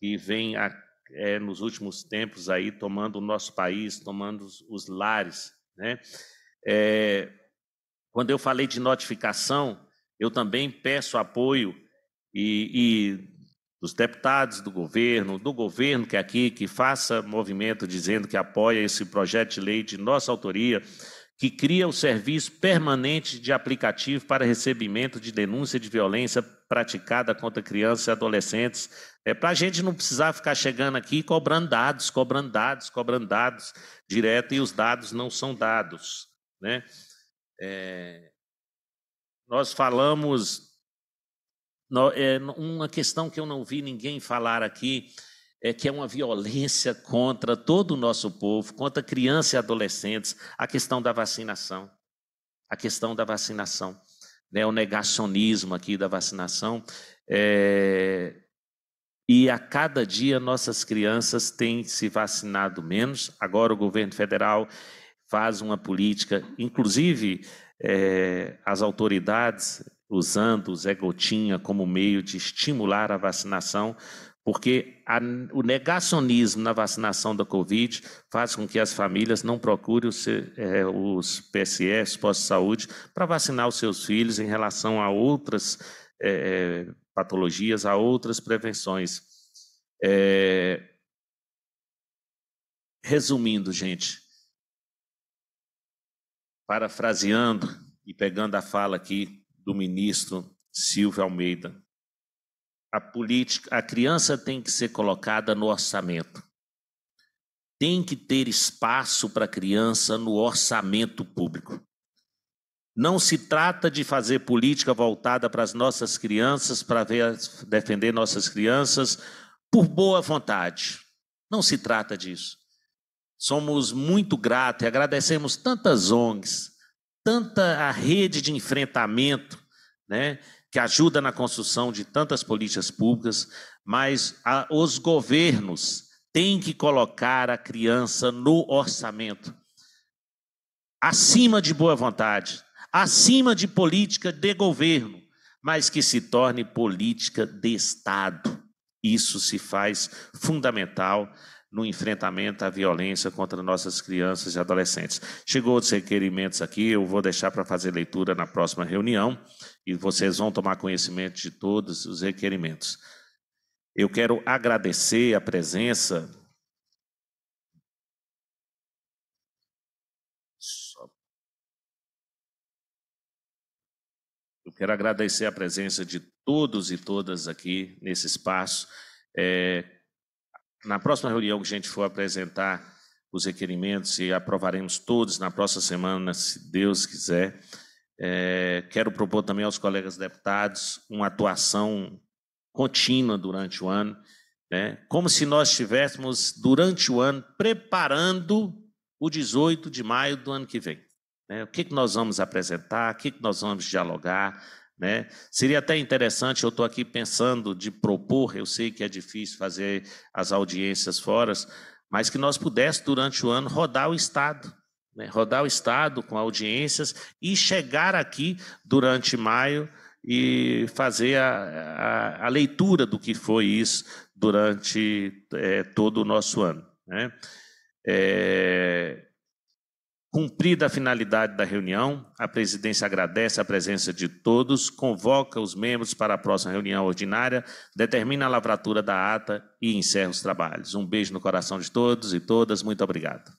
que vem a é, nos últimos tempos aí tomando o nosso país, tomando os, os lares, né? É, quando eu falei de notificação, eu também peço apoio e, e dos deputados do governo, do governo que é aqui, que faça movimento dizendo que apoia esse projeto de lei de nossa autoria, que cria o serviço permanente de aplicativo para recebimento de denúncia de violência praticada contra crianças e adolescentes. É para a gente não precisar ficar chegando aqui cobrando dados, cobrando dados, cobrando dados direto e os dados não são dados, né? É, nós falamos no, é, uma questão que eu não vi ninguém falar aqui é que é uma violência contra todo o nosso povo, contra crianças e adolescentes, a questão da vacinação. A questão da vacinação. Né, o negacionismo aqui da vacinação. É, e a cada dia nossas crianças têm se vacinado menos. Agora o governo federal faz uma política, inclusive é, as autoridades usando o Zé Gotinha como meio de estimular a vacinação, porque a, o negacionismo na vacinação da Covid faz com que as famílias não procurem os, é, os PSS, postos de saúde, para vacinar os seus filhos em relação a outras é, é, patologias, a outras prevenções. É... Resumindo, gente, parafraseando e pegando a fala aqui do ministro Silvio Almeida, a política, a criança tem que ser colocada no orçamento. Tem que ter espaço para a criança no orçamento público. Não se trata de fazer política voltada para as nossas crianças, para ver, defender nossas crianças por boa vontade. Não se trata disso. Somos muito gratos e agradecemos tantas ONGs, tanta a rede de enfrentamento, né? que ajuda na construção de tantas políticas públicas, mas a, os governos têm que colocar a criança no orçamento, acima de boa vontade, acima de política de governo, mas que se torne política de Estado. Isso se faz fundamental no enfrentamento à violência contra nossas crianças e adolescentes. Chegou outros requerimentos aqui, eu vou deixar para fazer leitura na próxima reunião e vocês vão tomar conhecimento de todos os requerimentos. Eu quero agradecer a presença. Eu quero agradecer a presença de todos e todas aqui nesse espaço. É, na próxima reunião que a gente for apresentar os requerimentos e aprovaremos todos na próxima semana, se Deus quiser. É, quero propor também aos colegas deputados uma atuação contínua durante o ano, né? como se nós estivéssemos, durante o ano, preparando o 18 de maio do ano que vem. Né? O que, que nós vamos apresentar, o que, que nós vamos dialogar. Né? Seria até interessante, eu estou aqui pensando de propor, eu sei que é difícil fazer as audiências fora, mas que nós pudéssemos, durante o ano, rodar o Estado né, rodar o estado com audiências e chegar aqui durante maio e fazer a, a, a leitura do que foi isso durante é, todo o nosso ano. Né? É, Cumprida a finalidade da reunião, a presidência agradece a presença de todos, convoca os membros para a próxima reunião ordinária, determina a lavratura da ata e encerra os trabalhos. Um beijo no coração de todos e todas. Muito obrigado.